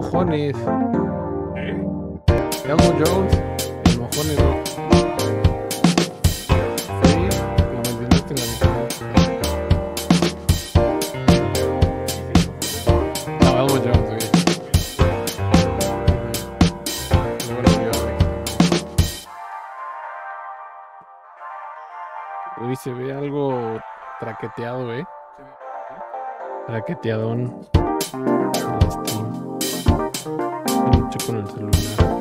mojones. ¿Eh? Elmo Jones y mojones no. me lo en la mitad. No, Jones, ok. se ve algo traqueteado, eh. Traqueteadón. 정치권을 들르는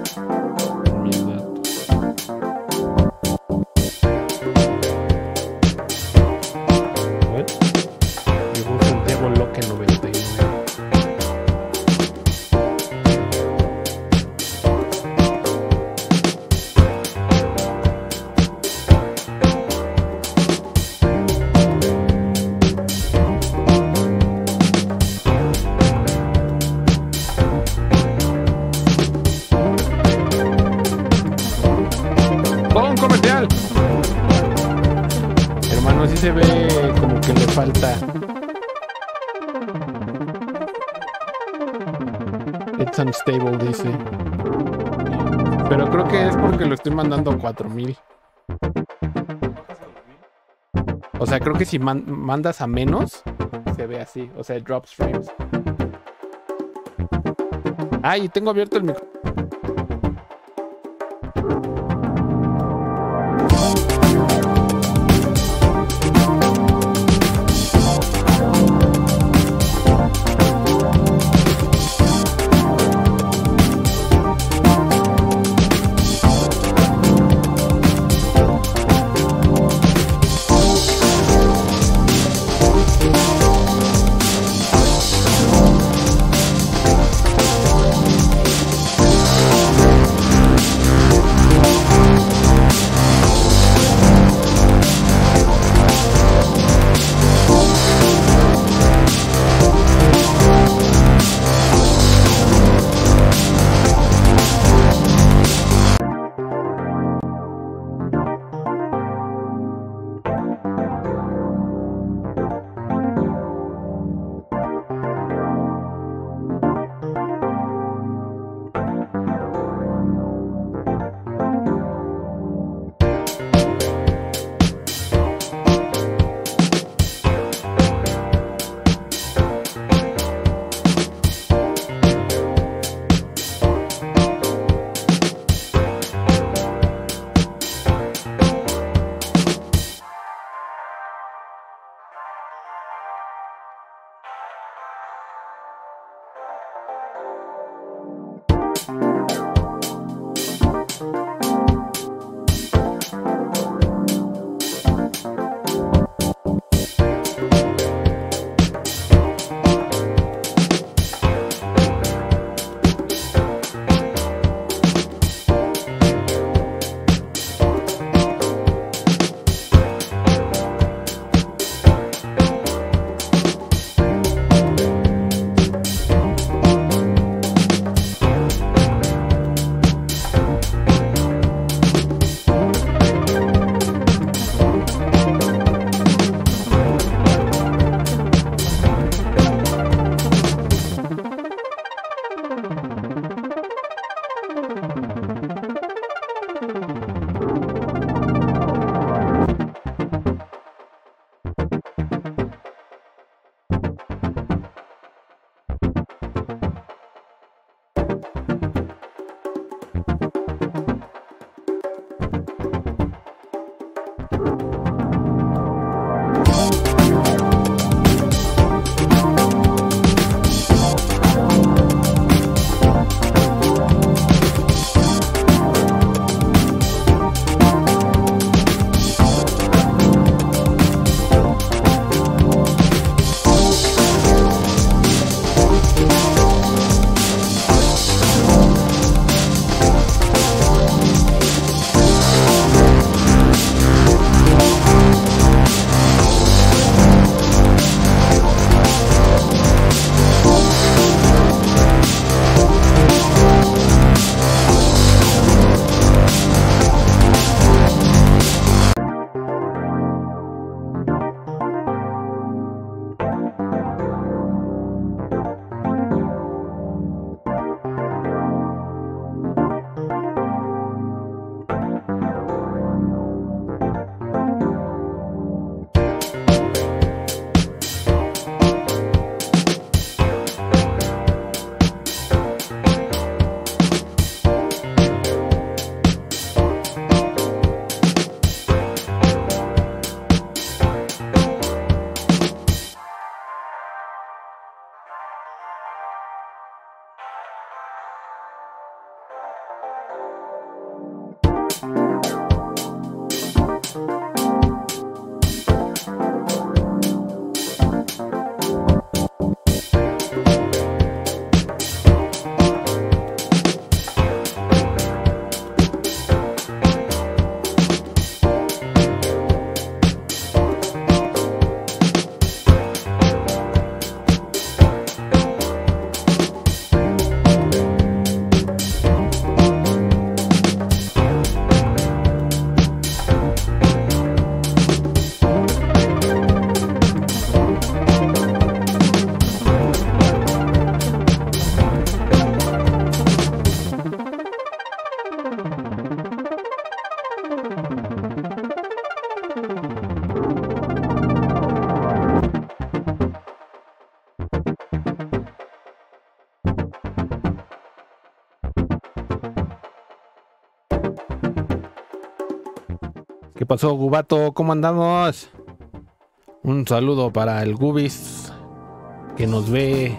stable, dice. Pero creo que es porque lo estoy mandando a 4000. O sea, creo que si mandas a menos, se ve así. O sea, drops frames. Ah, tengo abierto el micrófono. pasó, Gubato? ¿Cómo andamos? Un saludo para el Gubis que nos ve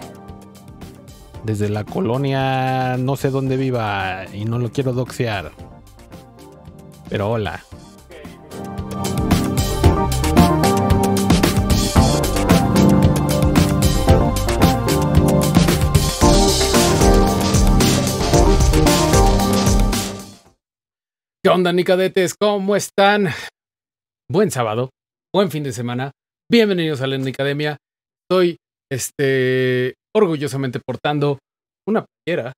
desde la colonia, no sé dónde viva y no lo quiero doxear. Pero hola. ¿Qué onda, Nicadetes? ¿Cómo están? Buen sábado, buen fin de semana. Bienvenidos a la Nicademia. Estoy este, orgullosamente portando una playera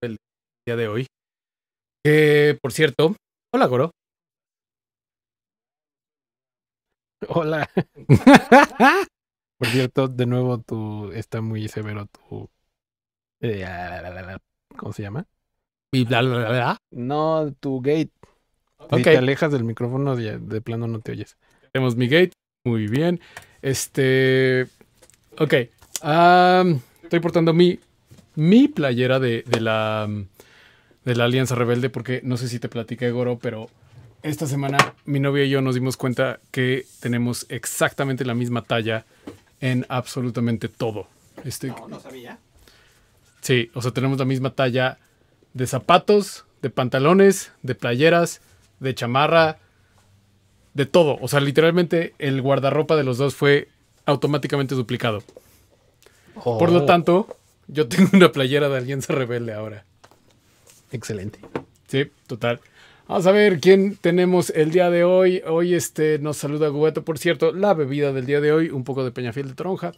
el día de hoy. Que, por cierto, hola, Goro. Hola. por cierto, de nuevo, tú... está muy severo tu. Eh, ¿Cómo se llama? Y bla, No, tu gate. Okay. te alejas del micrófono, de, plano no te oyes. Tenemos mi gate. Muy bien. Este. Ok. estoy portando mi, mi playera de, la, de la Alianza Rebelde, porque no sé si te platiqué, Goro, pero esta semana mi novia y yo nos dimos cuenta que tenemos exactamente la misma talla en absolutamente todo. Este, no, no sabía. Sí, o sea, tenemos la misma talla de zapatos, de pantalones, de playeras, de chamarra, de todo. O sea, literalmente el guardarropa de los dos fue automáticamente duplicado. Por lo oh. tanto, yo tengo una playera de Alianza Rebelde ahora. Excelente. Sí, total. Vamos a ver quién tenemos el día de hoy. Hoy este, nos saluda Gugueto, por cierto. La bebida del día de hoy, un poco de peñafiel de tronja.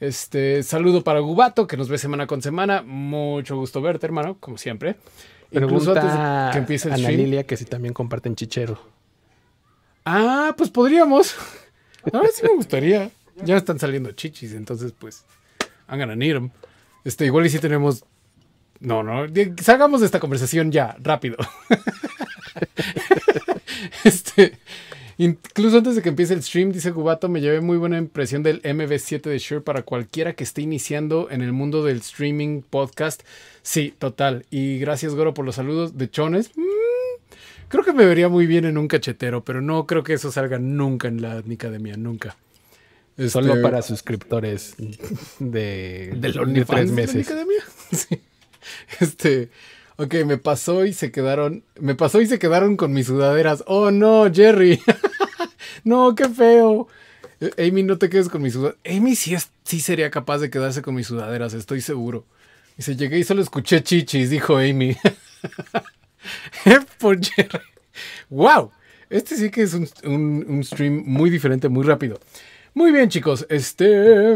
Este, saludo para Gubato, que nos ve semana con semana. Mucho gusto verte, hermano, como siempre. Incluso que empiece el Lilia que si también comparten chichero. Ah, pues podríamos. A ver si me gustaría. Ya están saliendo chichis, entonces pues I'm gonna need them. Este, igual y si tenemos no, no, salgamos de esta conversación ya, rápido. este, Incluso antes de que empiece el stream, dice Cubato, me llevé muy buena impresión del MV7 de Shure para cualquiera que esté iniciando en el mundo del streaming podcast. Sí, total. Y gracias, Goro, por los saludos de Chones. Mm, creo que me vería muy bien en un cachetero, pero no creo que eso salga nunca en la academia, nunca. Solo este, para suscriptores de, de, tres meses. De la academia. Sí. Este. Ok, me pasó y se quedaron. Me pasó y se quedaron con mis sudaderas. Oh no, Jerry. no, qué feo. Eh, Amy, no te quedes con mis sudaderas. Amy sí, sería capaz de quedarse con mis sudaderas, estoy seguro. se llegué y solo escuché chichis, dijo Amy. Eh, por Jerry. ¡Wow! Este sí que es un, stream muy diferente, muy rápido. Muy bien, chicos. Este.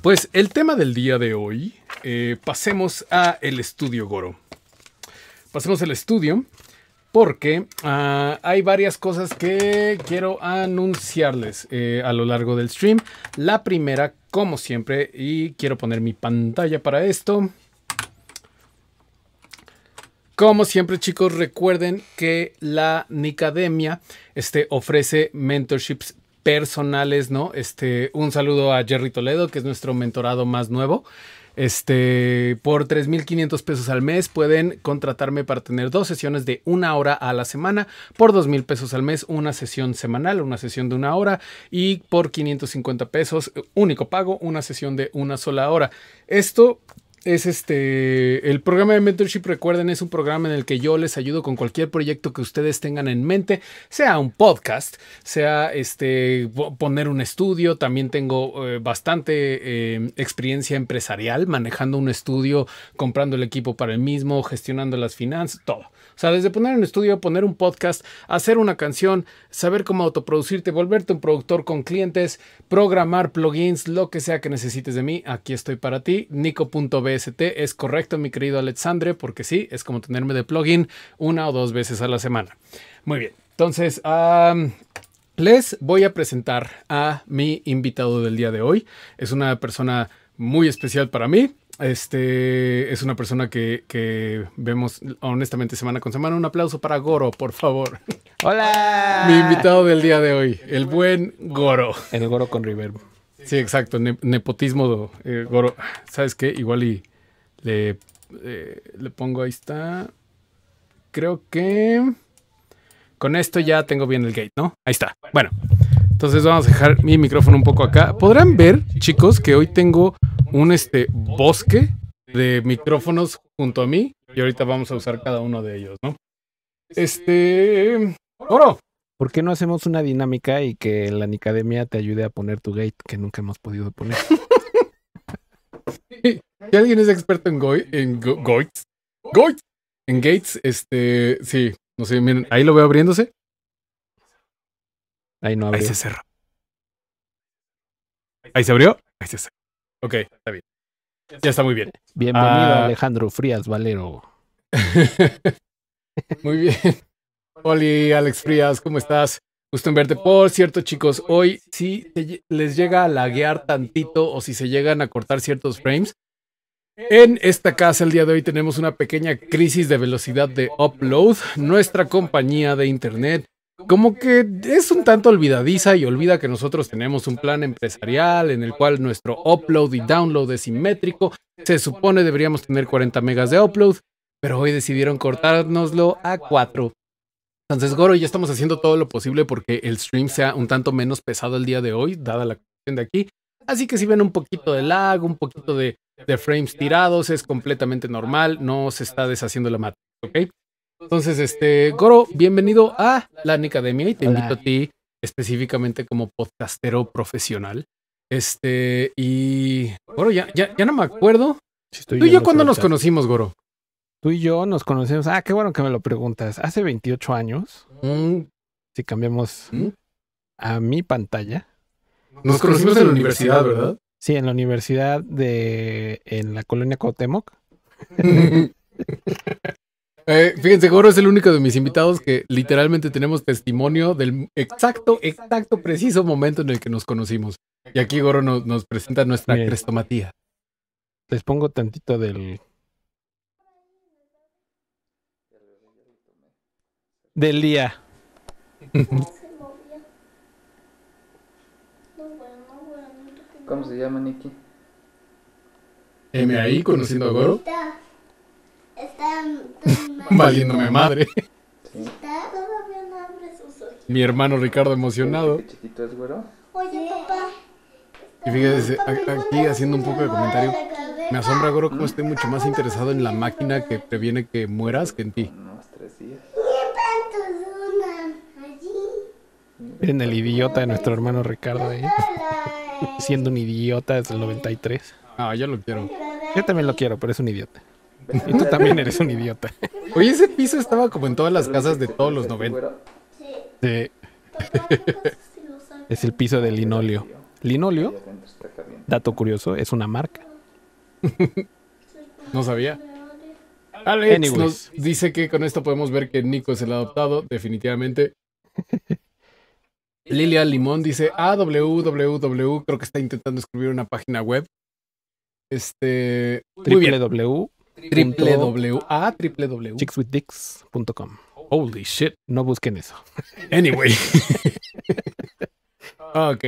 Pues el tema del día de hoy. Eh, pasemos a el estudio Goro pasemos al estudio porque ah, hay varias cosas que quiero anunciarles eh, a lo largo del stream. La primera, como siempre, y quiero poner mi pantalla para esto. Como siempre, chicos, recuerden que la Nicademia este, ofrece mentorships personales, ¿no? Este, un saludo a Jerry Toledo, que es nuestro mentorado más nuevo. Este, por 3.500 pesos al mes pueden contratarme para tener dos sesiones de una hora a la semana. Por 2.000 pesos al mes, una sesión semanal, una sesión de una hora. Y por 550 pesos, eh, único pago, una sesión de una sola hora. Esto es este, el programa de mentorship, recuerden, es un programa en el que yo les ayudo con cualquier proyecto que ustedes tengan en mente, sea un podcast, sea este, poner un estudio, también tengo eh, bastante em, experiencia empresarial manejando un estudio, comprando el equipo para el mismo, gestionando las finanzas, todo. O sea, desde poner un estudio, poner un podcast, hacer una canción, saber cómo autoproducirte, volverte un productor con clientes, programar plugins, lo que sea que necesites de mí, aquí estoy para ti. Nico.bst es correcto, mi querido Alexandre, porque sí, es como tenerme de plugin una o dos veces a la semana. Muy bien, entonces... les voy a presentar a mi invitado del día de hoy. Es una persona muy especial para mí. Este es una persona que, vemos honestamente semana con semana. Un aplauso para Goro, por favor. Hola. Mi invitado del día de hoy, el buen Goro. El Goro con Reverb. Sí, exacto. nepotismo, eh, Goro. ¿Sabes qué? Igual y le, eh, le pongo ahí está. Creo que con esto ya tengo bien el gate, ¿no? Ahí está. Bueno, entonces vamos a dejar mi micrófono un poco acá. Podrán ver, chicos, que hoy tengo un este bosque de micrófonos junto a mí y ahorita vamos a usar cada uno de ellos, ¿no? Este, Oro. ¿Por qué no hacemos una dinámica y que la Nicademia te ayude a poner tu gate que nunca hemos podido poner? si alguien es experto en, goi, en en gates, este, sí, no sé, miren, ahí lo veo abriéndose. Ahí no abrió. Ahí se cerró. Ahí se abrió. Ahí se cerró. Ok, está bien. Ya está muy bien. Bienvenido, ah. Alejandro Frías Valero. muy bien. Hola, Alex Frías, ¿cómo estás? Gusto en verte. Por cierto, chicos, hoy si les llega a laguear tantito o si se llegan a cortar ciertos frames. Eh, en eh, esta eh. casa el día de hoy tenemos una pequeña crisis de velocidad de upload. Nuestra compañía de internet como que es un tanto olvidadiza y olvida que nosotros tenemos un plan empresarial en el cual nuestro upload y download es simétrico. Se supone deberíamos tener 40 megas de upload, pero hoy decidieron cortárnoslo a 4. Entonces, Goro, ya estamos haciendo todo lo posible porque el stream sea un tanto menos pesado el día de hoy, dada la cuestión de aquí. Así que si ven un poquito de lag, un poquito de, frames tirados, es completamente normal, no se está deshaciendo la matriz, ¿ok? Entonces, este, Goro, bienvenido a La Academia y te invito a ti específicamente como podcastero profesional. Este, y Goro, ya, ya, no me acuerdo. tú y yo, cuándo nos conocimos, Goro. Tú y yo nos conocimos. Ah, qué bueno que me lo preguntas. Hace 28 años. Mm. Si cambiamos mm. a mi pantalla. Nos, conocimos, en la universidad, ¿verdad? Sí, en la universidad de en la colonia Cotemoc. Eh, fíjense, Goro es el único de mis invitados que literalmente tenemos testimonio del exacto, exacto, preciso momento en el que nos conocimos. Y aquí Goro nos, presenta nuestra crestomatía. Les pongo tantito del. Del día. ¿Cómo se llama, Nicky? M ahí, conociendo a Goro. Está valiéndome madre. Mi hermano Ricardo emocionado. Oye, papá. Y fíjese, aquí haciendo un poco de comentario, me asombra, Goro, cómo mm. esté mucho más interesado en la máquina que previene que mueras que en ti. En el idiota de nuestro hermano Ricardo ¿eh? ahí. Siendo un idiota desde el 93. Ah, yo lo quiero. Yo también lo quiero, pero es un idiota. Y tú también eres un idiota. Oye, ese piso estaba como en todas las casas de todos los 90. Sí. Es el piso de Linolio. ¿Linolio? dato curioso, es una marca. No sabía. Alex dice que con esto podemos ver que Nico es el adoptado, definitivamente. Lilia Limón dice, AWWW. creo que está intentando escribir una página web. Este... www www.chickswithdicks.com. Holy shit, no busquen eso. Anyway. ok.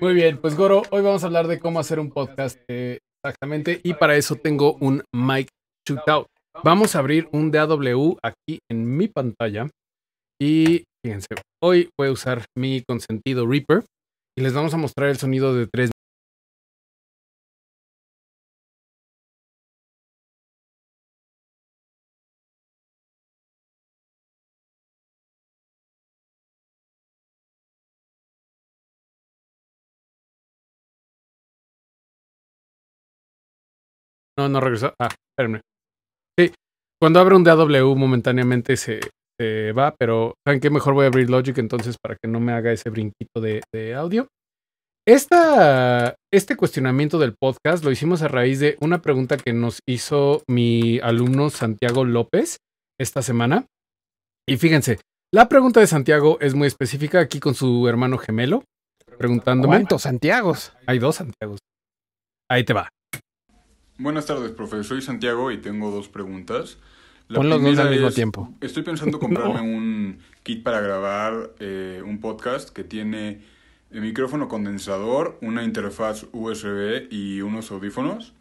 Muy bien, pues Goro, hoy vamos a hablar de cómo hacer un podcast eh, exactamente y para eso tengo un mic shootout. Vamos a abrir un DAW aquí en mi pantalla y fíjense, hoy voy a usar mi consentido Reaper y les vamos a mostrar el sonido de tres No, no regresó. Ah, espérenme. Sí. Cuando abre un DAW momentáneamente se, va, pero ¿saben qué? Mejor voy a abrir Logic entonces para que no me haga ese brinquito de, audio. este cuestionamiento del podcast lo hicimos a raíz de una pregunta que nos hizo mi alumno Santiago López esta semana. Y fíjense, la pregunta de Santiago es muy específica aquí con su hermano gemelo, preguntándome. ¿Cuántos Santiagos? Hay dos Santiagos. Ahí te va. Buenas tardes, profesor. Soy Santiago y tengo dos preguntas. Pon los dos al mismo tiempo. Estoy pensando comprarme un kit para grabar eh, un podcast que tiene el micrófono condensador, una interfaz USB y unos audífonos.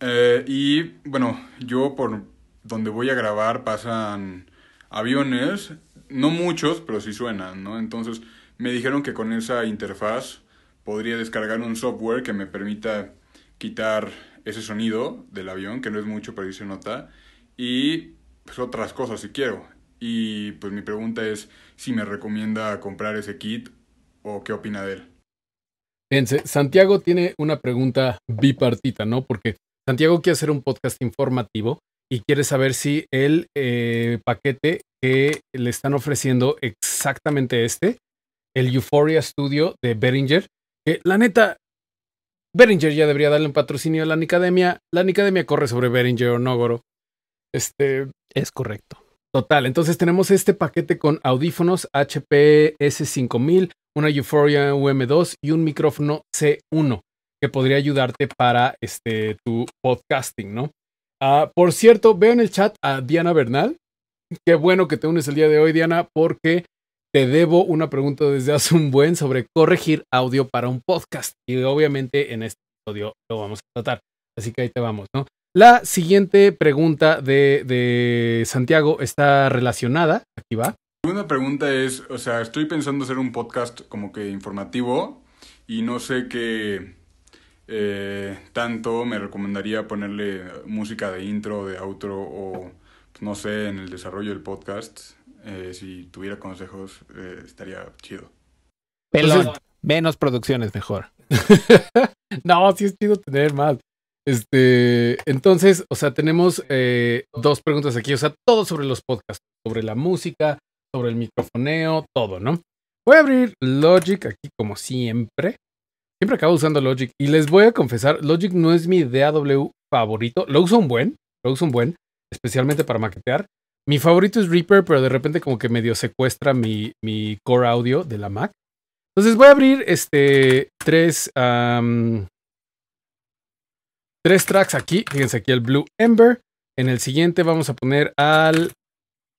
Eh, y bueno, yo por donde voy a grabar pasan aviones, no muchos, pero sí suenan, ¿no? Entonces me dijeron que con esa interfaz podría descargar un software que me permita quitar ese sonido del avión, que no es mucho, pero se nota, y pues, otras cosas si quiero. Y pues mi pregunta es si me recomienda comprar ese kit o qué opina de él. Fíjense, Santiago tiene una pregunta bipartita, ¿no? Porque Santiago quiere hacer un podcast informativo y quiere saber si el eh, paquete que le están ofreciendo exactamente este, el Euphoria Studio de Behringer, que la neta, Beringer ya debería darle un patrocinio a la Nicademia. La Nicademia corre sobre Beringer o Nogoro. Este. Es correcto. Total, entonces tenemos este paquete con audífonos HP s 5000 una Euphoria UM2 y un micrófono C1 que podría ayudarte para este, tu podcasting, ¿no? Ah, por cierto, veo en el chat a Diana Bernal. Qué bueno que te unes el día de hoy, Diana, porque te debo una pregunta desde hace un buen sobre corregir audio para un podcast. Y obviamente en este audio lo vamos a tratar. Así que ahí te vamos, ¿no? La siguiente pregunta de, Santiago está relacionada. Aquí va. La segunda pregunta es, o sea, estoy pensando hacer un podcast como que informativo y no sé qué eh, tanto me recomendaría ponerle música de intro, de outro o pues, no sé, en el desarrollo del podcast. Eh, si tuviera consejos, eh, estaría chido. Pelón, menos producciones mejor. no, sí es chido tener más. Este, entonces, o sea, tenemos eh, dos preguntas aquí, o sea, todo sobre los podcasts, sobre la música, sobre el microfoneo, todo, ¿no? Voy a abrir Logic aquí como siempre. Siempre acabo usando Logic y les voy a confesar, Logic no es mi DAW favorito, lo uso un buen, lo uso un buen, especialmente para maquetear, mi favorito es Reaper, pero de repente como que medio secuestra mi, mi core audio de la Mac. Entonces voy a abrir este tres, tres tracks aquí. Fíjense aquí el Blue Ember. En el siguiente vamos a poner al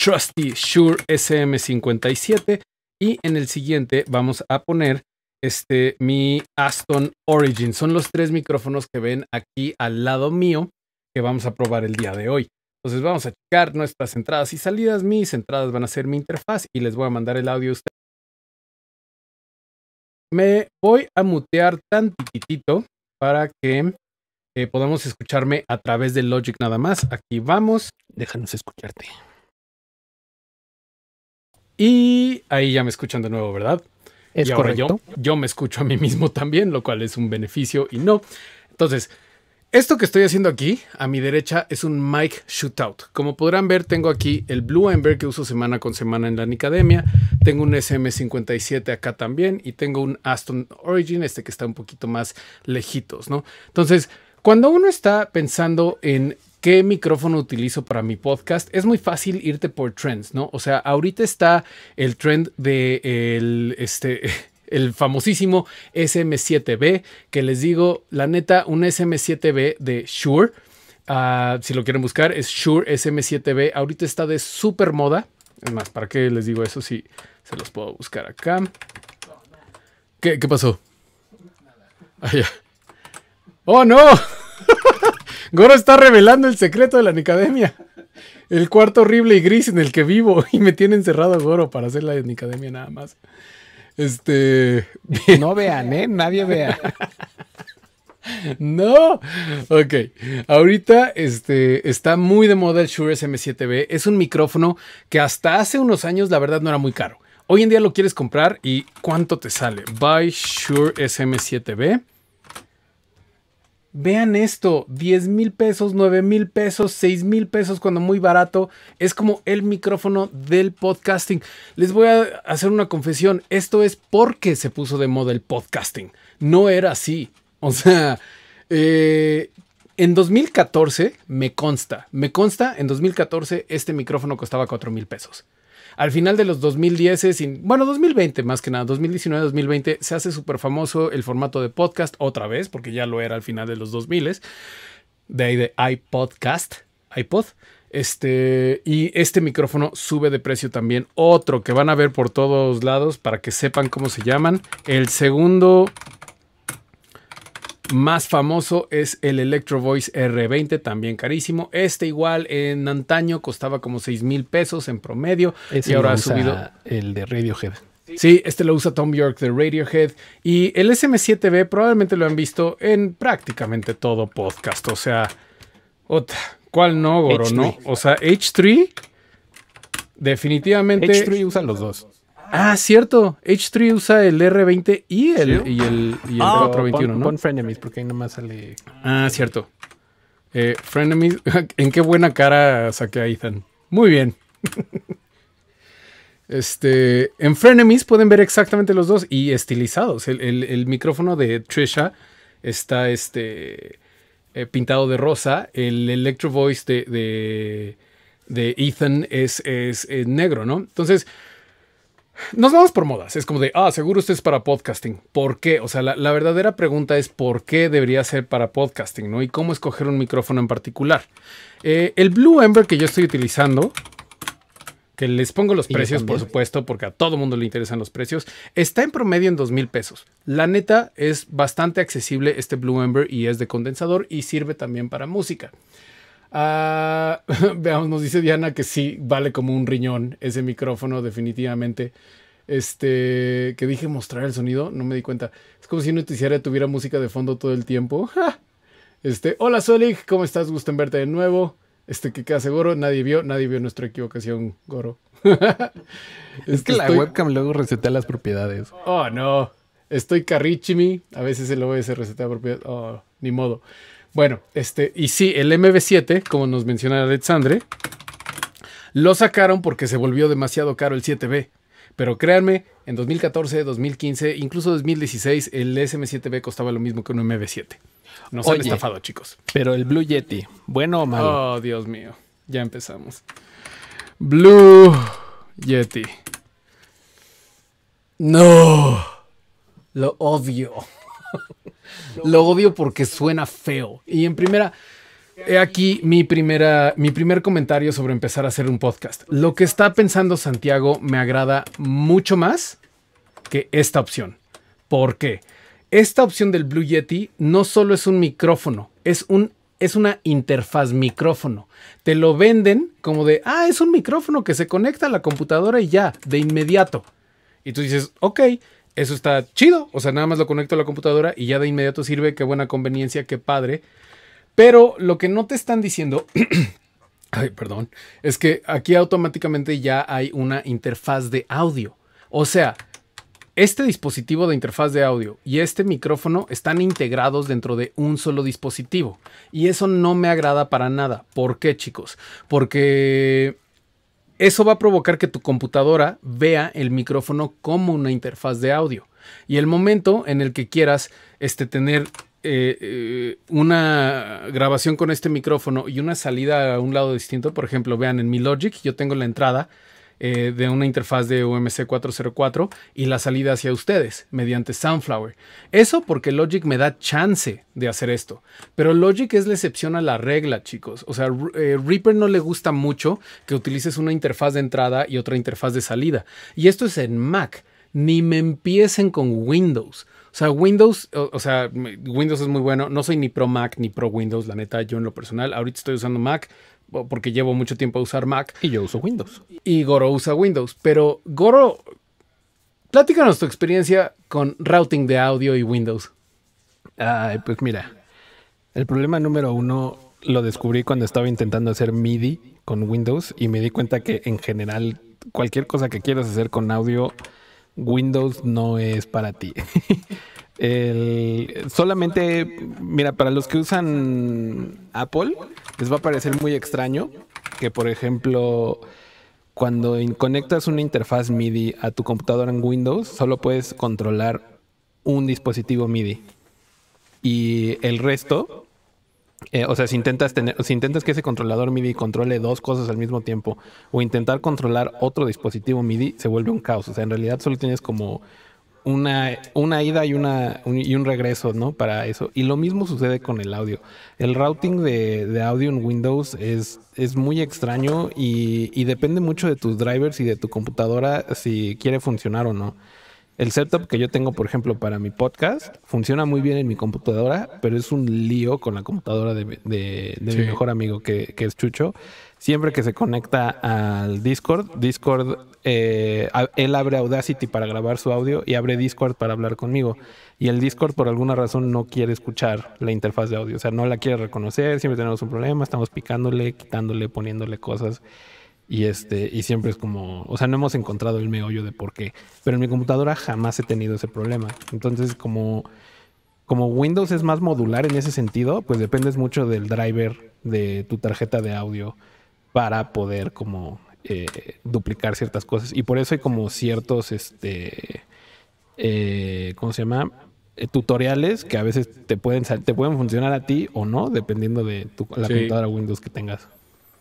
Trusty Shure SM57. Y en el siguiente vamos a poner este, mi Aston Origin. Son los tres micrófonos que ven aquí al lado mío que vamos a probar el día de hoy. Entonces vamos a checar nuestras entradas y salidas. Mis entradas van a ser mi interfaz y les voy a mandar el audio a ustedes. Me voy a mutear tantitito para que eh, podamos escucharme a través de Logic nada más. Aquí vamos. Déjanos escucharte. Y ahí ya me escuchan de nuevo, ¿verdad? Es correcto. yo me escucho a mí mismo también, lo cual es un beneficio y no. Entonces, esto que estoy haciendo aquí, a mi derecha, es un mic shootout. Como podrán ver, tengo aquí el Blue Ember que uso semana con semana en la Nicademia. Tengo un SM57 acá también y tengo un Aston Origin, este que está un poquito más lejitos, ¿no? Entonces, cuando uno está pensando en qué micrófono utilizo para mi podcast, es muy fácil irte por trends, ¿no? O sea, ahorita está el trend de el, este, el famosísimo SM7B, que les digo, la neta, un SM7B de Shure, ah, si lo quieren buscar, es Shure SM7B, ahorita está de super moda, es más, ¿para qué les digo eso si se los puedo buscar acá? ¿Qué, pasó? Ah, ¡Oh, no! Goro está revelando el secreto de la Nicademia. El cuarto horrible y gris en el que vivo. Y me tiene encerrado Goro para hacer la Nicademia nada más. Este. No vean, ¿eh? Nadie vea. No, ok. Ahorita este, está muy de moda el Shure SM7B. Es un micrófono que hasta hace unos años, la verdad, no era muy caro. Hoy en día lo quieres comprar y ¿cuánto te sale? Buy Shure SM7B. Vean esto, 10 mil pesos, 9 mil pesos, 6 mil pesos cuando muy barato. Es como el micrófono del podcasting. Les voy a hacer una confesión. Esto es porque se puso de moda el podcasting. No era así. O sea, eh, en 2014 me consta, me consta, en 2014 este micrófono costaba 4 mil pesos. Al final de los 2010, bueno, 2020 más que nada, 2019-2020, se hace súper famoso el formato de podcast otra vez, porque ya lo era al final de los 2000, de ahí de iPodcast, iPod. Este, y este micrófono sube de precio también. Otro que van a ver por todos lados para que sepan cómo se llaman. El segundo más famoso es el Electro Voice R20, también carísimo. Este igual en antaño costaba como 6 mil pesos en promedio y ahora ha subido el de Radiohead. Sí, este lo usa Tom York de Radiohead. Y el SM7B probablemente lo han visto en prácticamente todo podcast. O sea, ¿cuál no, Goro? ¿no? O sea, H3 definitivamente... H3 usa los dos. Ah, cierto. H3 usa el R20 y el, y 421, ah, ¿no? Frenemies porque ahí nomás sale. Ah, cierto. Eh, frenemies. ¿En qué buena cara saqué a Ethan? Muy bien. Este, en Frenemies pueden ver exactamente los dos y estilizados. El, micrófono de Trisha está este, eh, pintado de rosa. El Electro Voice de, de, Ethan es, es, negro, ¿no? Entonces, nos vamos por modas. Es como de, ah, seguro usted es para podcasting. ¿Por qué? O sea, la, verdadera pregunta es por qué debería ser para podcasting, ¿no? Y cómo escoger un micrófono en particular. Eh, el Blue Ember que yo estoy utilizando, que les pongo los precios, por supuesto, porque a todo mundo le interesan los precios, está en promedio en dos mil pesos. La neta es bastante accesible este Blue Ember y es de condensador y sirve también para música. Ah, veamos, nos dice Diana que sí, vale como un riñón ese micrófono, definitivamente. Este, que dije mostrar el sonido, no me di cuenta. Es como si un noticiario tuviera música de fondo todo el tiempo. Este, hola Solik, ¿cómo estás? Gusto en verte de nuevo. Este, que queda seguro, nadie vio, nadie vio nuestra equivocación, Goro. es, que, la webcam luego receta las propiedades. Oh, no. Estoy carrichimi, a veces el OBS resetea propiedades. Oh, ni modo. Bueno, este, y sí, el MV7, como nos menciona Alexandre, lo sacaron porque se volvió demasiado caro el 7B. Pero créanme, en 2014, 2015, incluso 2016, el SM7B costaba lo mismo que un MV7. No Oye, han estafado, chicos. Pero el Blue Yeti, ¿bueno o malo? Oh, Dios mío. Ya empezamos. Blue Yeti. No. Lo odio. Lo odio porque suena feo. Y en primera, he aquí mi, primera, mi primer comentario sobre empezar a hacer un podcast. Pues lo que está pensando Santiago me agrada mucho más que esta opción. ¿Por qué? Esta opción del Blue Yeti no solo es un micrófono, es un es una interfaz micrófono. Te lo venden como de, ah, es un micrófono que se conecta a la computadora y ya, de inmediato. Y tú dices, ok, eso está chido. O sea, nada más lo conecto a la computadora y ya de inmediato sirve. Qué buena conveniencia, qué padre. Pero lo que no te están diciendo, ay, perdón, es que aquí automáticamente ya hay una interfaz de audio. O sea, este dispositivo de interfaz de audio y este micrófono están integrados dentro de un solo dispositivo. Y eso no me agrada para nada. ¿Por qué, chicos? Porque eso va a provocar que tu computadora vea el micrófono como una interfaz de audio. Y el momento en el que quieras este, tener eh, eh, una grabación con este micrófono y una salida a un lado distinto, por ejemplo, vean en mi Logic yo tengo la entrada eh, de una interfaz de UMC 404 y la salida hacia ustedes mediante Sunflower. Eso porque Logic me da chance de hacer esto. Pero Logic es la excepción a la regla, chicos. O sea, eh, Reaper no le gusta mucho que utilices una interfaz de entrada y otra interfaz de salida. Y esto es en Mac. Ni me empiecen con Windows. O sea, Windows, o, sea, Windows es muy bueno. No soy ni pro Mac ni pro Windows, la neta, yo en lo personal. Ahorita estoy usando Mac, porque llevo mucho tiempo a usar Mac. Y yo uso Windows. Y Goro usa Windows. Pero Goro, platícanos tu experiencia con routing de audio y Windows. Ay, pues mira, el problema número uno lo descubrí cuando estaba intentando hacer MIDI con Windows y me di cuenta que en general cualquier cosa que quieras hacer con audio, Windows no es para ti. solamente, mira, para los que usan Apple, les va a parecer muy extraño que, por ejemplo, cuando conectas una interfaz MIDI a tu computadora en Windows, solo puedes controlar un dispositivo MIDI. Y el resto, eh, o sea, si intentas, tener, si intentas que ese controlador MIDI controle dos cosas al mismo tiempo o intentar controlar otro dispositivo MIDI, se vuelve un caos. O sea, en realidad solo tienes como una, una ida y, una, un, y un regreso, ¿no? Para eso. Y lo mismo sucede con el audio. El routing de, audio en Windows es, es muy extraño y, depende mucho de tus drivers y de tu computadora si quiere funcionar o no. El setup que yo tengo, por ejemplo, para mi podcast funciona muy bien en mi computadora, pero es un lío con la computadora de, mi mejor amigo que es Chucho siempre que se conecta al Discord, Discord, eh, él abre Audacity para grabar su audio y abre Discord para hablar conmigo. Y el Discord por alguna razón no quiere escuchar la interfaz de audio, o sea, no la quiere reconocer, siempre tenemos un problema, estamos picándole, quitándole, poniéndole cosas. Y este, y siempre es como, o sea, no hemos encontrado el meollo de por qué. Pero en mi computadora jamás he tenido ese problema. Entonces, como, como Windows es más modular en ese sentido, pues dependes mucho del driver de tu tarjeta de audio para poder como eh, duplicar ciertas cosas. Y por eso hay como ciertos, este, eh, ¿cómo se llama? Eh, tutoriales que a veces te pueden, te pueden funcionar a ti o no, dependiendo de la computadora Windows que tengas.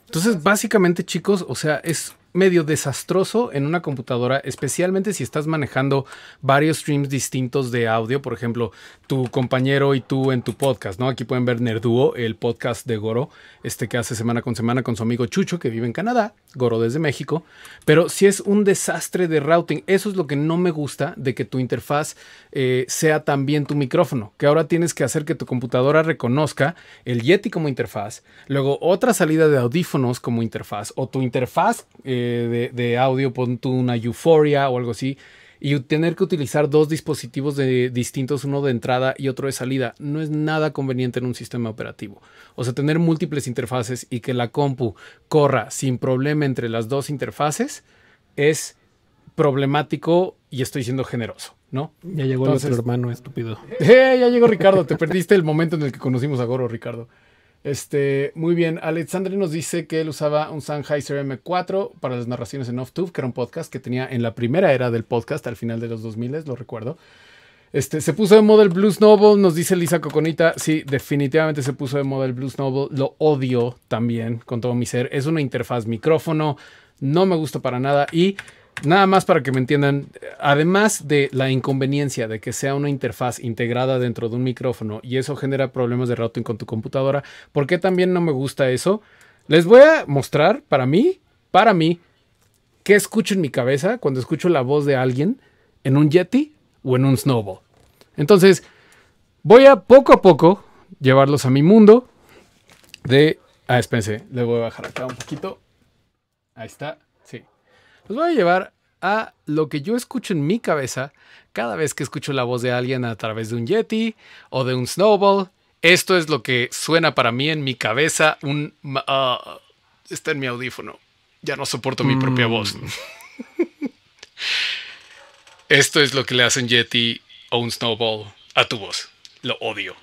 Entonces, básicamente, chicos, o sea, es medio desastroso en una computadora, especialmente si estás manejando varios streams distintos de audio, por ejemplo, tu compañero y tú en tu podcast, ¿no? Aquí pueden ver Nerduo, el podcast de Goro, este que hace semana con semana con su amigo Chucho, que vive en Canadá, Goro desde México, pero si es un desastre de routing, eso es lo que no me gusta de que tu interfaz eh, sea también tu micrófono, que ahora tienes que hacer que tu computadora reconozca el Yeti como interfaz, luego otra salida de audífonos como interfaz, o tu interfaz... Eh, de, audio, pon tú una euforia o algo así, y tener que utilizar dos dispositivos de, distintos, uno de entrada y otro de salida, no es nada conveniente en un sistema operativo. O sea, tener múltiples interfaces y que la compu corra sin problema entre las dos interfaces es problemático y estoy siendo generoso, ¿no? Ya llegó el hermano estúpido. ¡Eh! ya llegó Ricardo. Te perdiste el momento en el que conocimos a Goro, Ricardo. Este, muy bien, Alexandre nos dice que él usaba un Sennheiser M4 para las narraciones en off-tube, que era un podcast que tenía en la primera era del podcast, al final de los 2000, lo recuerdo. Este, se puso de moda el Blues Noble, nos dice Lisa Coconita. Sí, definitivamente se puso de moda el Blues Noble. Lo odio también con todo mi ser. Es una interfaz micrófono, no me gusta para nada y Nada más para que me entiendan, además de la inconveniencia de que sea una interfaz integrada dentro de un micrófono y eso genera problemas de routing con tu computadora, ¿por qué también no me gusta eso? Les voy a mostrar para mí, para mí, qué escucho en mi cabeza cuando escucho la voz de alguien en un Yeti o en un Snowball. Entonces, voy a poco a poco llevarlos a mi mundo de... Ah, espérense, le voy a bajar acá un poquito. Ahí está los pues voy a llevar a lo que yo escucho en mi cabeza cada vez que escucho la voz de alguien a través de un Yeti o de un Snowball. Esto es lo que suena para mí en mi cabeza. Un, ah, está en mi audífono. Ya no soporto mi propia voz. Mm. Esto es lo que le hacen Yeti o un Snowball a tu voz. Lo odio.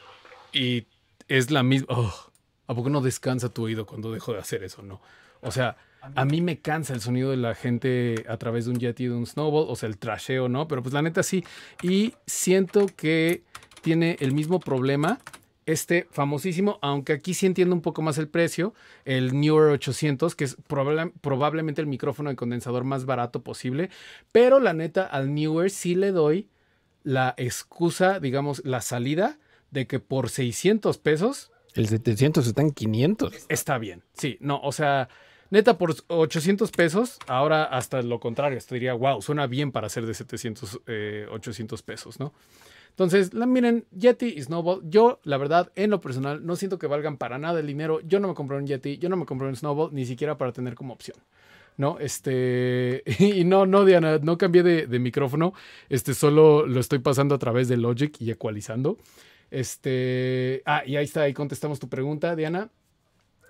Y es la misma. Oh, ¿A poco no descansa tu oído cuando dejo de hacer eso? No. O sea. A mí me cansa el sonido de la gente a través de un Yeti y de un Snowball, o sea, el trasheo, ¿no? Pero pues la neta sí. Y siento que tiene el mismo problema este famosísimo, aunque aquí sí entiendo un poco más el precio, el Newer 800, que es probablemente el micrófono de condensador más barato posible, pero la neta al Newer sí le doy la excusa, digamos, la salida de que por 600 pesos... El 700 en 500. Está bien, sí, no, o sea, Neta, por 800 pesos, ahora hasta lo contrario, te diría, wow, suena bien para ser de 700, 800 eh, pesos, ¿no? Entonces, miren, Yeti y Snowball, yo la verdad, en lo personal, no siento que valgan para nada el dinero. Yo no me compré un Yeti, yo no me compré un Snowball, ni siquiera para tener como opción. ¿no? Este, y no, no, Diana, no cambié de, de, micrófono, este, solo lo estoy pasando a través de Logic y ecualizando. Este, ah, y ahí está, ahí contestamos tu pregunta, Diana.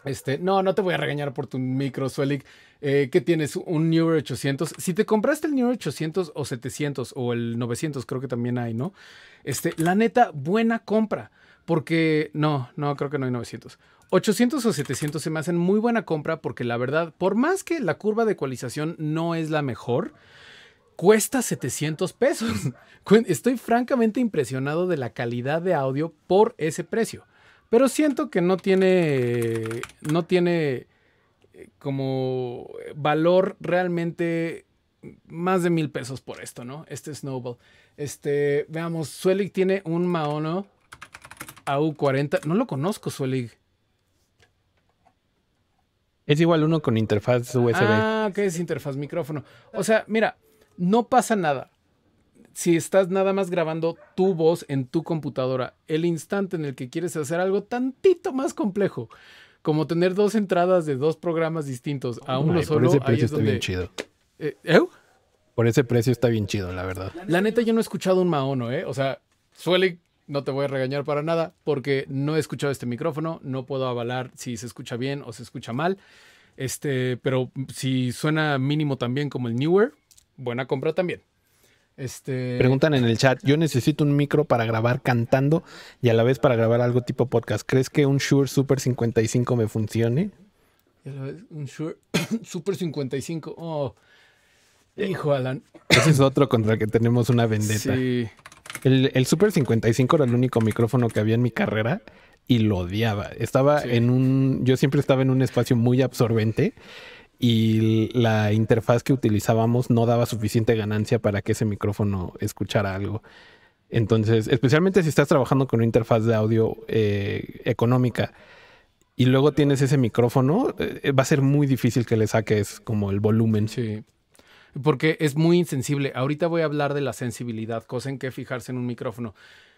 Este, no, no te voy a regañar por tu micro, Suelic. Eh, que tienes? ¿Un New 800? Si te compraste el New 800 o 700 o el 900, creo que también hay, ¿no? Este, la neta, buena compra. Porque, no, no, creo que no hay 900. 800 o 700 se me hacen muy buena compra porque la verdad, por más que la curva de ecualización no es la mejor, cuesta 700 pesos. Estoy francamente impresionado de la calidad de audio por ese precio. Pero siento que no tiene. No tiene eh, como valor realmente más de mil pesos por esto, ¿no? Este Snowball. Este, veamos, Suelig tiene un Maono AU40. No lo conozco, Suelig. Es igual uno con interfaz USB. Ah, que es interfaz micrófono. O sea, mira, no pasa nada si estás nada más grabando tu voz en tu computadora, el instante en el que quieres hacer algo tantito más complejo, como tener dos entradas de dos programas distintos a uno solo, por ese precio está bien chido. Eh, Por ese precio está bien chido, la verdad. La neta, yo no he escuchado un Maono, ¿eh? O sea, suele no te voy a regañar para nada porque no he escuchado este micrófono, no puedo avalar si se escucha bien o se escucha mal. Este, pero si suena mínimo también como el Newer, buena compra también. Este, Preguntan en el chat, yo necesito un micro para grabar cantando y a la vez para grabar algo tipo podcast. ¿Crees que un Shure Super 55 me funcione? Un Shure Super 55, oh. Eh, hijo, Alan. Ese es otro contra el que tenemos una vendetta. Sí. El, Super 55 era el único micrófono que había en mi carrera y lo odiaba. Estaba en un. Yo siempre estaba en un espacio muy absorbente y la interfaz que utilizábamos no daba suficiente ganancia para que ese micrófono escuchara algo. Entonces, especialmente si estás trabajando con una interfaz de audio eh, económica y luego tienes ese micrófono, eh, va a ser muy difícil que le saques como el volumen. Sí. Porque es muy insensible. Ahorita voy a hablar de la sensibilidad, cosa en que fijarse en un micrófono.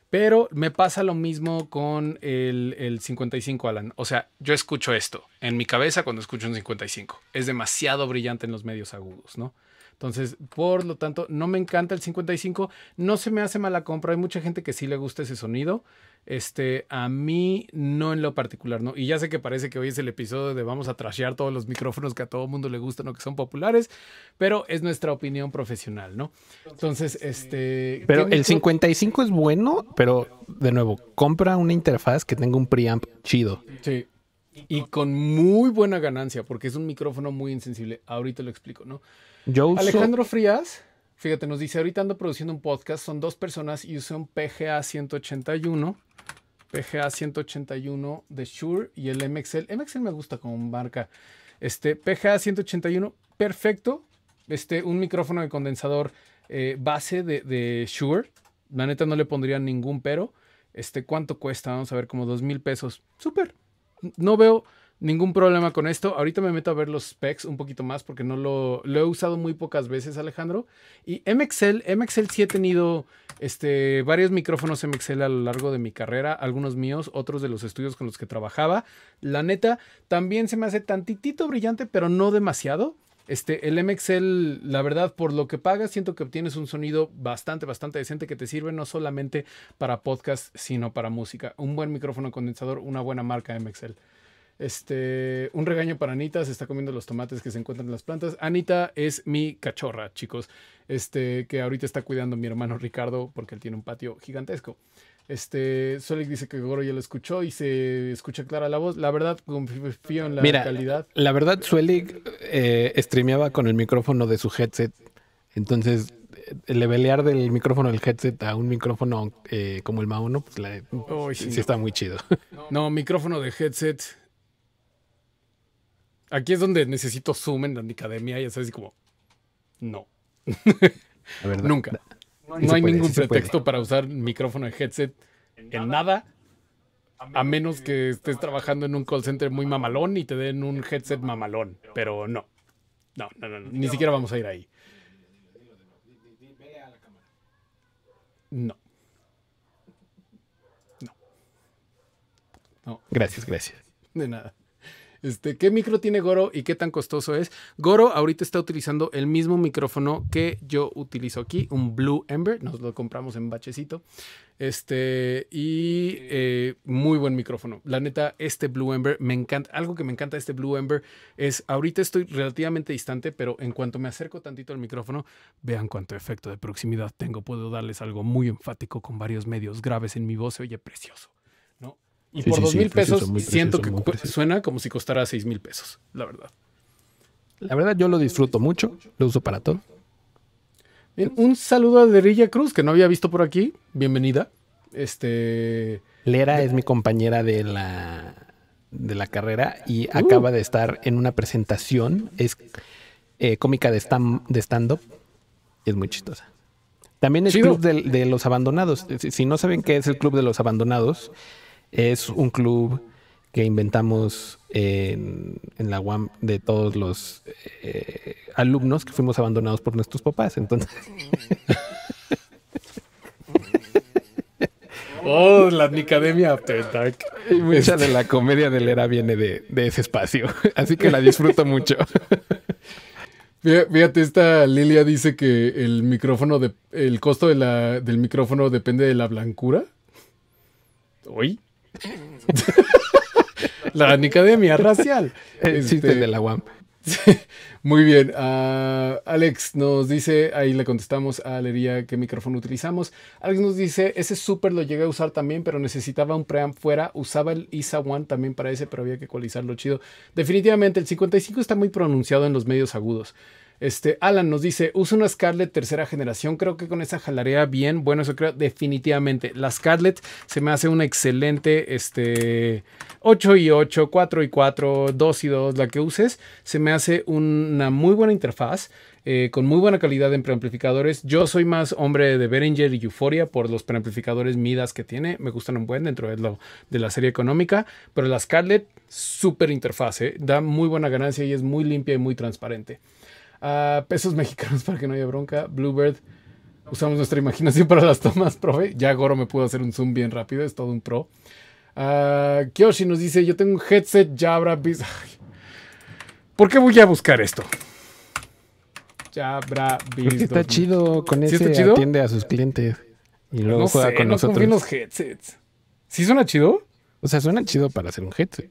Pero me pasa lo mismo con el, el, 55, Alan. O sea, yo escucho esto en mi cabeza cuando escucho un 55. Es demasiado brillante en los medios agudos, ¿no? Entonces, por lo tanto, no me encanta el 55, no se me hace mala compra, hay mucha gente que sí le gusta ese sonido. Este, a mí no en lo particular, ¿no? Y ya sé que parece que hoy es el episodio de vamos a trashear todos los micrófonos que a todo mundo le gustan o que son populares, pero es nuestra opinión profesional, ¿no? Entonces, este... este pero el 55 es bueno, pero de nuevo, compra una interfaz que tenga un preamp chido. Sí. Y con muy buena ganancia, porque es un micrófono muy insensible. Ahorita lo explico, ¿no? Alejandro Frías, fíjate, nos dice, ahorita ando produciendo un podcast, son dos personas y usé un PGA 181. PGA 181 de Shure y el MXL. MXL me gusta como marca. Este PGA 181, perfecto. Este, un micrófono de condensador eh, base de, de, Shure. La neta no le pondría ningún pero. Este, ¿cuánto cuesta? Vamos a ver, como dos mil pesos. Súper. No veo ningún problema con esto. Ahorita me meto a ver los specs un poquito más porque no lo, lo he usado muy pocas veces, Alejandro. Y MXL, MXL sí he tenido este, varios micrófonos MXL a lo largo de mi carrera, algunos míos, otros de los estudios con los que trabajaba. La neta, también se me hace tantitito brillante, pero no demasiado. Este, el MXL, la verdad, por lo que pagas, siento que obtienes un sonido bastante, bastante decente que te sirve no solamente para podcast, sino para música. Un buen micrófono condensador, una buena marca MXL. Este, un regaño para Anita, se está comiendo los tomates que se encuentran en las plantas. Anita es mi cachorra, chicos. Este, que ahorita está cuidando mi hermano Ricardo porque él tiene un patio gigantesco. Este, dice que Goro ya lo escuchó y se escucha clara la voz. La verdad, confío en la Mira, La verdad, Suelig eh, streameaba con el micrófono de su headset. Entonces, el levelear del micrófono del headset a un micrófono eh, como el Mauno, pues sí, está muy chido. No, micrófono de headset aquí es donde necesito zoom en la academia y así como, no. Nunca. no, hay ningún pretexto para usar micrófono de headset en nada, a menos que estés trabajando en un call center muy mamalón y te den un headset mamalón, pero no. No, no, no, no. ni siquiera vamos a ir ahí. No. No. Gracias, gracias. De nada. Este, ¿Qué micro tiene Goro y qué tan costoso es? Goro ahorita está utilizando el mismo micrófono que yo utilizo aquí, un Blue Ember. Nos lo compramos en bachecito. Este, y eh, muy buen micrófono. La neta, este Blue Ember me encanta. Algo que me encanta de este Blue Ember es, ahorita estoy relativamente distante, pero en cuanto me acerco tantito al micrófono, vean cuánto efecto de proximidad tengo. Puedo darles algo muy enfático con varios medios graves en mi voz. oye precioso. Y por dos mil pesos siento que suena como si costara seis mil pesos, la verdad. La verdad yo lo disfruto mucho, lo uso para todo. Bien, un saludo a Derilla Cruz, que no había visto por aquí. Bienvenida. Este. Lera es mi compañera de la, de la carrera y uh. acaba de estar en una presentación. Es eh, cómica de, stand, de up Es muy chistosa. También es Club de, los Abandonados. Si no saben qué es el Club de los Abandonados, es un club que inventamos en, la UAM de todos los eh, alumnos que fuimos abandonados por nuestros papás. Entonces. Oh, la Nicademia mucha de la comedia del era viene de, ese espacio. Así que la disfruto mucho. Fíjate, esta Lilia dice que el micrófono de, el costo del micrófono depende de la blancura. ¿Hoy? la Academia Racial. Existe eh, de la UAM. Muy bien. Ah, Alex nos dice, ahí le contestamos a Alería qué micrófono utilizamos. Alex nos dice, ese super lo llegué a usar también, pero necesitaba un preamp fuera. Usaba el ISA One también para ese, pero había que ecualizarlo chido. Definitivamente el 55 está muy pronunciado en los medios agudos. Este, Alan nos dice, usa una Scarlett tercera generación, creo que con esa jalarea, bien. Bueno, eso creo definitivamente. La Scarlett se me hace una excelente, este, 8 y 8, 4 y 4, 2 y 2, la que uses. Se me hace una muy buena interfaz. Eh, con muy buena calidad en preamplificadores. Yo soy más hombre de Behringer y Euphoria por los preamplificadores Midas que tiene. Me gustan un buen dentro de, lo, de la serie económica. Pero la Scarlett, súper interfaz eh, Da muy buena ganancia y es muy limpia y muy transparente pesos mexicanos para que no haya bronca. Bluebird, usamos nuestra imaginación para las tomas, profe. Ya Goro me pudo hacer un zoom bien rápido, es todo un pro. Uh, Kyoshi nos dice, yo tengo un headset Jabra Beats. ¿Por qué voy a buscar esto? Jabra Beats. está chido, con ese atiende a sus clientes. Y luego juega con nosotros. los headsets. ¿Sí suena chido? O sea, suena chido para hacer un headset.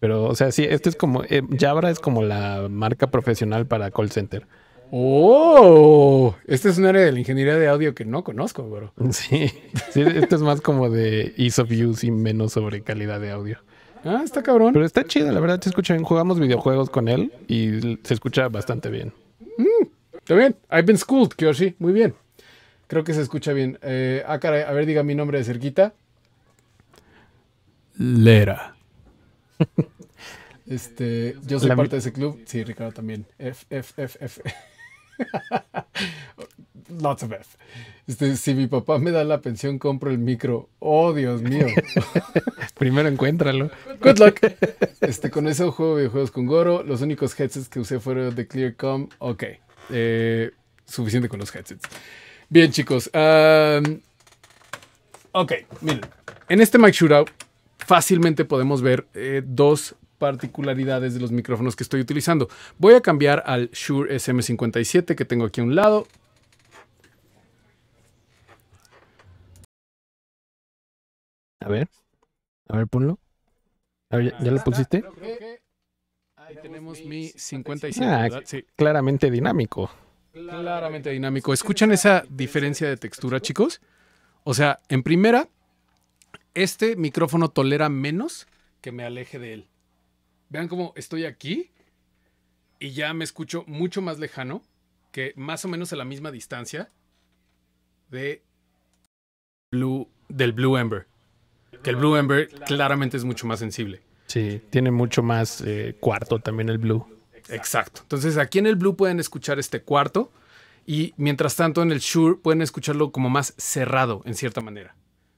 Pero, o sea, sí, esto es como. Eh, yabra Jabra es como la marca profesional para call center. Oh, este es un área de la ingeniería de audio que no conozco, bro. Sí, sí esto es más como de ease of use y menos sobre calidad de audio. Ah, está cabrón. Pero está chido, la verdad, se escucha bien. Jugamos videojuegos con él y se escucha bastante bien. Mm, está bien. I've been schooled, Kyoshi. Muy bien. Creo que se escucha bien. Eh, ah, a ver, diga mi nombre de cerquita. Lera. Este, yo soy parte de ese club. Sí, Ricardo también. F, F, F, F. Lots of F. Este, si mi papá me da la pensión, compro el micro. Oh, Dios mío. Primero encuéntralo. Good luck. Este, con ese juego videojuegos con Goro. Los únicos headsets que usé fueron de Clearcom. Ok. Eh, suficiente con los headsets. Bien, chicos. ok, miren. En este Mike Shootout fácilmente podemos ver eh, dos particularidades de los micrófonos que estoy utilizando. Voy a cambiar al Shure SM57 que tengo aquí a un lado. A ver, a ver, ponlo. ¿ya, lo pusiste? Ahí tenemos mi 57. Ah, claramente dinámico. Claramente dinámico. ¿Escuchan esa diferencia de textura, chicos? O sea, en primera, este micrófono tolera menos que me aleje de él vean cómo estoy aquí y ya me escucho mucho más lejano, que más o menos a la misma distancia de Blue, del Blue Ember. Que el Blue Ember claramente es mucho más sensible. Sí, tiene mucho más eh, cuarto también el Blue. Exacto. Entonces aquí en el Blue pueden escuchar este cuarto y mientras tanto en el Shure pueden escucharlo como más cerrado en cierta manera.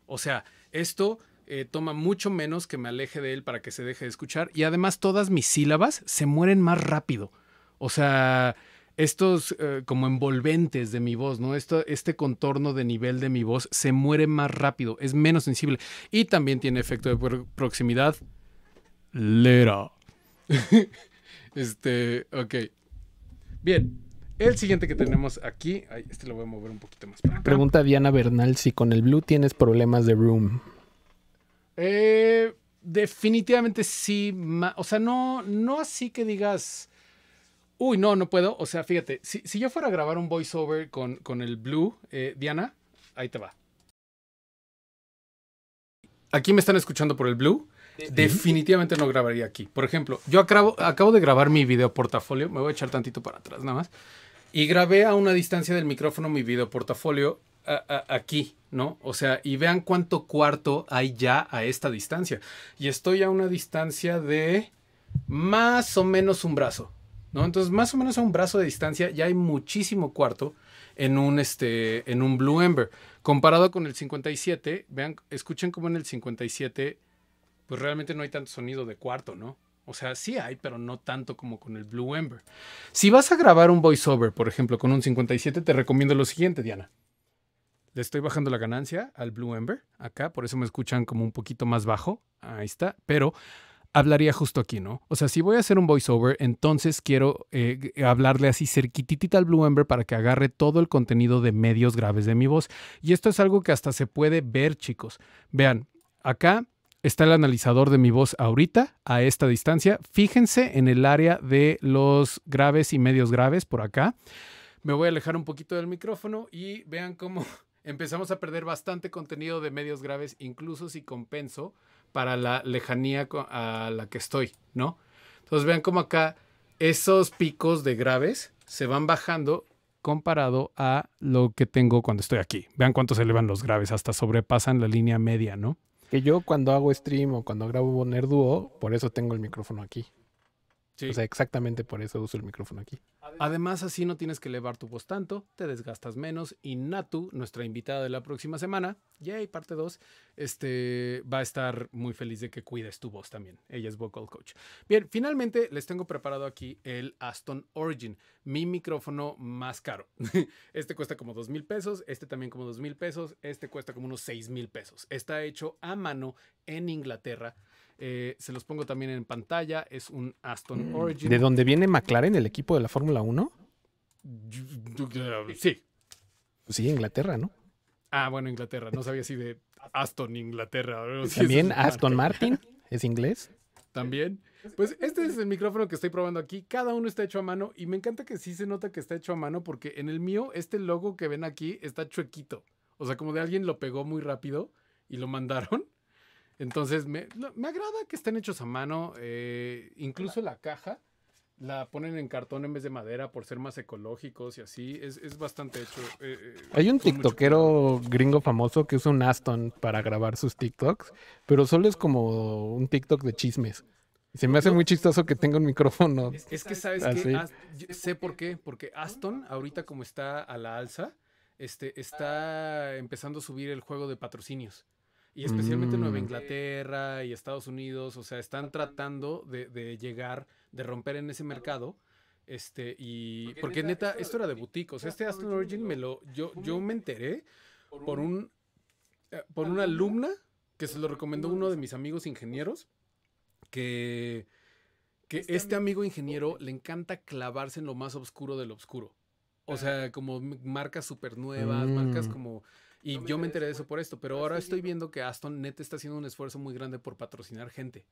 O sea, esto eh, toma mucho menos que me aleje de él para que se deje de escuchar. Y además todas mis sílabas se mueren más rápido. O sea, estos eh, como envolventes de mi voz, ¿no? Esto, este contorno de nivel de mi voz se muere más rápido, es menos sensible. Y también tiene efecto de proximidad. Lera. este, ok. Bien. El siguiente que tenemos aquí, este lo voy a mover un poquito más. Para Pregunta Diana Bernal si con el blue tienes problemas de room. Eh, definitivamente sí. O sea, no, no así que digas. Uy, no, no puedo. O sea, fíjate, si, yo fuera a grabar un voiceover con, con el Blue, eh, Diana, ahí te va. Aquí me están escuchando por el Blue. Definitivamente no grabaría aquí. Por ejemplo, yo acabo, acabo de grabar mi video portafolio. Me voy a echar tantito para atrás nada más. Y grabé a una distancia del micrófono mi video portafolio aquí, ¿no? O sea, y vean cuánto cuarto hay ya a esta distancia. Y estoy a una distancia de más o menos un brazo, ¿no? Entonces, más o menos a un brazo de distancia ya hay muchísimo cuarto en un, este, en un Blue Ember. Comparado con el 57, vean, escuchen como en el 57, pues realmente no hay tanto sonido de cuarto, ¿no? O sea, sí hay, pero no tanto como con el Blue Ember. Si vas a grabar un voiceover, por ejemplo, con un 57, te recomiendo lo siguiente, Diana. Le estoy bajando la ganancia al Blue Ember acá, por eso me escuchan como un poquito más bajo. Ahí está, pero hablaría justo aquí, ¿no? O sea, si voy a hacer un voiceover, entonces quiero eh, hablarle así cerquititita al Blue Ember para que agarre todo el contenido de medios graves de mi voz. Y esto es algo que hasta se puede ver, chicos. Vean, acá está el analizador de mi voz ahorita, a esta distancia. Fíjense en el área de los graves y medios graves por acá. Me voy a alejar un poquito del micrófono y vean cómo empezamos a perder bastante contenido de medios graves, incluso si compenso para la lejanía a la que estoy, ¿no? Entonces vean cómo acá esos picos de graves se van bajando comparado a lo que tengo cuando estoy aquí. Vean cuánto se elevan los graves, hasta sobrepasan la línea media, ¿no? Que yo cuando hago stream o cuando grabo Boner por eso tengo el micrófono aquí. O sea, exactamente por eso uso el micrófono aquí. Además, así no tienes que elevar tu voz tanto, te desgastas menos y Natu, nuestra invitada de la próxima semana, yay, parte 2, este, va a estar muy feliz de que cuides tu voz también. Ella es vocal coach. Bien, finalmente les tengo preparado aquí el Aston Origin, mi micrófono más caro. Este cuesta como 2 mil pesos, este también como 2 mil pesos, este cuesta como unos 6 mil pesos. Está hecho a mano en Inglaterra eh, se los pongo también en pantalla. Es un Aston mm. Origin. ¿De dónde viene McLaren, el equipo de la Fórmula 1? Sí. Pues sí, Inglaterra, ¿no? Ah, bueno, Inglaterra. No sabía si de Aston Inglaterra. también Aston Martin es inglés. También. Pues este es el micrófono que estoy probando aquí. Cada uno está hecho a mano y me encanta que sí se nota que está hecho a mano porque en el mío este logo que ven aquí está chuequito. O sea, como de alguien lo pegó muy rápido y lo mandaron. Entonces, me, me, agrada que estén hechos a mano. Eh, incluso la caja la ponen en cartón en vez de madera por ser más ecológicos y así. Es, bastante hecho. Eh, eh, Hay un tiktokero gringo famoso que usa un Aston para grabar sus TikToks, pero solo es como un TikTok de chismes. Se me hace muy chistoso que tenga un micrófono. es que sabes que sé por qué, porque Aston ahorita como está a la alza, este, está empezando a subir el juego de patrocinios. Y especialmente Nueva mm. Inglaterra y Estados Unidos, o sea, están tratando de, llegar, de romper en ese mercado. Este, y. Porque, neta, esto era de boutique. sea, este Aston Origin me lo. Yo, yo me enteré por un. Eh, por una alumna que se lo recomendó uno de mis amigos ingenieros. Que. Que este, este amigo ingeniero le encanta clavarse en lo más oscuro del oscuro. O sea, como marcas súper nuevas, marcas mm. como y yo me enteré de eso por esto, pero ahora estoy viendo que Aston Net está haciendo un esfuerzo muy grande por patrocinar gente.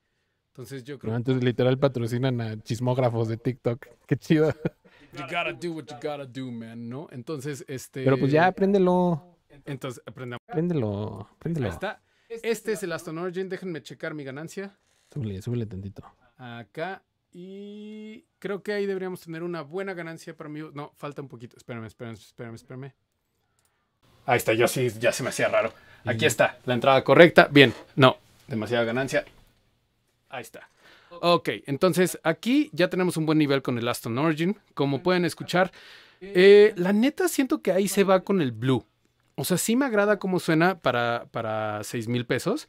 Entonces yo creo. entonces literal patrocinan a chismógrafos de TikTok. Qué chido. You gotta do what you gotta do, man, ¿no? Entonces, este. Pero pues ya apréndelo. Entonces, aprendamos. Apréndelo, apréndelo. Ahí está. Este, este es el Aston Origin. Déjenme checar mi ganancia. Súbele, súbele tantito. Acá. Y creo que ahí deberíamos tener una buena ganancia para mí. No, falta un poquito. Espérame, espérame, espérame, espérame. Ahí está, yo sí, ya se me hacía raro. Aquí está, la entrada correcta. Bien, no, demasiada ganancia. Ahí está. Ok, entonces aquí ya tenemos un buen nivel con el Aston Origin. Como pueden escuchar, eh, la neta siento que ahí se va con el blue. O sea, sí me agrada cómo suena para, para 6 mil pesos,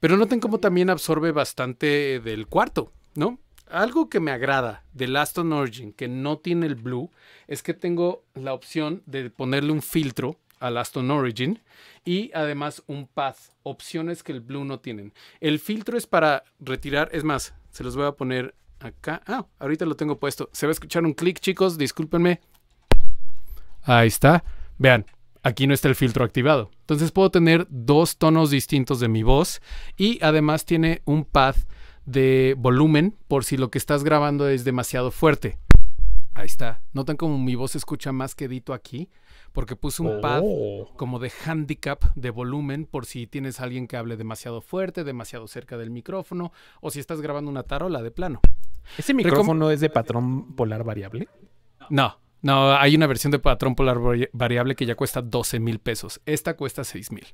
pero noten cómo también absorbe bastante del cuarto, ¿no? Algo que me agrada del Aston Origin, que no tiene el blue, es que tengo la opción de ponerle un filtro al Aston Origin y además un path, opciones que el blue no tienen. El filtro es para retirar, es más, se los voy a poner acá. Ah, ahorita lo tengo puesto. Se va a escuchar un clic, chicos, discúlpenme. Ahí está. Vean, aquí no está el filtro activado. Entonces puedo tener dos tonos distintos de mi voz y además tiene un path de volumen por si lo que estás grabando es demasiado fuerte. Ahí está. ¿Notan como mi voz se escucha más quedito aquí? porque puse un pad oh. como de handicap de volumen por si tienes a alguien que hable demasiado fuerte, demasiado cerca del micrófono o si estás grabando una tarola de plano. ¿Ese micrófono es de patrón polar variable? No, no, hay una versión de patrón polar variable que ya cuesta 12 mil pesos. Esta cuesta 6 mil.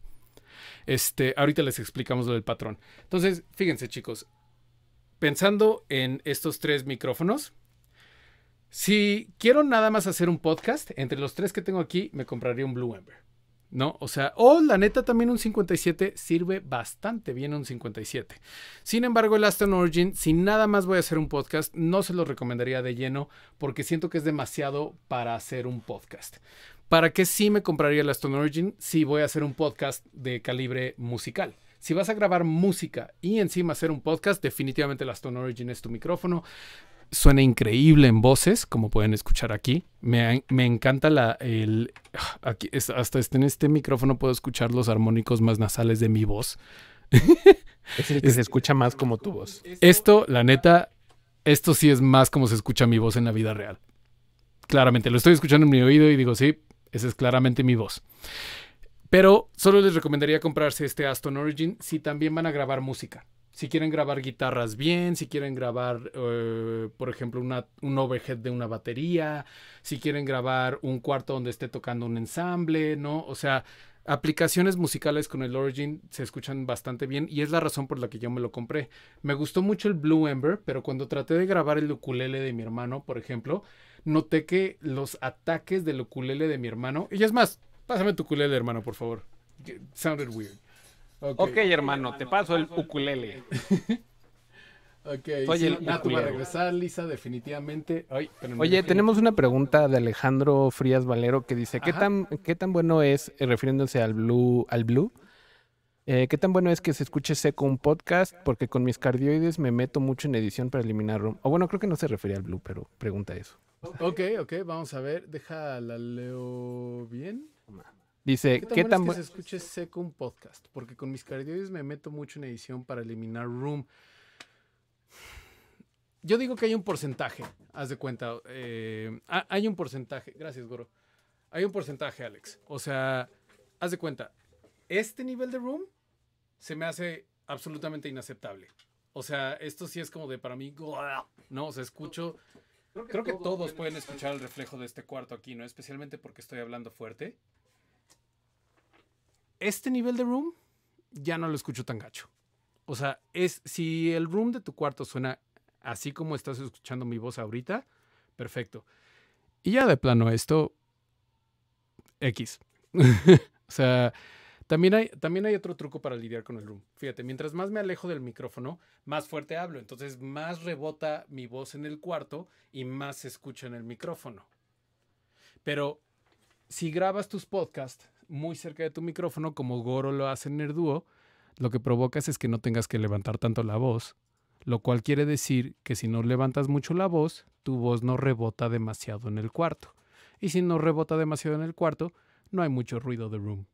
Este, ahorita les explicamos lo del patrón. Entonces, fíjense chicos, pensando en estos tres micrófonos, si quiero nada más hacer un podcast, entre los tres que tengo aquí, me compraría un Blue Ember. ¿No? O sea, o la neta también un 57 sirve bastante bien un 57. Sin embargo, el Aston Origin, si nada más voy a hacer un podcast, no se lo recomendaría de lleno porque siento que es demasiado para hacer un podcast. ¿Para qué sí me compraría el Aston Origin si voy a hacer un podcast de calibre musical? Si vas a grabar música y encima hacer un podcast, definitivamente el Aston Origin es tu micrófono. Suena increíble en voces, como pueden escuchar aquí. Me, encanta la, el... Ah, aquí, hasta este, en este micrófono puedo escuchar los armónicos más nasales de mi voz. es el que se escucha más como tu voz. Esto, la neta, esto sí es más como se escucha mi voz en la vida real. Claramente, lo estoy escuchando en mi oído y digo, sí, esa es claramente mi voz. Pero solo les recomendaría comprarse este Aston Origin si también van a grabar música si quieren grabar guitarras bien, si quieren grabar, eh, por ejemplo, una, un overhead de una batería, si quieren grabar un cuarto donde esté tocando un ensamble, ¿no? O sea, aplicaciones musicales con el Origin se escuchan bastante bien y es la razón por la que yo me lo compré. Me gustó mucho el Blue Ember, pero cuando traté de grabar el ukulele de mi hermano, por ejemplo, noté que los ataques del ukulele de mi hermano, y es más, pásame tu ukulele, hermano, por favor. sounded weird. Ok, eh, hermano, te ah, paso el ukulele. ok, Oye, va a regresar, Lisa, definitivamente. Oye, tenemos una pregunta de Alejandro Frías Valero que dice, ¿qué tan, ¿qué tan bueno es, eh, refiriéndose al blue, al blue eh, ¿Qué tan bueno es que se escuche seco un podcast? Porque con mis cardioides me meto mucho en edición para eliminarlo. O bueno, creo que no se refería al blue, pero pregunta eso. Ok, ok, vamos a ver. deja la leo bien. Dice, ¿qué tan, se escuche seco un podcast? Porque con mis cardioides me meto mucho en edición para eliminar room. Yo digo que hay un porcentaje, haz de cuenta. Eh, hay un porcentaje. Gracias, Goro. Hay un porcentaje, Alex. O sea, haz de cuenta. Este nivel de room se me hace absolutamente inaceptable. O sea, esto sí es como de para mí. No, o sea, escucho. Creo que, todos pueden escuchar el reflejo de este cuarto aquí, ¿no? Especialmente porque estoy hablando fuerte este nivel de room ya no lo escucho tan gacho. O sea, es si el room de tu cuarto suena así como estás escuchando mi voz ahorita, perfecto. Y ya de plano esto X. o sea, también hay, también hay otro truco para lidiar con el room. Fíjate, mientras más me alejo del micrófono, más fuerte hablo. Entonces, más rebota mi voz en el cuarto y más se escucha en el micrófono. Pero si grabas tus podcasts muy cerca de tu micrófono, como Goro lo hace en el lo que provocas es que no tengas que levantar tanto la voz, lo cual quiere decir que si no levantas mucho la voz, tu voz no rebota demasiado en el cuarto. Y si no rebota demasiado en el cuarto, no hay mucho ruido de room.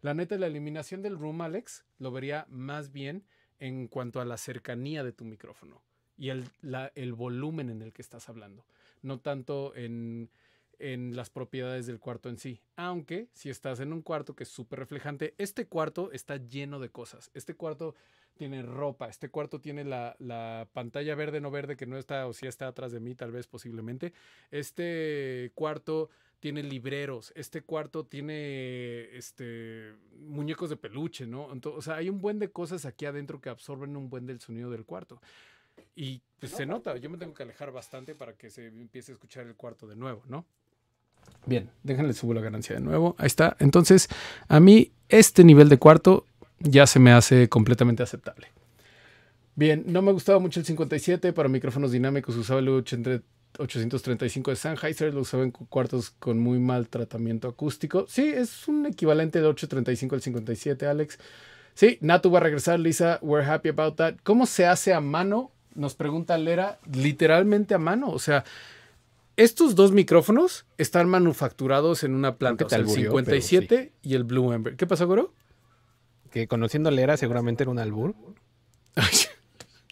La neta, la eliminación del room, Alex, lo vería más bien en cuanto a la cercanía de tu micrófono y el volumen en el que estás hablando. No tanto en en las propiedades del cuarto en sí. Aunque si estás en un cuarto que es súper reflejante, este cuarto está lleno de cosas. Este cuarto tiene ropa, este cuarto tiene la, la, pantalla verde, no verde, que no está o sí está atrás de mí, tal vez posiblemente. Este cuarto tiene libreros, este cuarto tiene este, muñecos de peluche, ¿no? Entonces, o sea, hay un buen de cosas aquí adentro que absorben un buen del sonido del cuarto. Y pues, se nota, yo me tengo que alejar bastante para que se empiece a escuchar el cuarto de nuevo, ¿no? Bien, déjenle subo la ganancia de nuevo. Ahí está. Entonces, a mí este nivel de cuarto ya se me hace completamente aceptable. Bien, no me gustaba mucho el 57 para micrófonos dinámicos. Usaba el 835 de Sennheiser, lo usaba en cuartos con muy mal tratamiento acústico. Sí, es un equivalente del 835 al 57, Alex. Sí, Natu va a regresar, Lisa. We're happy about that. ¿Cómo se hace a mano? Nos pregunta Lera, literalmente a mano. O sea, estos dos micrófonos están manufacturados en una planta, el 57 y el Blue Ember. ¿Qué pasó, Goro? Que conociendo era seguramente era un albur.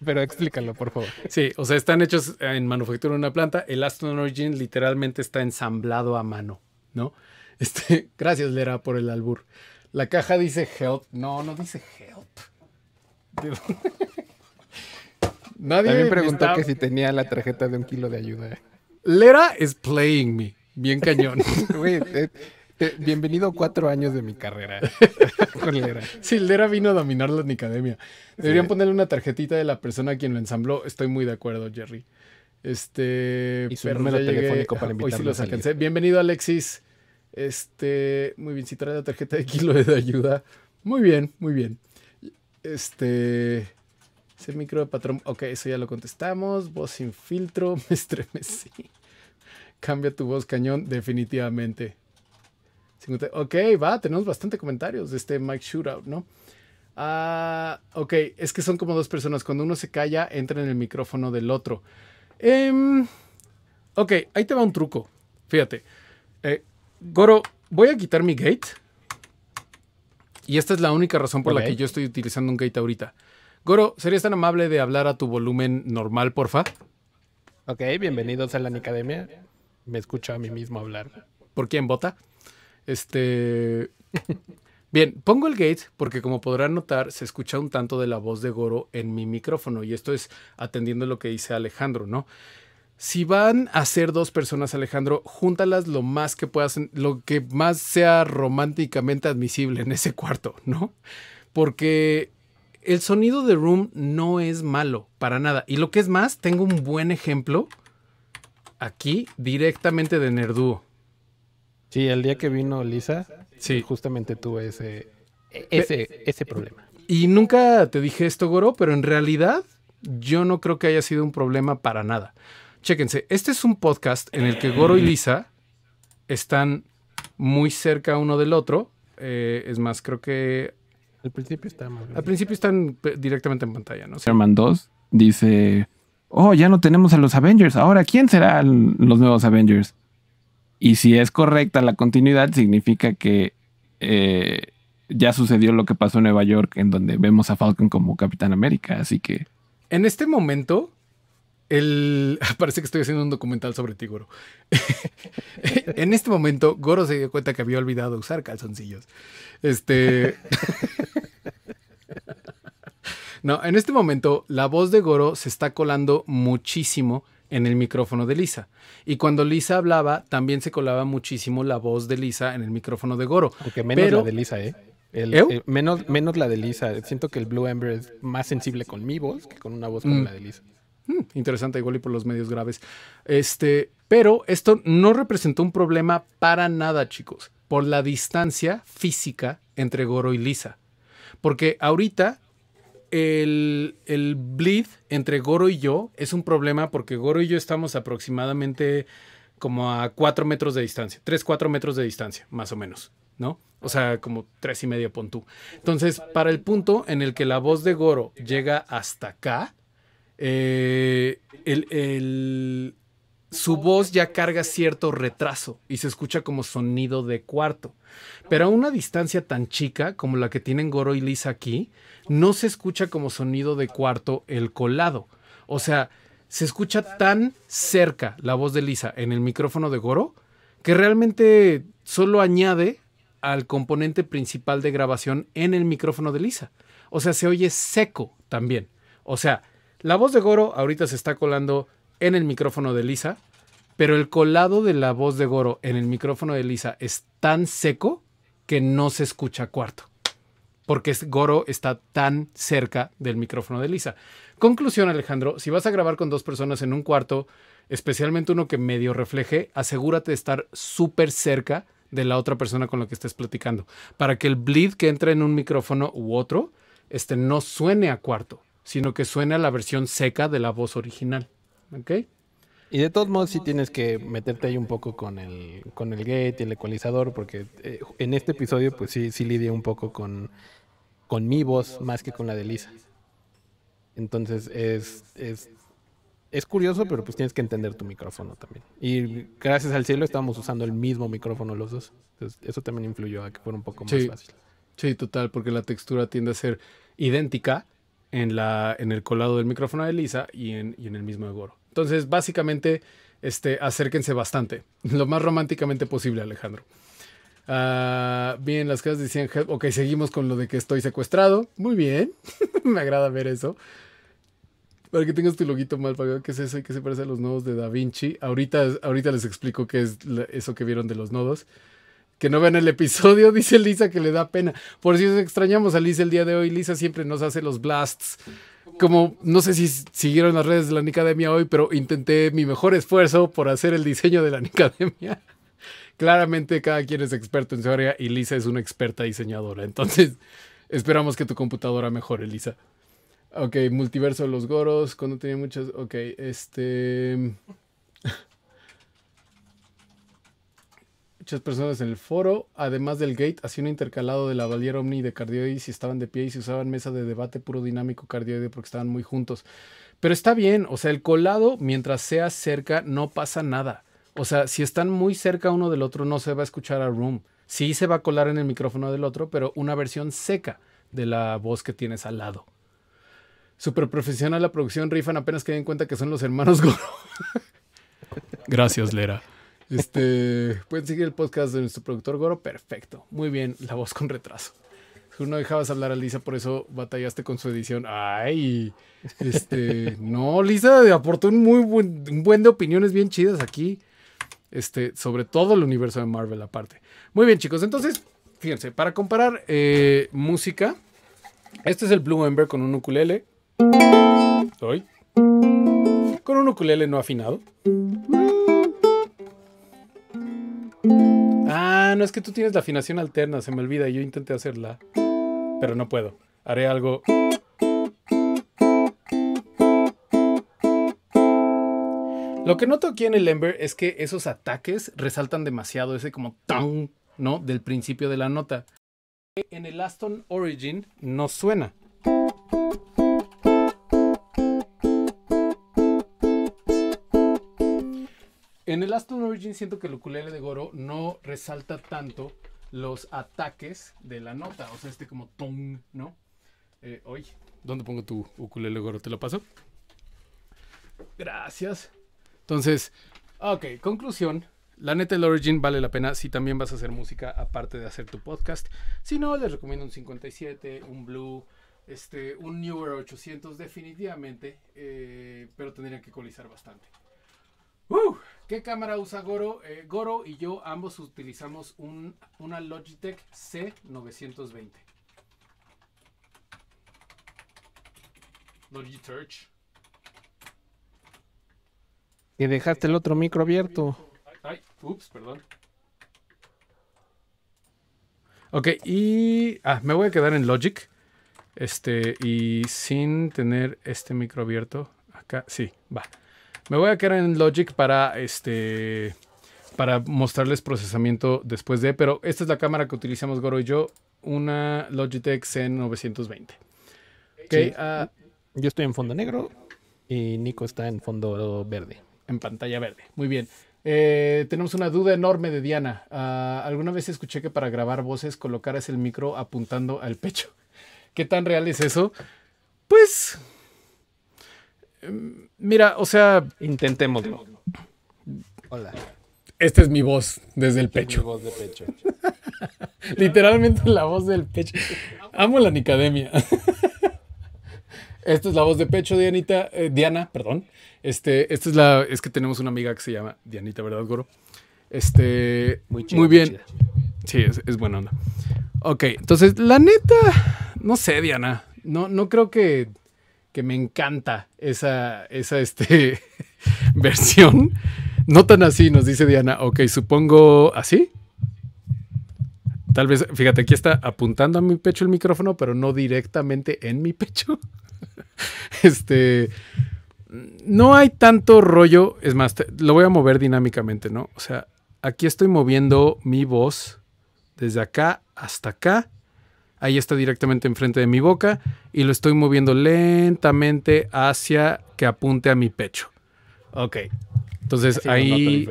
Pero explícalo, por favor. Sí, o sea, están hechos en manufactura en una planta. El Aston Origin literalmente está ensamblado a mano, ¿no? Este, gracias, Lera, por el albur. La caja dice help. No, no dice help. Nadie me preguntó que si tenía la tarjeta de un kilo de ayuda. Lera is playing me. Bien cañón. bienvenido cuatro años de mi carrera con Lera. Sí, Lera vino a dominar la Nicademia. Deberían ponerle una tarjetita de la persona a quien lo ensambló. Estoy muy de acuerdo, Jerry. Este. Y su telefónico para invitarlo Bienvenido, Alexis. Este. Muy bien, si trae la tarjeta de kilo de ayuda. Muy bien, muy bien. Este el micro de patrón. Ok, eso ya lo contestamos. Voz sin filtro. Me estremecí. Cambia tu voz cañón, definitivamente. Ok, va, tenemos bastante comentarios de este Mike Shootout, ¿no? Ah, ok, es que son como dos personas. Cuando uno se calla, entra en el micrófono del otro. Em, ok, ahí te va un truco. Fíjate. Eh, Goro, voy a quitar mi gate. Y esta es la única razón por la que yo estoy utilizando un gate ahorita. Goro, ¿serías tan amable de hablar a tu volumen normal, porfa? Ok, bienvenidos a la Nicademia. Me escucho a mí mismo hablar. ¿Por quién vota? Este. Bien, pongo el gate porque como podrán notar se escucha un tanto de la voz de Goro en mi micrófono y esto es atendiendo lo que dice Alejandro, ¿no? Si van a ser dos personas, Alejandro, júntalas lo más que puedas, lo que más sea románticamente admisible en ese cuarto, ¿no? Porque el sonido de Room no es malo, para nada. Y lo que es más, tengo un buen ejemplo aquí directamente de Nerduo. Sí, el día que vino Lisa, sí. justamente tuve e-, e-, ese, ese, ese problema. Y nunca te dije esto, Goro, pero en realidad yo no creo que haya sido un problema para nada. Chéquense, este es un podcast en el que Goro y Lisa están muy cerca uno del otro. Eh, es más, creo que al principio está Al principio están directamente en pantalla, no 2 dice, oh, ya no tenemos a los Avengers, ahora ¿quién serán los nuevos Avengers? Y si es correcta la continuidad, significa que eh, ya sucedió lo que pasó en Nueva York, en donde vemos a Falcon como Capitán América, así que... En este momento, el, parece que estoy haciendo un documental sobre ti, Goro. en este momento, Goro se dio cuenta que había olvidado usar calzoncillos. Este. no, en este momento, la voz de Goro se está colando muchísimo en el micrófono de Lisa. Y cuando Lisa hablaba, también se colaba muchísimo la voz de Lisa en el micrófono de Goro. Porque menos la de Lisa, ¿eh? ¿eh? menos, menos la de Lisa. Siento que el Blue Ember es más sensible con mi voz que con una voz como mm. la de Lisa. Hmm, interesante, igual y por los medios graves. Este, pero esto no representó un problema para nada, chicos, por la distancia física entre Goro y Lisa. Porque ahorita el, el bleed entre Goro y yo es un problema porque Goro y yo estamos aproximadamente como a 4 metros de distancia, 3-4 metros de distancia, más o menos, ¿no? O sea, como 3 y medio pontú Entonces, para el punto en el que la voz de Goro llega hasta acá, eh, su voz ya carga cierto retraso y se escucha como sonido de cuarto. Pero a una distancia tan chica como la que tienen Goro y Lisa aquí, no se escucha como sonido de cuarto el colado. O sea, se escucha tan cerca la voz de Lisa en el micrófono de Goro que realmente solo añade al componente principal de grabación en el micrófono de Lisa. O sea, se oye seco también. O sea, la voz de Goro ahorita se está colando en el micrófono de Lisa, pero el colado de la voz de Goro en el micrófono de Lisa es tan seco que no se escucha cuarto, porque Goro está tan cerca del micrófono de Lisa. Conclusión, Alejandro, si vas a grabar con dos personas en un cuarto, especialmente uno que medio refleje, asegúrate de estar súper cerca de la otra persona con la que estés platicando, para que el bleed que entra en un micrófono u otro este, no suene a cuarto sino que suena la versión seca de la voz original. ¿Ok? Y de todos modos sí tienes que meterte ahí un poco con el, con el gate y el ecualizador, porque eh, en este episodio pues sí, sí lidié un poco con, con mi voz más que con la de Lisa. Entonces es, es, curioso, pero pues tienes que entender tu micrófono también. Y gracias al cielo estábamos usando el mismo micrófono los dos. Entonces eso también influyó a que fuera un poco más fácil. Sí, total, porque la textura tiende a ser idéntica en, la, en el colado del micrófono de Lisa y en, en el mismo de Goro. Entonces, básicamente, este, acérquense bastante, lo más románticamente posible, Alejandro. Ah, bien, las casas decían, ok, seguimos con lo de que estoy secuestrado. Muy bien, me agrada ver eso. Para que tengas tu loguito mal pagado, ¿qué es eso? se parece a los nodos de Da Vinci? Ahorita, ahorita les explico qué es eso que vieron de los nodos que no vean el episodio, dice Lisa que le da pena. Por si nos extrañamos a Lisa el día de hoy, Lisa siempre nos hace los blasts. Como no sé si siguieron las redes de la Nicademia hoy, pero intenté mi mejor esfuerzo por hacer el diseño de la Nicademia. Claramente cada quien es experto en su área y Lisa es una experta diseñadora. Entonces, esperamos que tu computadora mejore, Lisa. Ok, multiverso de los goros, cuando tenía muchas... Ok, este... Muchas personas en el foro, además del gate, hacían un intercalado de la Valier Omni y de cardioide si estaban de pie y se usaban mesa de debate puro dinámico cardioide porque estaban muy juntos. Pero está bien, o sea, el colado, mientras sea cerca, no pasa nada. O sea, si están muy cerca uno del otro, no se va a escuchar a Room. Sí se va a colar en el micrófono del otro, pero una versión seca de la voz que tienes al lado. Super profesional la producción, rifan apenas que den cuenta que son los hermanos Goro. Gracias, Lera. Este, pueden seguir el podcast de nuestro productor Goro. Perfecto. Muy bien, la voz con retraso. Tú no dejabas hablar a Lisa, por eso batallaste con su edición. Ay, este, no, Lisa aportó un muy buen, un de opiniones bien chidas aquí. Este, sobre todo el universo de Marvel aparte. Muy bien, chicos, entonces, fíjense, para comparar eh, música, este es el Blue Ember con un ukulele. Hoy. Con un ukulele no afinado. Ah, no, es que tú tienes la afinación alterna, se me olvida, yo intenté hacerla, pero no puedo. Haré algo... Lo que noto aquí en el Ember es que esos ataques resaltan demasiado ese como tan, ¿no? Del principio de la nota. En el Aston Origin no suena. En el Aston Origin siento que el ukulele de Goro no resalta tanto los ataques de la nota, o sea, este como tong, ¿no? Eh, oye, ¿dónde pongo tu ukulele Goro? ¿Te lo paso? Gracias. Entonces, ok, conclusión. La neta, el Origin vale la pena si también vas a hacer música aparte de hacer tu podcast. Si no, les recomiendo un 57, un Blue, este, un Newer 800 definitivamente, eh, pero tendrían que colizar bastante. ¿Qué cámara usa Goro? Eh, Goro y yo ambos utilizamos una Logitech C920. Logitech. Y dejaste el otro micro abierto. Ay, ups, perdón. Ok, y. Ah, me voy a quedar en Logic. Este, y sin tener este micro abierto. Acá, sí, va. Me voy a quedar en Logic para este para mostrarles procesamiento después de, pero esta es la cámara que utilizamos Goro y yo, una Logitech c 920. Okay, ah, yo estoy en fondo negro y Nico está en fondo verde. En pantalla verde. Muy bien. Eh, tenemos una duda enorme de Diana. Ah, alguna vez escuché que para grabar voces colocaras el micro apuntando al pecho. ¿Qué tan real es eso? Pues Mira, o sea. Intentémoslo. Hola. Esta es mi voz desde el pecho. voz de pecho. Literalmente la voz del pecho. Amo la Nicademia. Esta es la voz de pecho, Dianita. Eh, Diana, perdón. Este, esta es la. Es que tenemos una amiga que se llama Dianita, ¿verdad, Goro? Este. Muy, bien. sí, es, es, buena onda. Ok, entonces, la neta. No sé, Diana. No, no creo que que me encanta esa, esa este, versión. No tan así, nos dice Diana. Ok, supongo así. Tal vez, fíjate, aquí está apuntando a mi pecho el micrófono, pero no directamente en mi pecho. Este, no hay tanto rollo, es más, lo voy a mover dinámicamente, ¿no? O sea, aquí estoy moviendo mi voz desde acá hasta acá ahí está directamente enfrente de mi boca y lo estoy moviendo lentamente hacia que apunte a mi pecho. Ok. Entonces ahí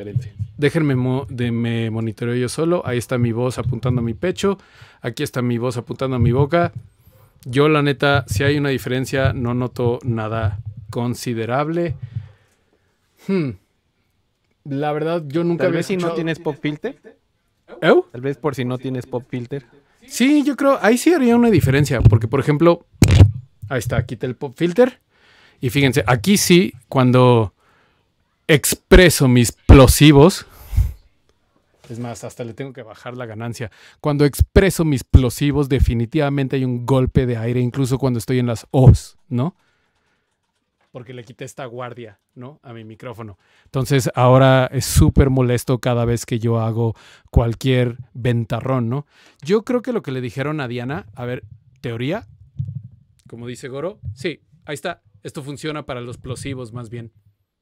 déjenme de, me monitoreo yo solo. Ahí está mi voz apuntando a mi pecho. Aquí está mi voz apuntando a mi boca. Yo la neta, si hay una diferencia, no noto nada considerable. Hmm. La verdad, yo nunca Tal vez si no tienes pop filter. ¿Eh? Tal vez por si no tienes pop filter. Sí, yo creo, ahí sí haría una diferencia, porque por ejemplo, ahí está, quita el pop filter. Y fíjense, aquí sí, cuando expreso mis plosivos, es más, hasta le tengo que bajar la ganancia. Cuando expreso mis plosivos, definitivamente hay un golpe de aire, incluso cuando estoy en las O's, ¿no? porque le quité esta guardia, ¿no? A mi micrófono. Entonces ahora es súper molesto cada vez que yo hago cualquier ventarrón, ¿no? Yo creo que lo que le dijeron a Diana, a ver, teoría, como dice Goro, sí, ahí está, esto funciona para los plosivos más bien.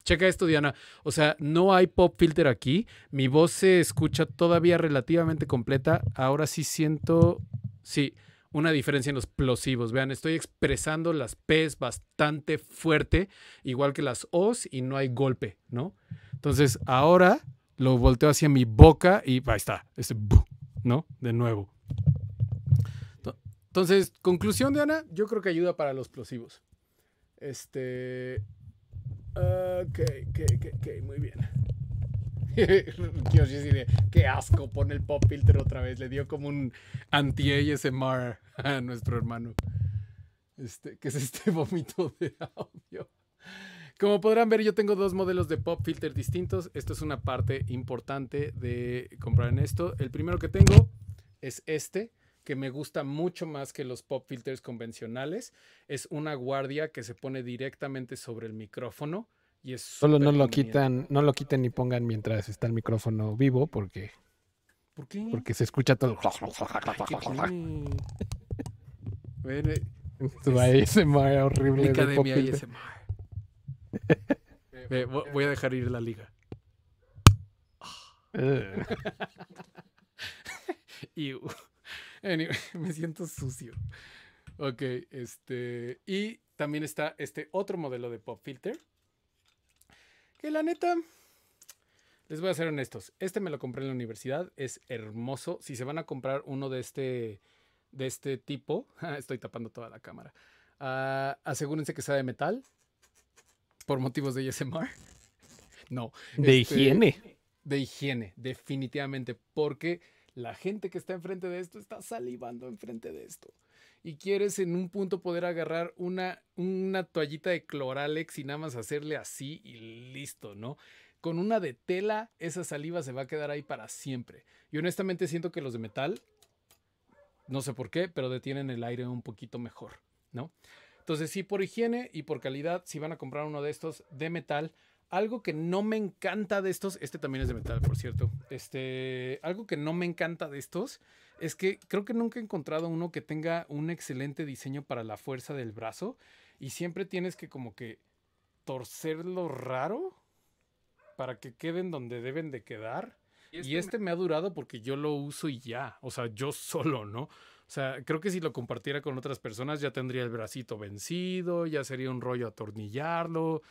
Checa esto, Diana. O sea, no hay pop filter aquí. Mi voz se escucha todavía relativamente completa. Ahora sí siento. Sí, una diferencia en los plosivos. Vean, estoy expresando las P's bastante fuerte, igual que las O's, y no hay golpe, ¿no? Entonces, ahora lo volteo hacia mi boca y ahí está, este ¿no? De nuevo. Entonces, conclusión de Ana, yo creo que ayuda para los plosivos. Este. Ah, ok, ok, ok, muy bien. Kyoshi qué asco, pone el pop filter otra vez. Le dio como un anti-ASMR a nuestro hermano. Este, ¿Qué es este vómito de audio? Como podrán ver, yo tengo dos modelos de pop filter distintos. Esto es una parte importante de comprar en esto. El primero que tengo es este, que me gusta mucho más que los pop filters convencionales. Es una guardia que se pone directamente sobre el micrófono Solo no lo quitan, no lo quiten ni pongan mientras está el micrófono vivo, porque. Porque se escucha todo. horrible. voy a dejar ir la liga. me siento sucio. Ok, este. Y también está este otro modelo de pop filter y la neta, les voy a ser honestos. Este me lo compré en la universidad. Es hermoso. Si se van a comprar uno de este, de este tipo, estoy tapando toda la cámara. Ah, asegúrense que sea de metal. Por motivos de ASMR. no. De este, higiene. De higiene, definitivamente. Porque la gente que está enfrente de esto está salivando enfrente de esto y quieres en un punto poder agarrar una, una toallita de cloralex y nada más hacerle así y listo, ¿no? Con una de tela, esa saliva se va a quedar ahí para siempre. Y honestamente siento que los de metal, no sé por qué, pero detienen el aire un poquito mejor, ¿no? Entonces, sí, por higiene y por calidad, si van a comprar uno de estos de metal, algo que no me encanta de estos, este también es de metal, por cierto. Este, algo que no me encanta de estos es que creo que nunca he encontrado uno que tenga un excelente diseño para la fuerza del brazo y siempre tienes que como que torcerlo raro para que queden donde deben de quedar. Y este, este me ha durado porque yo lo uso y ya, o sea, yo solo, ¿no? O sea, creo que si lo compartiera con otras personas ya tendría el bracito vencido, ya sería un rollo atornillarlo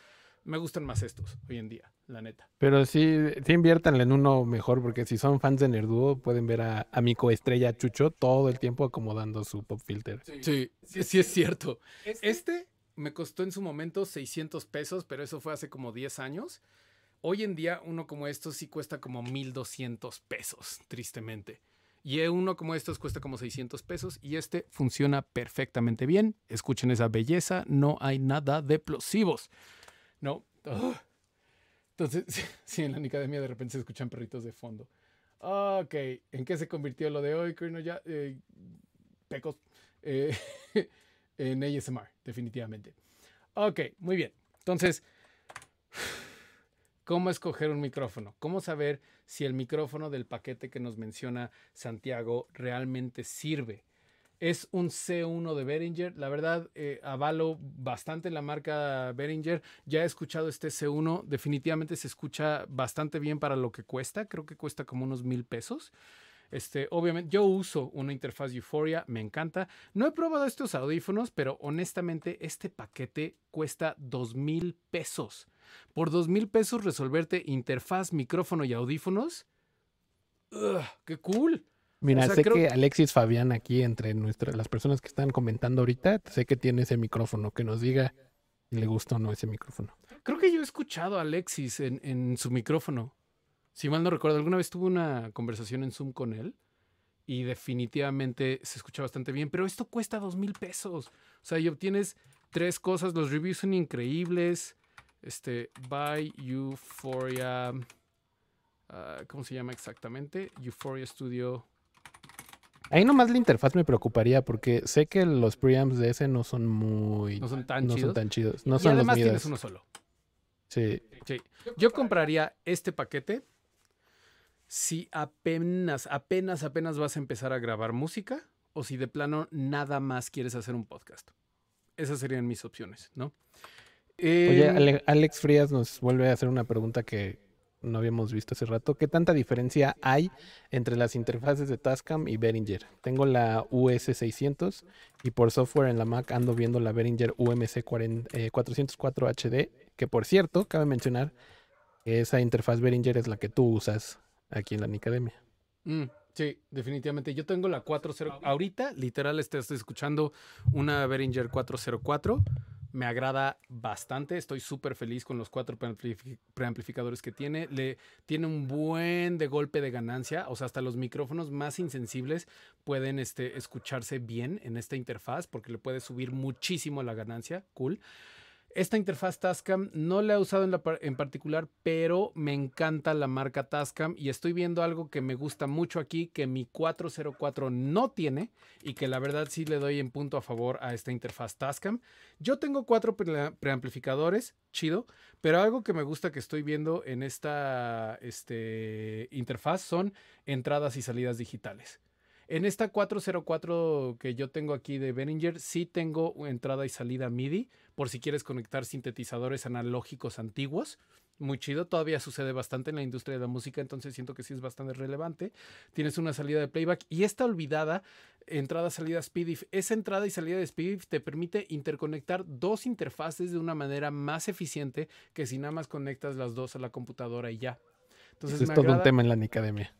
me gustan más estos hoy en día, la neta. Pero sí, sí inviértanle en uno mejor, porque si son fans de Nerduo, pueden ver a, a mi coestrella Chucho todo el tiempo acomodando su pop filter. Sí, sí, es cierto. Este, este me costó en su momento 600 pesos, pero eso fue hace como 10 años. Hoy en día uno como estos sí cuesta como 1200 pesos, tristemente. Y e uno como estos cuesta como 600 pesos y este funciona perfectamente bien. Escuchen esa belleza, no hay nada de plosivos. No. Entonces, sí, en la academia de repente se escuchan perritos de fondo. Ah, ok, ¿en qué se convirtió lo de hoy, no Ya, eh, pecos. Eh, en ASMR, definitivamente. Ok, muy bien. Entonces, ¿cómo escoger un micrófono? ¿Cómo saber si el micrófono del paquete que nos menciona Santiago realmente sirve? Es un C1 de Behringer. La verdad, eh, avalo bastante la marca Behringer. Ya he escuchado este C1. Definitivamente se escucha bastante bien para lo que cuesta. Creo que cuesta como unos mil pesos. Este, obviamente, yo uso una interfaz Euphoria, me encanta. No he probado estos audífonos, pero honestamente, este paquete cuesta dos mil pesos. Por dos mil pesos resolverte interfaz, micrófono y audífonos. ¡Qué cool! Mira, sé que Alexis Fabián aquí, entre nuestras las personas que están comentando ahorita, sé que tiene ese micrófono, que nos diga si le gusta o no ese micrófono. Creo que yo he escuchado a Alexis en, su micrófono. Si mal no recuerdo, alguna vez tuve una conversación en Zoom con él y definitivamente se escucha bastante bien, pero esto cuesta dos mil pesos. O sea, y obtienes tres cosas, los reviews son increíbles. Este, by Euphoria. Ah, ¿Cómo se llama exactamente? Euphoria Studio Ahí nomás la interfaz me preocuparía porque sé que los preamps de ese no son muy. No son tan no chidos. Son tan chidos. No y además tienes uno solo. Sí. Yo compraría este paquete si apenas, apenas, apenas vas a empezar a grabar música o si de plano nada más quieres hacer un podcast. Esas serían mis opciones, ¿no? Oye, em, Alex Frías nos vuelve a hacer una pregunta que no habíamos visto hace rato. ¿Qué tanta diferencia hay entre las interfaces de Tascam y Behringer? Tengo la US600 y por software en la Mac ando viendo la Behringer UMC 404 HD, que por cierto, cabe mencionar que esa interfaz Behringer es la que tú usas aquí en la Nicademia. E mm, sí, definitivamente. Yo tengo la 404. Ahorita, literal, estás escuchando una Behringer 404 me agrada bastante. Estoy súper feliz con los cuatro preamplificadores que tiene. Le tiene un buen de golpe de ganancia. O sea, hasta los micrófonos más insensibles pueden este, escucharse bien en esta interfaz porque le puede subir muchísimo la ganancia. Cool. Esta interfaz Tascam no la he usado en, particular, pero me encanta la marca Tascam y estoy viendo algo que me gusta mucho aquí, que mi 404 no tiene y que la verdad sí le doy en punto a favor a esta interfaz Tascam. Yo tengo cuatro preamplificadores, chido, pero algo que me gusta que estoy viendo en esta este, interfaz son entradas y salidas digitales. En esta 404 que yo tengo aquí de Beninger, sí tengo entrada y salida MIDI, por si quieres conectar sintetizadores analógicos antiguos. Muy chido, todavía sucede bastante en la industria de la música, entonces siento que sí es bastante relevante. Tienes una salida de playback y esta olvidada entrada, salida speedif, Esa entrada y salida de speedif te permite interconectar dos interfaces de una manera más eficiente que si nada más conectas las dos a la computadora y ya. Entonces, es todo un tema en la academia.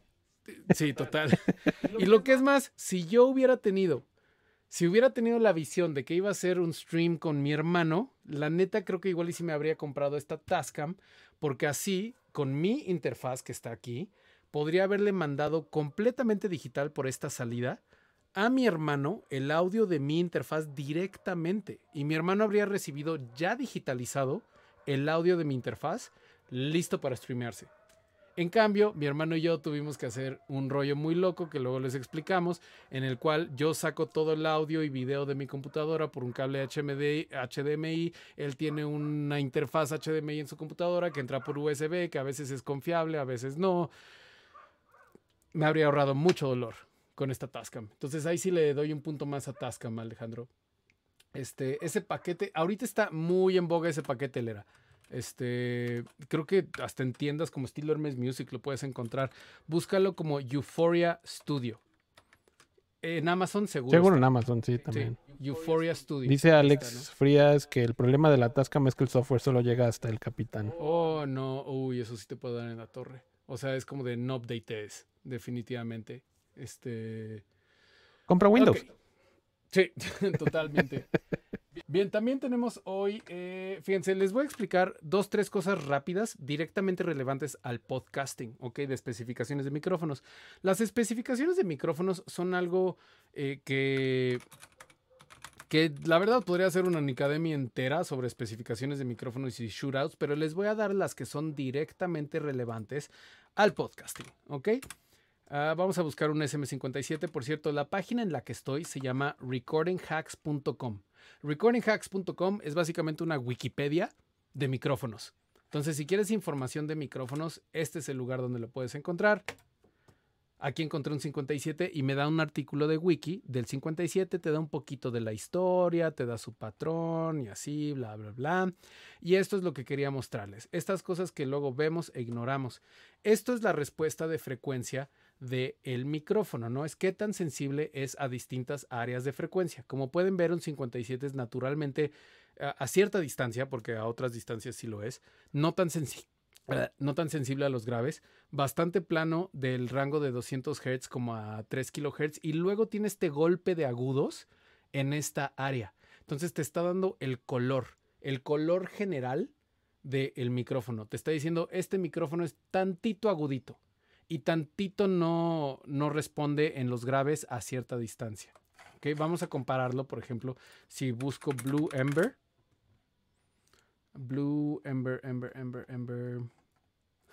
Sí, total. y lo que es más, si yo hubiera tenido, si hubiera tenido la visión de que iba a hacer un stream con mi hermano, la neta creo que igual y si me habría comprado esta Tascam, porque así, con mi interfaz que está aquí, podría haberle mandado completamente digital por esta salida a mi hermano el audio de mi interfaz directamente. Y mi hermano habría recibido ya digitalizado el audio de mi interfaz listo para streamearse. En cambio, mi hermano y yo tuvimos que hacer un rollo muy loco que luego les explicamos, en el cual yo saco todo el audio y video de mi computadora por un cable HDMI, él tiene una interfaz HDMI en su computadora que entra por USB, que a veces es confiable, a veces no. Me habría ahorrado mucho dolor con esta Tascam. Entonces ahí sí le doy un punto más a Tascam, Alejandro. Este, ese paquete, ahorita está muy en boga ese paquete, Lera. Este, creo que hasta en tiendas como Steel Music lo puedes encontrar. Búscalo como Euphoria Studio. En Amazon seguro. Seguro en Amazon, sí, también. Euphoria Studio. Dice Alex Frías que el problema de la tasca es que el software solo llega hasta el capitán. Oh, no. Uy, eso sí te puede dar en la torre. O sea, es como de no updates, definitivamente. Este. Compra Windows. Sí, totalmente. Bien, también tenemos hoy, eh, fíjense, les voy a explicar dos, tres cosas rápidas directamente relevantes al podcasting, ¿ok? De especificaciones de micrófonos. Las especificaciones de micrófonos son algo eh, que que la verdad podría ser una academia entera sobre especificaciones de micrófonos y shootouts, pero les voy a dar las que son directamente relevantes al podcasting, ¿ok? Ah, vamos a buscar un SM57. Por cierto, la página en la que estoy se llama recordinghacks.com. Recordinghacks.com es básicamente una Wikipedia de micrófonos. Entonces, si quieres información de micrófonos, este es el lugar donde lo puedes encontrar. Aquí encontré un 57 y me da un artículo de wiki del 57, te da un poquito de la historia, te da su patrón y así, bla, bla, bla. Y esto es lo que quería mostrarles, estas cosas que luego vemos e ignoramos. Esto es la respuesta de frecuencia del el micrófono, ¿no? Es qué tan sensible es a distintas áreas de frecuencia. Como pueden ver, un 57 es naturalmente a, cierta distancia, porque a otras distancias sí lo es, no tan sensible eh, no tan sensible a los graves, bastante plano del rango de 200 Hz como a 3 kHz y luego tiene este golpe de agudos en esta área. Entonces te está dando el color, el color general del micrófono. Te está diciendo, este micrófono es tantito agudito, y tantito no, no responde en los graves a cierta distancia. ¿Okay? Vamos a compararlo, por ejemplo, si busco Blue Ember. Blue Ember, Ember, Ember, Ember.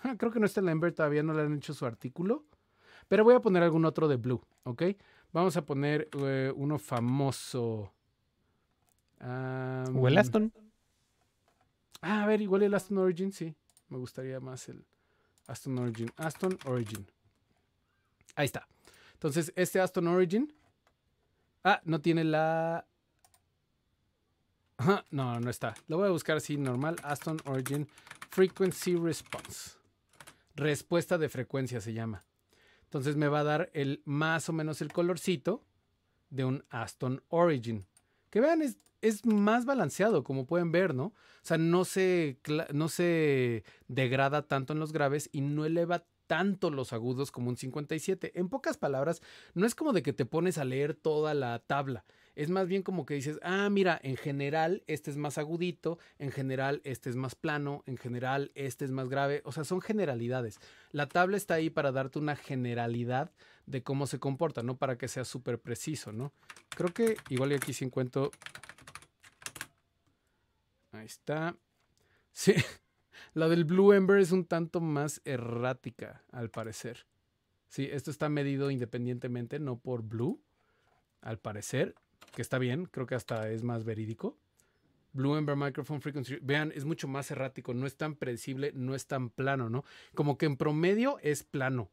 Ah, creo que no está el Ember, todavía no le han hecho su artículo. Pero voy a poner algún otro de Blue, ¿ok? Vamos a poner eh, uno famoso. ¿O Aston? Ah, a ver, igual el Aston Origin, sí. Me gustaría más el, Aston Origin. Aston Origin. Ahí está. Entonces, este Aston Origin. Ah, no tiene la. no, no está. Lo voy a buscar así normal. Aston Origin Frequency Response. Respuesta de frecuencia se llama. Entonces me va a dar el más o menos el colorcito de un Aston Origin. Que vean, es es más balanceado, como pueden ver, ¿no? O sea, no se, no se degrada tanto en los graves y no eleva tanto los agudos como un 57. En pocas palabras, no es como de que te pones a leer toda la tabla. Es más bien como que dices, ah, mira, en general este es más agudito, en general este es más plano, en general este es más grave. O sea, son generalidades. La tabla está ahí para darte una generalidad de cómo se comporta, no para que sea súper preciso, ¿no? Creo que igual aquí sí encuentro Ahí está. Sí, la del Blue Ember es un tanto más errática, al parecer. Sí, esto está medido independientemente, no por Blue, al parecer, que está bien, creo que hasta es más verídico. Blue Ember Microphone Frequency, vean, es mucho más errático, no es tan predecible, no es tan plano, ¿no? Como que en promedio es plano,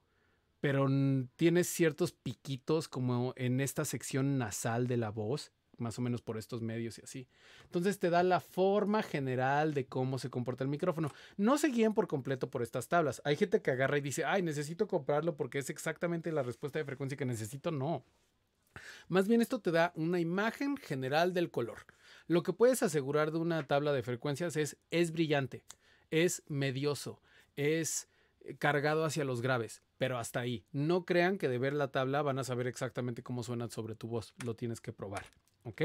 pero tiene ciertos piquitos como en esta sección nasal de la voz más o menos por estos medios y así. Entonces te da la forma general de cómo se comporta el micrófono. No se guían por completo por estas tablas. Hay gente que agarra y dice, ay, necesito comprarlo porque es exactamente la respuesta de frecuencia que necesito. No. Más bien esto te da una imagen general del color. Lo que puedes asegurar de una tabla de frecuencias es es brillante, es medioso, es eh, cargado hacia los graves, pero hasta ahí. No crean que de ver la tabla van a saber exactamente cómo suena sobre tu voz, lo tienes que probar. ¿Ok?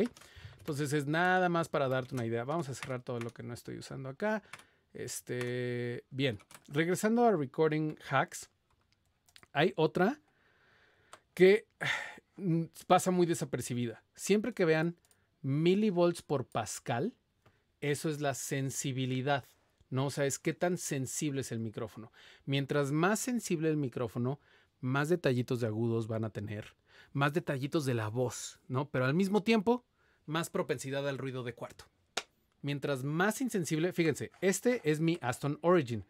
Entonces es nada más para darte una idea. Vamos a cerrar todo lo que no estoy usando acá. Este, bien, regresando a Recording Hacks, hay otra que mm, pasa muy desapercibida. Siempre que vean milivolts por pascal, eso es la sensibilidad. ¿no? O sea, es qué tan sensible es el micrófono. Mientras más sensible el micrófono, más detallitos de agudos van a tener, más detallitos de la voz, ¿no? Pero al mismo tiempo, más propensidad al ruido de cuarto. Mientras más insensible, fíjense, este es mi Aston Origin.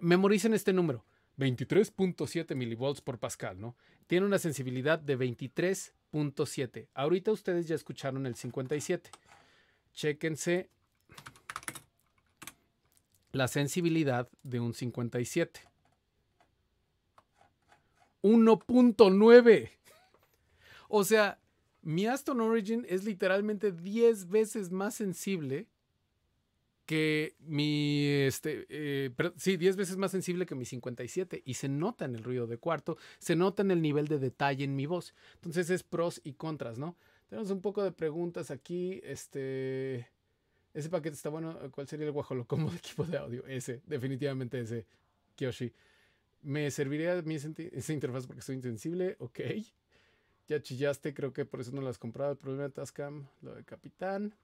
Memoricen este número, 23.7 milivolts por pascal, ¿no? Tiene una sensibilidad de 23.7. Ahorita ustedes ya escucharon el 57. Chéquense la sensibilidad de un 57. 1.9. O sea, mi Aston Origin es literalmente 10 veces más sensible que mi, este, eh, sí, 10 veces más sensible que mi 57 y se nota en el ruido de cuarto, se nota en el nivel de detalle en mi voz. Entonces es pros y contras, ¿no? Tenemos un poco de preguntas aquí, este... Ese paquete está bueno. ¿Cuál sería el como de equipo de audio? Ese, definitivamente ese. Kyoshi. ¿Me serviría esa interfaz porque soy insensible? Ok. Ya chillaste, creo que por eso no las compraba. El problema de Tascam, lo de Capitán.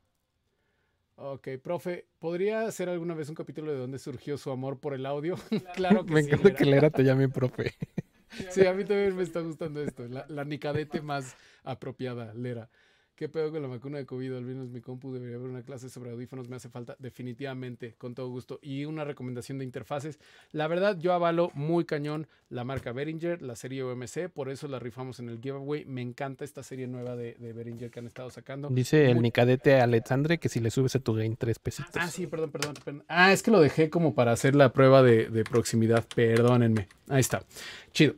Ok, profe, ¿podría hacer alguna vez un capítulo de dónde surgió su amor por el audio? claro que me sí. Me encanta que Lera te llame profe. sí, a mí también me está gustando esto, la nicadete más apropiada, Lera. ¿Qué pedo con la vacuna de COVID? Al menos mi compu debería haber una clase sobre audífonos, me hace falta definitivamente, con todo gusto. Y una recomendación de interfaces. La verdad, yo avalo muy cañón la marca Behringer, la serie OMC, por eso la rifamos en el giveaway. Me encanta esta serie nueva de, de Behringer que han estado sacando. Dice el Nicadete Alexandre que si le subes a tu game, tres pesitos. Ah, sí, perdón, perdón, Ah, es que lo dejé como para hacer la prueba de, de proximidad, perdónenme. Ahí está, chido.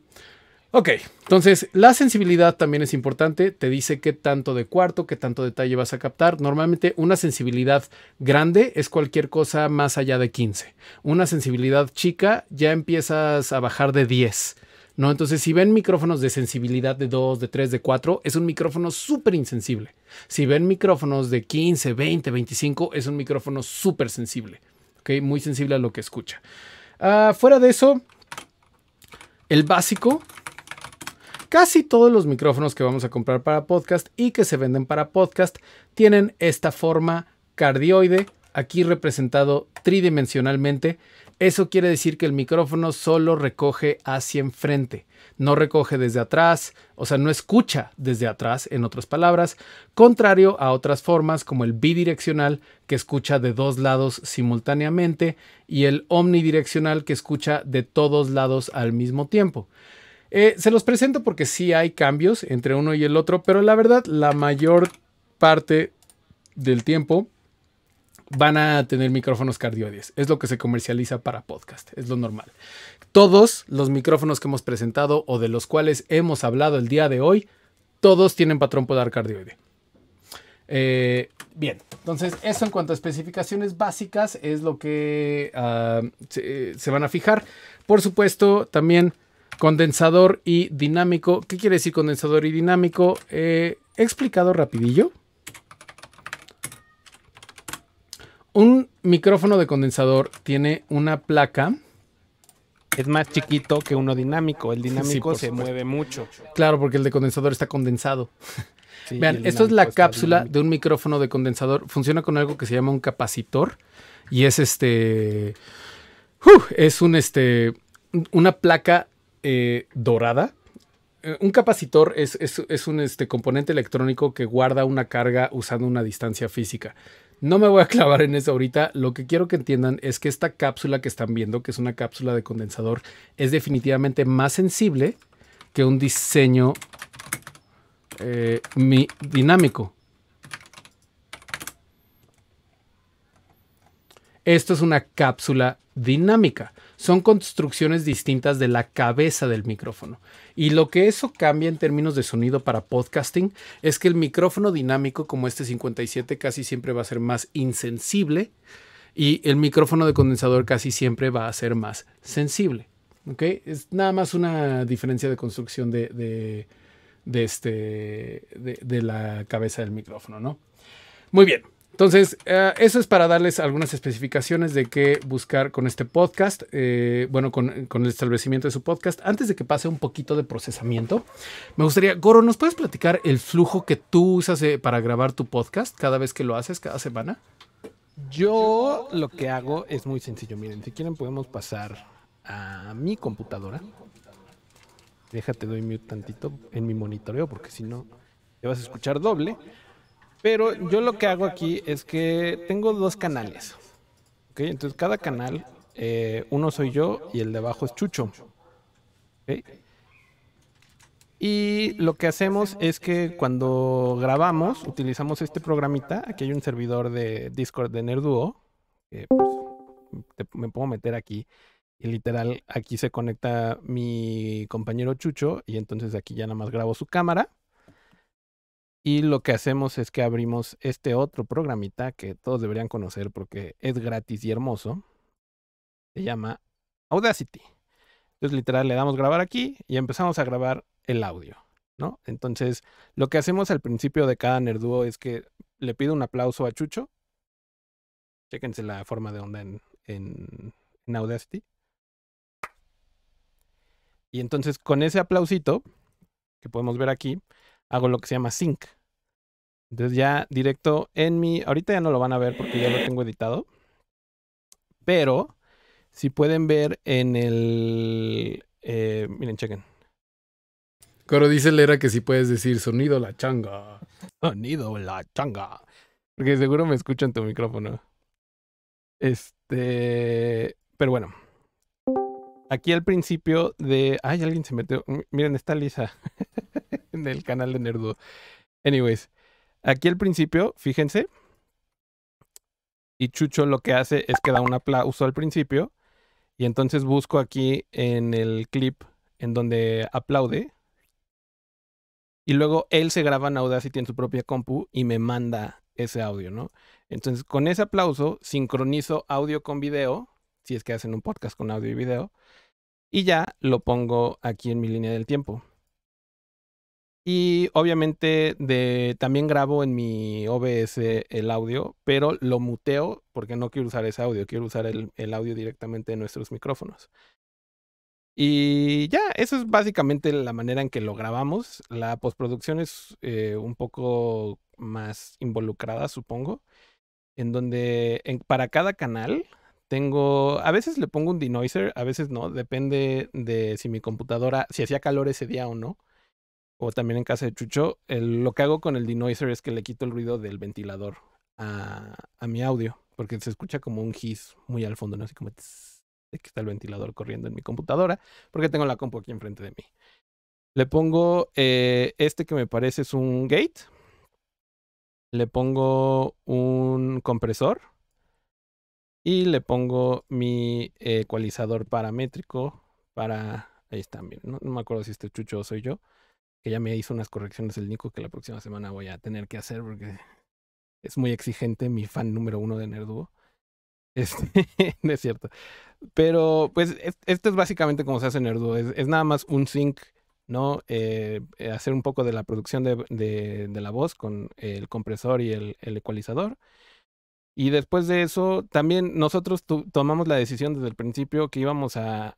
Ok, entonces la sensibilidad también es importante, te dice qué tanto de cuarto, qué tanto detalle vas a captar. Normalmente una sensibilidad grande es cualquier cosa más allá de 15. Una sensibilidad chica ya empiezas a bajar de 10. ¿no? Entonces, si ven micrófonos de sensibilidad de 2, de 3, de 4, es un micrófono súper insensible. Si ven micrófonos de 15, 20, 25, es un micrófono súper sensible. Ok, Muy sensible a lo que escucha. Ah, fuera de eso, el básico Casi todos los micrófonos que vamos a comprar para podcast y que se venden para podcast tienen esta forma cardioide, aquí representado tridimensionalmente. Eso quiere decir que el micrófono solo recoge hacia enfrente, no recoge desde atrás, o sea, no escucha desde atrás, en otras palabras, contrario a otras formas como el bidireccional que escucha de dos lados simultáneamente y el omnidireccional que escucha de todos lados al mismo tiempo. Eh, se los presento porque sí hay cambios entre uno y el otro, pero la verdad la mayor parte del tiempo van a tener micrófonos cardioides. Es lo que se comercializa para podcast, es lo normal. Todos los micrófonos que hemos presentado o de los cuales hemos hablado el día de hoy, todos tienen patrón podar cardioide. Eh, bien, entonces eso en cuanto a especificaciones básicas es lo que ah, eh, se van a fijar. Por supuesto, también condensador y dinámico. ¿Qué quiere decir condensador y dinámico? Eh, he explicado rapidillo. Un micrófono de condensador tiene una placa. Es más chiquito que uno dinámico. El dinámico se mueve mucho. Claro, porque el de condensador está condensado. Vean, esto es la cápsula de un micrófono de condensador. Funciona con algo que se llama un capacitor. Y es este. es un este. Una placa eh, dorada. Eh, un capacitor es, un este, componente electrónico que guarda una carga usando una distancia física. No me voy a clavar en eso ahorita. Lo que quiero que entiendan es que esta cápsula que están viendo, que es una cápsula de condensador, es definitivamente más sensible que un diseño eh, mi, dinámico. Esto es una cápsula dinámica son construcciones distintas de la cabeza del micrófono. Y lo que eso cambia en términos de sonido para podcasting es que el micrófono dinámico como este 57 casi siempre va a ser más insensible y el micrófono de condensador casi siempre va a ser más sensible. ¿ok? Es nada más una diferencia de construcción de, este, de la cabeza del micrófono, ¿no? Muy bien. Entonces, eh, eso es para darles algunas especificaciones de qué buscar con este podcast, eh, bueno, con, el establecimiento de su podcast. Antes de que pase un poquito de procesamiento, me gustaría, Goro, ¿nos puedes platicar el flujo que tú usas eh, para grabar tu podcast cada vez que lo haces, cada semana? Yo lo que hago es muy sencillo. Miren, si quieren podemos pasar a mi computadora. Déjate, doy mute tantito en mi monitoreo porque si no, te vas a escuchar doble. Pero yo lo que hago aquí es que tengo dos canales. ¿okay? Entonces cada canal, eh, uno soy yo y el de abajo es Chucho. Y lo que hacemos es que cuando grabamos, utilizamos este programita. Aquí hay un servidor de Discord de Nerduo. Pues, me puedo meter aquí. Y literal, aquí se conecta mi compañero Chucho. Y entonces aquí ya nada más grabo su cámara. Y lo que hacemos es que abrimos este otro programita que todos deberían conocer porque es gratis y hermoso. Se llama Audacity. Entonces, literal, le damos grabar aquí y empezamos a grabar el audio, ¿no? Entonces, lo que hacemos al principio de cada Nerduo es que le pido un aplauso a Chucho. Chéquense la forma de onda en Audacity. Y entonces, con ese aplausito que podemos ver aquí, hago lo que se llama sync. Entonces ya directo en mi... Ahorita ya no lo van a ver porque ya lo tengo editado. Pero si pueden ver en el... Eh, miren, chequen. Coro dice Lera que si puedes decir sonido la changa. Sonido la changa. Porque seguro me escuchan tu micrófono. Este... Pero bueno. Aquí al principio de... Ay, alguien se metió. Miren, está Lisa. en el canal de Nerdo. Anyways. Aquí al principio, fíjense. Y Chucho lo que hace es que da un aplauso al principio. Y entonces busco aquí en el clip en donde aplaude. Y luego él se graba en Audacity en su propia compu y me manda ese audio, ¿no? Entonces con ese aplauso sincronizo audio con video, si es que hacen un podcast con audio y video, y ya lo pongo aquí en mi línea del tiempo. Y obviamente también grabo en mi OBS el audio, pero lo muteo porque no quiero usar ese audio, quiero usar el, audio directamente de nuestros micrófonos. Y ya, eso es básicamente la manera en que lo grabamos. La postproducción es eh, un poco más involucrada, supongo, en donde para cada canal tengo, a veces le pongo un denoiser, a veces no, depende de si mi computadora, si hacía calor ese día o no o también en casa de Chucho, lo que hago con el denoiser es que le quito el ruido del ventilador a, mi audio, porque se escucha como un hiss muy al fondo, ¿no? Así como que está el ventilador corriendo en mi computadora, porque tengo la compu aquí enfrente de mí. Le pongo eh, este que me parece es un gate. Le pongo un compresor. Y le pongo mi ecualizador paramétrico para... Ahí está, no, no me acuerdo si este chucho soy yo que ya me hizo unas correcciones el Nico que la próxima semana voy a tener que hacer porque es muy exigente, mi fan número uno de Nerduo. Este, es cierto. Pero pues esto es básicamente como se hace Nerduo. Es, es nada más un sync, ¿no? Eh, eh, hacer un poco de la producción de, la voz con el compresor y el, el ecualizador. Y después de eso, también nosotros tomamos la decisión desde el principio que íbamos a,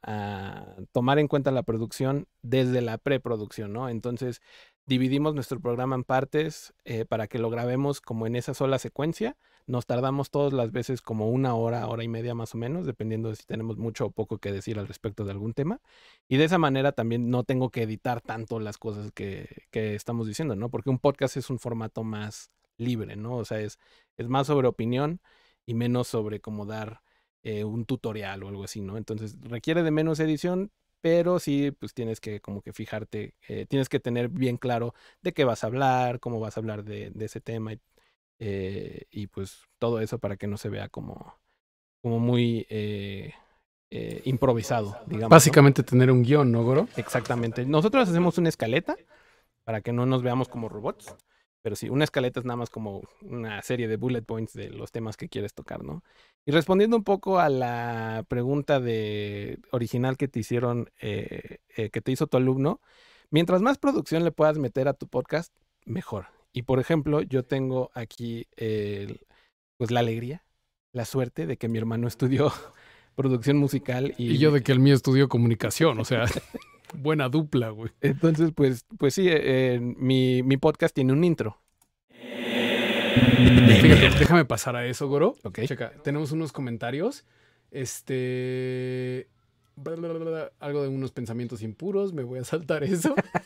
tomar en cuenta la producción desde la preproducción, ¿no? Entonces, dividimos nuestro programa en partes eh, para que lo grabemos como en esa sola secuencia. Nos tardamos todas las veces como una hora, hora y media más o menos, dependiendo de si tenemos mucho o poco que decir al respecto de algún tema. Y de esa manera también no tengo que editar tanto las cosas que estamos diciendo, ¿no? Porque un podcast es un formato más libre, ¿no? O sea, es, es más sobre opinión y menos sobre cómo dar eh, un tutorial o algo así, ¿no? Entonces requiere de menos edición, pero sí, pues tienes que como que fijarte, eh, tienes que tener bien claro de qué vas a hablar, cómo vas a hablar de, ese tema eh, y, pues todo eso para que no se vea como, como muy improvisado, digamos. Básicamente tener un guión, ¿no, Goro? Exactamente. Nosotros hacemos una escaleta para que no nos veamos como robots. Pero sí, una escaleta es nada más como una serie de bullet points de los temas que quieres tocar, ¿no? Y respondiendo un poco a la pregunta de original que te hicieron, eh, eh, que te hizo tu alumno, mientras más producción le puedas meter a tu podcast, mejor. Y por ejemplo, yo tengo aquí pues la alegría, la suerte de que mi hermano estudió producción musical y... y yo de que el mío estudió comunicación, o sea... Buena dupla, güey. Entonces, pues, pues sí, eh, mi, podcast tiene un intro. déjame pasar a eso, Goro. Ok. tenemos unos comentarios. Este. algo de unos pensamientos impuros. Me voy a saltar eso.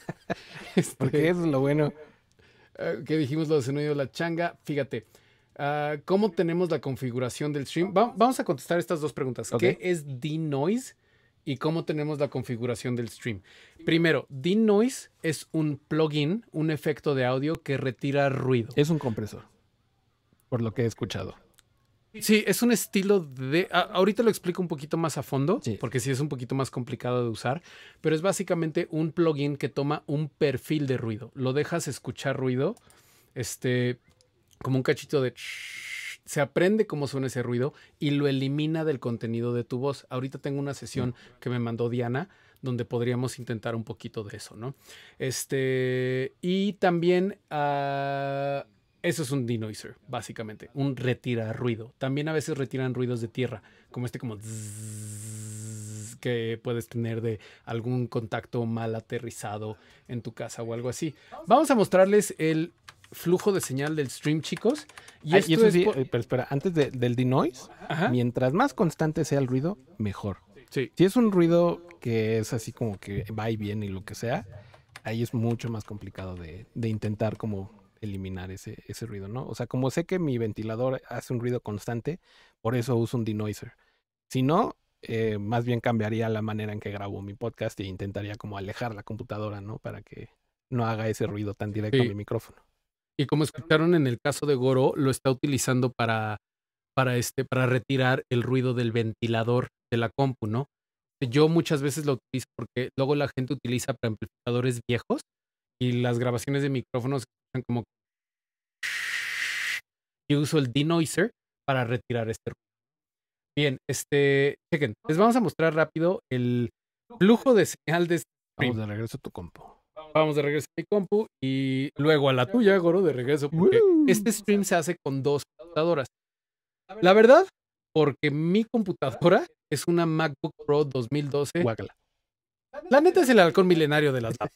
Este, Porque eso es lo bueno. Eh, que dijimos lo de la changa. Fíjate. Ah, ¿Cómo tenemos la configuración del stream? vamos a contestar estas dos preguntas. ¿Qué es noise y cómo tenemos la configuración del stream. Primero, D-Noise es un plugin, un efecto de audio que retira ruido. Es un compresor, por lo que he escuchado. Sí, es un estilo de... ahorita lo explico un poquito más a fondo, porque sí es un poquito más complicado de usar, pero es básicamente un plugin que toma un perfil de ruido. Lo dejas escuchar ruido, este, como un cachito de se aprende cómo suena ese ruido y lo elimina del contenido de tu voz. Ahorita tengo una sesión que me mandó Diana donde podríamos intentar un poquito de eso, ¿no? Este, y también ah, eso es un denoiser, básicamente, un retira ruido. También a veces retiran ruidos de tierra, como este como que puedes tener de algún contacto mal aterrizado en tu casa o algo así. Vamos a mostrarles el flujo de señal del stream, chicos. Y, eso sí, eh, pero espera, antes del denoise, mientras más constante sea el ruido, mejor. Si es un ruido que es así como que va y viene y lo que sea, ahí es mucho más complicado de, intentar como eliminar ese, ese ruido, ¿no? O sea, como sé que mi ventilador hace un ruido constante, por eso uso un denoiser. Si no, eh, más bien cambiaría la manera en que grabo mi podcast e intentaría como alejar la computadora, ¿no? Para que no haga ese ruido tan directo a mi micrófono. Y como escucharon en el caso de Goro, lo está utilizando para, para, este, para retirar el ruido del ventilador de la compu, ¿no? Yo muchas veces lo utilizo porque luego la gente utiliza para amplificadores viejos y las grabaciones de micrófonos están como... Yo uso el denoiser para retirar este ruido. Bien, este, chequen, les vamos a mostrar rápido el flujo de señal de este Vamos de regreso a tu compu. Vamos de regreso a mi compu y luego a la tuya, Goro, de regreso, este stream se hace con dos computadoras. La verdad, porque mi computadora es una MacBook Pro 2012. La neta es el halcón milenario de las datos.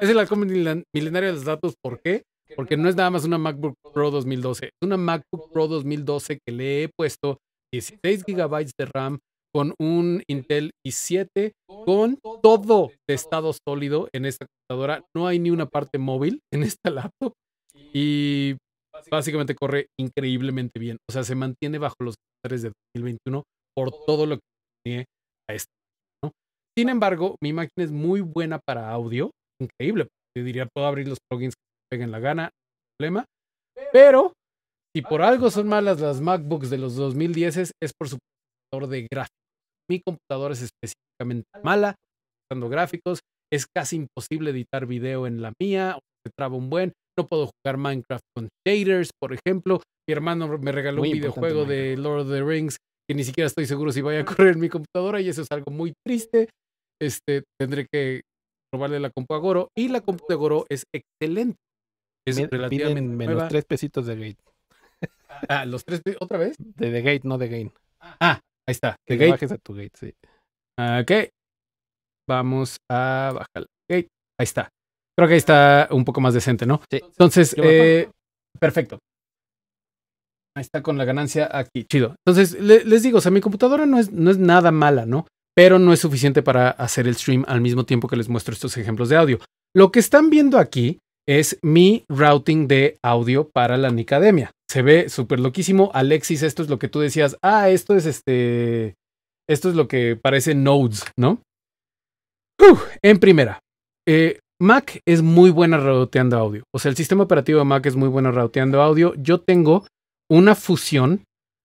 es el halcón milenario de los datos, ¿por qué? Porque no es nada más una MacBook Pro 2012, es una MacBook Pro 2012 que le he puesto 16 GB de RAM, con un Intel i7, con todo estado sólido en esta computadora. No hay ni una parte móvil en esta laptop y básicamente corre increíblemente bien. O sea, se mantiene bajo los estándares de 2021 por todo lo que tiene a esta. Sin embargo, mi máquina es muy buena para audio, increíble. Yo diría, puedo abrir los plugins que me peguen la gana, no hay problema. Pero si por algo son malas las MacBooks de los 2010 es por su computador de gráficos. Mi computadora es específicamente mala, usando gráficos, es casi imposible editar video en la mía, se traba un buen, no puedo jugar Minecraft con shaders, por ejemplo. Mi hermano me regaló un videojuego de Lord of the Rings que ni siquiera estoy seguro si vaya a correr en mi computadora y eso es algo muy triste. Este, tendré que probarle la compu a Goro y la compu de Goro es excelente. Es relativamente menos tres pesitos de gate. Ah, los tres otra vez. De The Gate, no de Gain. Ah, Ahí está. Que bajes a tu gate, sí. Ah, ok. Vamos a bajar gate. Ahí está. Creo que ahí está un poco más decente, ¿no? Sí. Entonces, eh, perfecto. Ahí está con la ganancia aquí. Chido. Entonces, les digo, o sea, mi computadora no es, no es nada mala, ¿no? Pero no es suficiente para hacer el stream al mismo tiempo que les muestro estos ejemplos de audio. Lo que están viendo aquí es mi routing de audio para la Nicademia se ve súper loquísimo. Alexis, esto es lo que tú decías. Ah, esto es este. Esto es lo que parece nodes, ¿no? en primera, eh, Mac es muy buena roteando audio. O sea, el sistema operativo de Mac es muy buena roteando audio. Yo tengo una fusión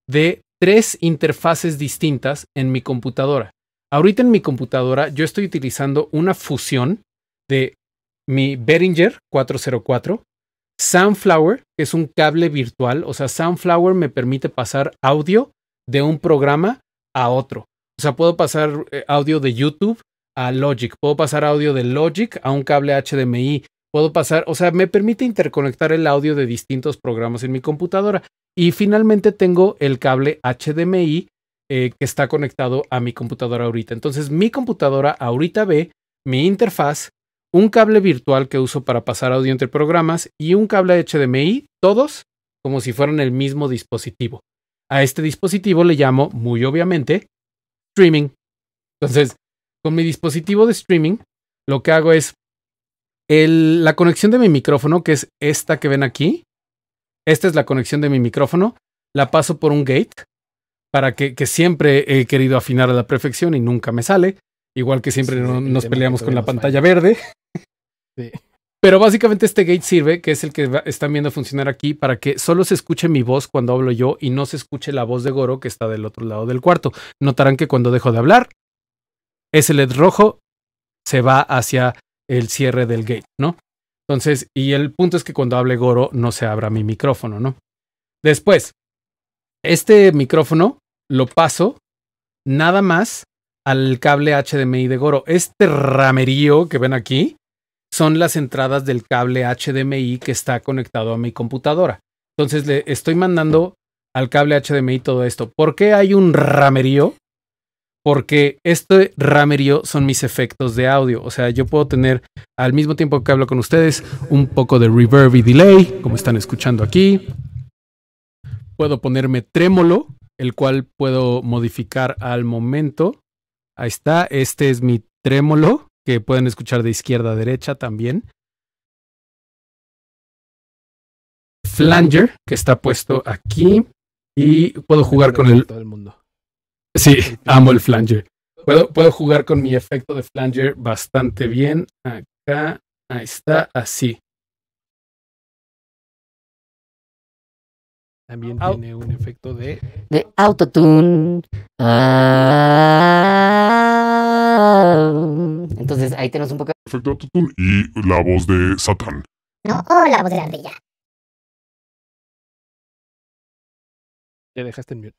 de tres interfaces distintas en mi computadora. Ahorita en mi computadora yo estoy utilizando una fusión de mi Behringer 404 Sunflower es un cable virtual, o sea, Sunflower me permite pasar audio de un programa a otro. O sea, puedo pasar eh, audio de YouTube a Logic, puedo pasar audio de Logic a un cable HDMI, puedo pasar, o sea, me permite interconectar el audio de distintos programas en mi computadora. Y finalmente tengo el cable HDMI eh, que está conectado a mi computadora ahorita. Entonces mi computadora ahorita ve mi interfaz un cable virtual que uso para pasar audio entre programas y un cable HDMI, todos como si fueran el mismo dispositivo. A este dispositivo le llamo, muy obviamente, streaming. Entonces, con mi dispositivo de streaming, lo que hago es el, la conexión de mi micrófono, que es esta que ven aquí. Esta es la conexión de mi micrófono. La paso por un gate para que, siempre he querido afinar a la perfección y nunca me sale. Igual que siempre nos peleamos con la pantalla verde. Pero básicamente este gate sirve, que es el que están viendo funcionar aquí, para que solo se escuche mi voz cuando hablo yo y no se escuche la voz de Goro que está del otro lado del cuarto. Notarán que cuando dejo de hablar, ese LED rojo se va hacia el cierre del gate, ¿no? Entonces, y el punto es que cuando hable Goro no se abra mi micrófono, ¿no? Después, este micrófono lo paso nada más al cable HDMI de Goro. Este ramerío que ven aquí son las entradas del cable HDMI que está conectado a mi computadora. Entonces le estoy mandando al cable HDMI todo esto. ¿Por qué hay un ramerío? Porque este ramerío son mis efectos de audio. O sea, yo puedo tener al mismo tiempo que hablo con ustedes un poco de reverb y delay, como están escuchando aquí. Puedo ponerme trémolo, el cual puedo modificar al momento. Ahí está, este es mi trémolo que pueden escuchar de izquierda a derecha también. Flanger, que está puesto aquí. Y puedo jugar con el. Sí, amo el flanger. Puedo, puedo jugar con mi efecto de flanger bastante bien. Acá, ahí está, así. También tiene un efecto de. De autotune. Ah. Entonces ahí tenemos un poco. Efecto y la voz de Satán. No, oh, la voz de la ardilla. Te dejaste en mute.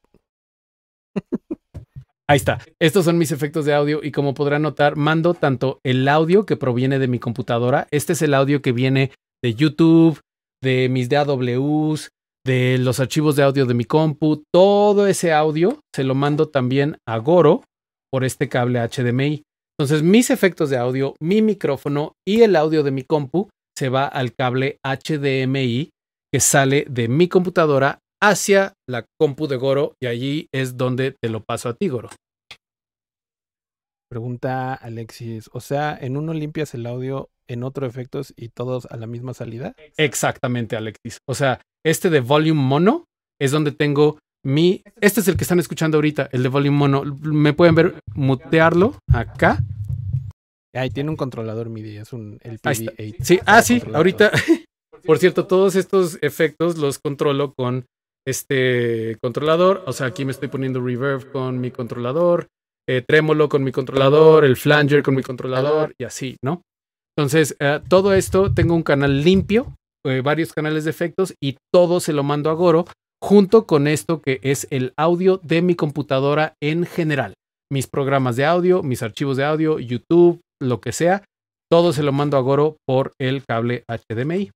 Ahí está. Estos son mis efectos de audio y como podrán notar, mando tanto el audio que proviene de mi computadora. Este es el audio que viene de YouTube, de mis DAWs, de los archivos de audio de mi compu. Todo ese audio se lo mando también a Goro, por este cable HDMI. Entonces mis efectos de audio, mi micrófono y el audio de mi compu se va al cable HDMI que sale de mi computadora hacia la compu de Goro y allí es donde te lo paso a ti, Goro. Pregunta Alexis, o sea, en uno limpias el audio, en otro efectos y todos a la misma salida. Exactamente, Alexis. O sea, este de volume mono es donde tengo mi, este es el que están escuchando ahorita, el de volumen mono. Me pueden ver mutearlo acá. Ahí tiene un controlador MIDI, es un 8 Sí, ah, sí, ahorita. Por cierto, todos estos efectos los controlo con este controlador. O sea, aquí me estoy poniendo reverb con mi controlador, eh, trémolo con mi controlador, el flanger con mi controlador y así, ¿no? Entonces, eh, todo esto tengo un canal limpio, eh, varios canales de efectos y todo se lo mando a Goro junto con esto que es el audio de mi computadora en general. Mis programas de audio, mis archivos de audio, YouTube, lo que sea, todo se lo mando a Goro por el cable HDMI.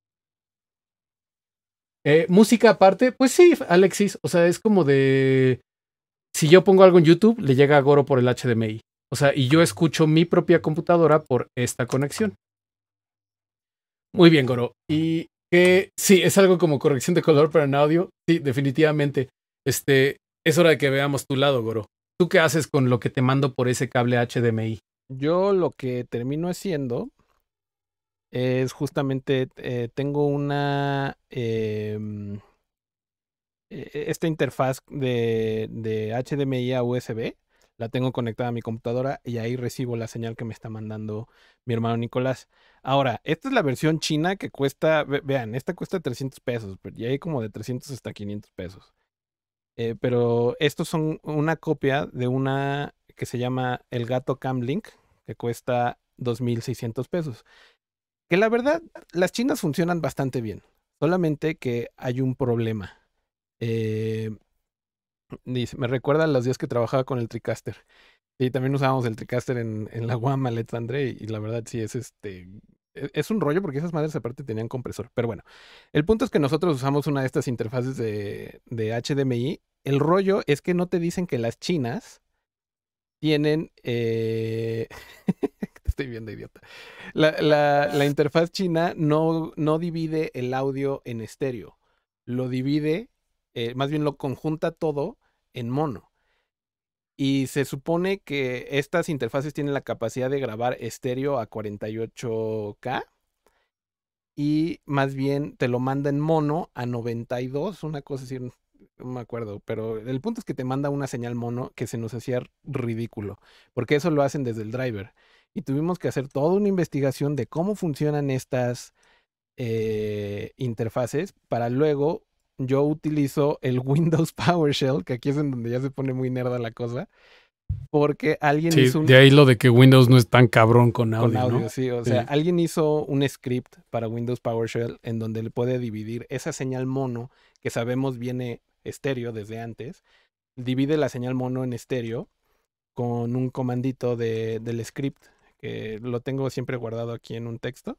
Eh, música aparte, pues sí, Alexis, o sea, es como de... Si yo pongo algo en YouTube, le llega a Goro por el HDMI. O sea, y yo escucho mi propia computadora por esta conexión. Muy bien, Goro. Y que sí, es algo como corrección de color para en audio. Sí, definitivamente. Este, es hora de que veamos tu lado, Goro. ¿Tú qué haces con lo que te mando por ese cable HDMI? Yo lo que termino haciendo es justamente, eh, tengo una, em, e-, esta interfaz de, de HDMI a USB, la tengo conectada a mi computadora y ahí recibo la señal que me está mandando mi hermano Nicolás. Ahora, esta es la versión china que cuesta, vean, esta cuesta 300 pesos, y hay como de 300 hasta 500 pesos. Eh, pero estos son una copia de una que se llama El Gato Cam Link, que cuesta 2.600 pesos. Que la verdad, las chinas funcionan bastante bien. Solamente que hay un problema. Eh, me recuerda a los días que trabajaba con el Tricaster. Y también usábamos el Tricaster en, la Guam, Alexandre, y la verdad sí es este e-, es un rollo porque esas madres aparte tenían compresor. Pero bueno, el punto es que nosotros usamos una de estas interfaces de, HDMI. El rollo es que no te dicen que las chinas tienen... Eh, te estoy viendo idiota. La, interfaz china no, no divide el audio en estéreo. Lo divide, eh, más bien lo conjunta todo en mono. Y se supone que estas interfaces tienen la capacidad de grabar estéreo a 48K. Y más bien te lo manda en mono a 92, una cosa así, no me acuerdo. Pero el punto es que te manda una señal mono que se nos hacía ridículo. Porque eso lo hacen desde el driver. Y tuvimos que hacer toda una investigación de cómo funcionan estas eh, interfaces para luego yo utilizo el Windows PowerShell, que aquí es en donde ya se pone muy nerda la cosa, porque alguien hizo un... de ahí lo de que Windows no es tan cabrón con audio, sí, o sea, alguien hizo un script para Windows PowerShell en donde le puede dividir esa señal mono que sabemos viene estéreo desde antes, divide la señal mono en estéreo con un comandito del script que lo tengo siempre guardado aquí en un texto.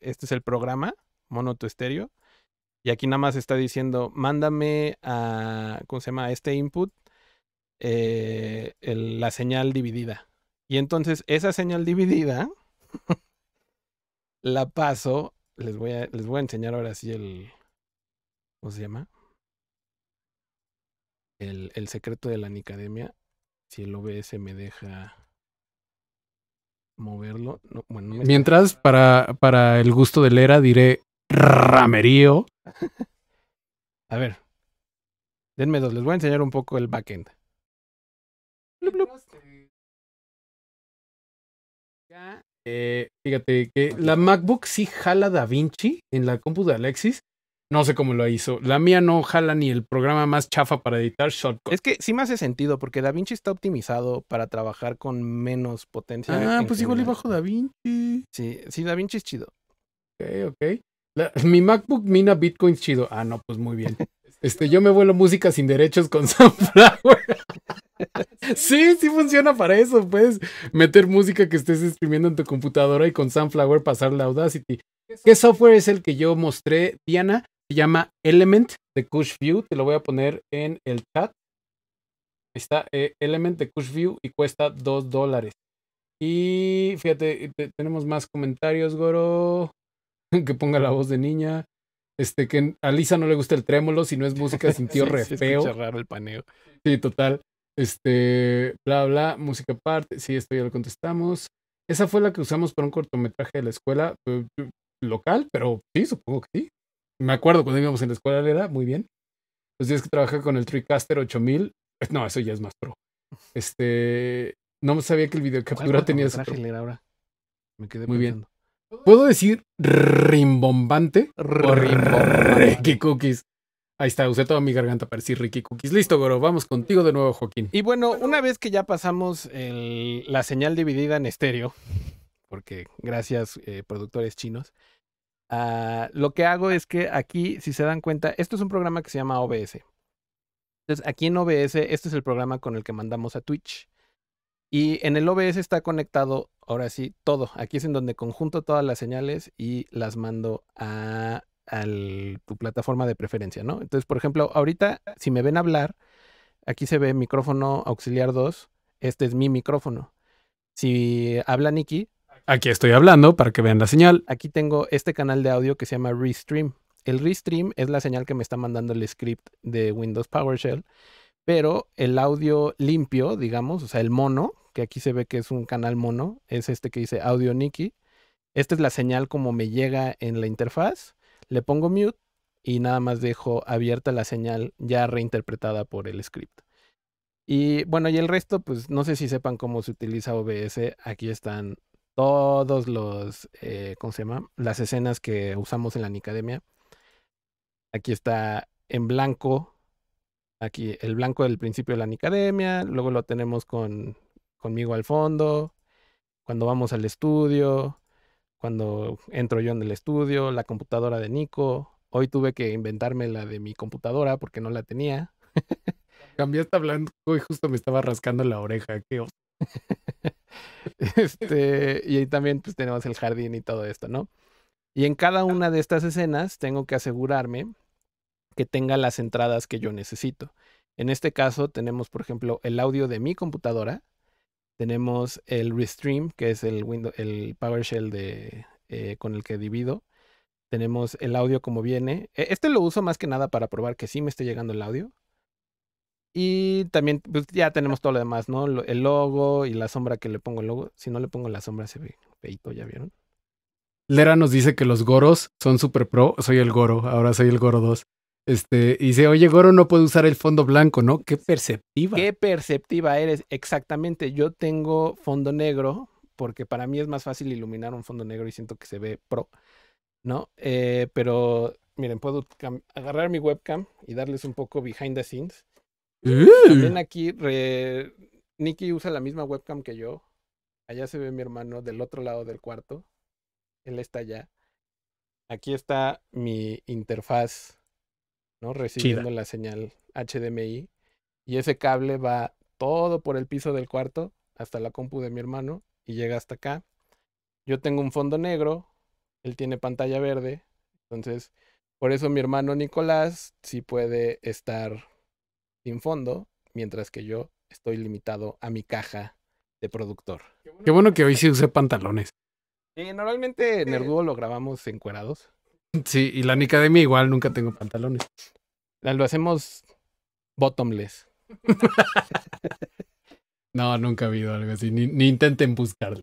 Este es el programa mono to estéreo y aquí nada más está diciendo, mándame a, ¿cómo se llama? A este input, eh, la señal dividida. Y entonces esa señal dividida la paso, les voy, a, les voy a enseñar ahora sí el, ¿cómo se llama? El, secreto de la Nicademia. Si el OBS me deja moverlo. Mientras, para, para el gusto de Lera, diré ramerío. A ver, denme dos, les voy a enseñar un poco el backend. Eh, fíjate que la MacBook sí jala DaVinci en la compu de Alexis. No sé cómo lo hizo. La mía no jala ni el programa más chafa para editar Es que sí me hace sentido porque DaVinci está optimizado para trabajar con menos potencia. Ah, pues igual bajo DaVinci. Sí, sí, DaVinci es chido. Ok, ok mi MacBook mina Bitcoin chido. Ah, no, pues muy bien. Este, yo me vuelo música sin derechos con Sunflower. sí, sí funciona para eso. Puedes meter música que estés escribiendo en tu computadora y con Sunflower pasar la Audacity. ¿Qué software es el que yo mostré, Diana? Se llama Element de View. Te lo voy a poner en el chat. está eh, Element de View y cuesta 2 dólares. Y fíjate, eh, tenemos más comentarios, Goro. que ponga la voz de niña. Este, que a Lisa no le gusta el trémolo, si no es música sintió re sí, feo. Sí, total. Este, bla, bla, música aparte. Sí, esto ya lo contestamos. Esa fue la que usamos para un cortometraje de la escuela local, pero sí, supongo que sí. Me acuerdo cuando íbamos en la escuela, era muy bien. Los días que trabajé con el TriCaster 8000, pues, no, eso ya es más pro. Este, no sabía que el video captura tenía ese. Me quedé muy pensando. bien. ¿Puedo decir rimbombante? Rimbombante. Ricky Cookies. Ahí está, usé toda mi garganta para decir Ricky Cookies. Listo, Goro, vamos contigo de nuevo, Joaquín. Y bueno, una vez que ya pasamos la señal dividida en estéreo, porque gracias eh, productores chinos, ah, lo que hago es que aquí, si se dan cuenta, esto es un programa que se llama OBS. Entonces, aquí en OBS, este es el programa con el que mandamos a Twitch. Y en el OBS está conectado, ahora sí, todo. Aquí es en donde conjunto todas las señales y las mando a, tu plataforma de preferencia, ¿no? Entonces, por ejemplo, ahorita, si me ven hablar, aquí se ve micrófono auxiliar 2. Este es mi micrófono. Si habla Nicky... Aquí estoy hablando para que vean la señal. Aquí tengo este canal de audio que se llama Restream. El Restream es la señal que me está mandando el script de Windows PowerShell pero el audio limpio, digamos, o sea, el mono, que aquí se ve que es un canal mono, es este que dice Audio Nikki. Esta es la señal como me llega en la interfaz. Le pongo mute y nada más dejo abierta la señal ya reinterpretada por el script. Y bueno, y el resto, pues no sé si sepan cómo se utiliza OBS. Aquí están todos los, eh, ¿cómo se llama? Las escenas que usamos en la Nicademia. Aquí está en blanco Aquí el blanco del principio de la Nicademia, luego lo tenemos con, conmigo al fondo, cuando vamos al estudio, cuando entro yo en el estudio, la computadora de Nico. Hoy tuve que inventarme la de mi computadora porque no la tenía. Cambié hasta blanco y justo me estaba rascando la oreja. este, y ahí también pues, tenemos el jardín y todo esto, ¿no? Y en cada una de estas escenas tengo que asegurarme que tenga las entradas que yo necesito. En este caso tenemos, por ejemplo, el audio de mi computadora, tenemos el Restream, que es el, el PowerShell de, eh, con el que divido, tenemos el audio como viene. E, este lo uso más que nada para probar que sí me esté llegando el audio. Y también, pues, ya tenemos todo lo demás, ¿no? El logo y la sombra que le pongo el logo. Si no le pongo la sombra, se ve peito, ¿ya vieron? Lera nos dice que los goros son super pro. Soy el goro, ahora soy el goro 2. Este, y dice, oye, Goro no puede usar el fondo blanco, ¿no? Qué perceptiva. Qué perceptiva eres, exactamente. Yo tengo fondo negro porque para mí es más fácil iluminar un fondo negro y siento que se ve pro, ¿no? Eh, pero miren, puedo agarrar mi webcam y darles un poco behind the scenes. ¡Eh! aquí Nicky usa la misma webcam que yo. Allá se ve mi hermano del otro lado del cuarto. Él está allá. Aquí está mi interfaz Recibiendo la señal HDMI. Y ese cable va todo por el piso del cuarto hasta la compu de mi hermano y llega hasta acá. Yo tengo un fondo negro, él tiene pantalla verde, entonces por eso mi hermano Nicolás sí puede estar sin fondo, mientras que yo estoy limitado a mi caja de productor. Qué bueno, que hoy sí usé pantalones. Normalmente normalmente Nerduo lo grabamos encuerados. Sí, y la Nica de mí igual nunca tengo pantalones. Lo hacemos bottomless. no, nunca ha habido algo así, ni, intenten buscarlo.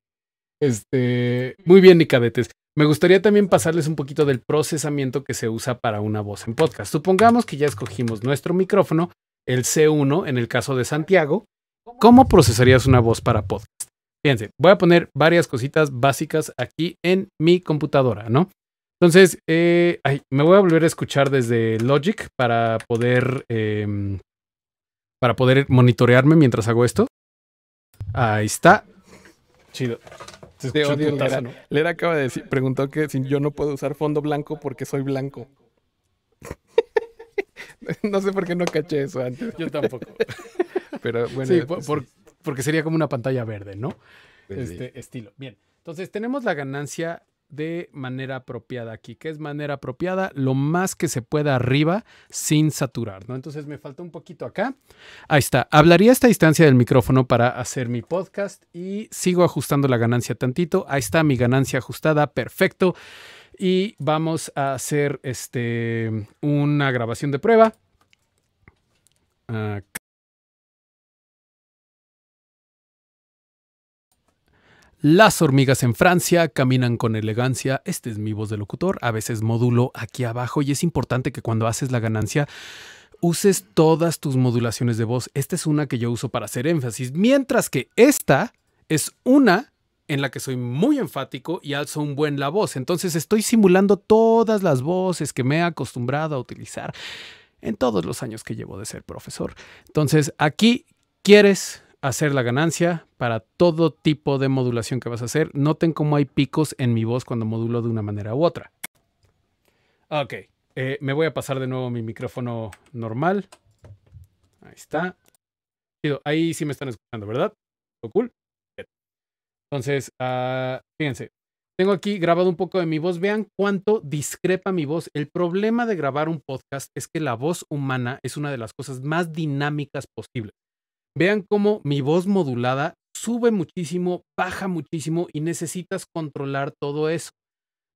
Este, muy bien, Nicadetes. Me gustaría también pasarles un poquito del procesamiento que se usa para una voz en podcast. Supongamos que ya escogimos nuestro micrófono, el C1 en el caso de Santiago. ¿Cómo procesarías una voz para podcast? Fíjense, voy a poner varias cositas básicas aquí en mi computadora, ¿no? Entonces, eh, me voy a volver a escuchar desde Logic para poder, em, para poder monitorearme mientras hago esto. Ahí está. Chido. Se acaba de decir, preguntó que si yo no puedo usar fondo blanco porque soy blanco. no sé por qué no caché eso antes. Yo tampoco. Pero bueno. porque sería como una pantalla verde, ¿no? Pues este estilo. Bien. Entonces tenemos la ganancia de manera apropiada aquí. que es manera apropiada? Lo más que se pueda arriba sin saturar, ¿no? Entonces me falta un poquito acá. Ahí está. Hablaría esta distancia del micrófono para hacer mi podcast y sigo ajustando la ganancia tantito. Ahí está mi ganancia ajustada. Perfecto. Y vamos a hacer este, una grabación de prueba. Acá. Las hormigas en Francia caminan con elegancia. Este es mi voz de locutor. A veces modulo aquí abajo y es importante que cuando haces la ganancia uses todas tus modulaciones de voz. Esta es una que yo uso para hacer énfasis, mientras que esta es una en la que soy muy enfático y alzo un buen la voz. Entonces estoy simulando todas las voces que me he acostumbrado a utilizar en todos los años que llevo de ser profesor. Entonces aquí quieres hacer la ganancia para todo tipo de modulación que vas a hacer. Noten cómo hay picos en mi voz cuando modulo de una manera u otra. Ok, eh, me voy a pasar de nuevo mi micrófono normal. Ahí está. Ahí sí me están escuchando, ¿verdad? cool? Entonces, ah, fíjense, tengo aquí grabado un poco de mi voz. Vean cuánto discrepa mi voz. El problema de grabar un podcast es que la voz humana es una de las cosas más dinámicas posibles. Vean cómo mi voz modulada sube muchísimo, baja muchísimo y necesitas controlar todo eso.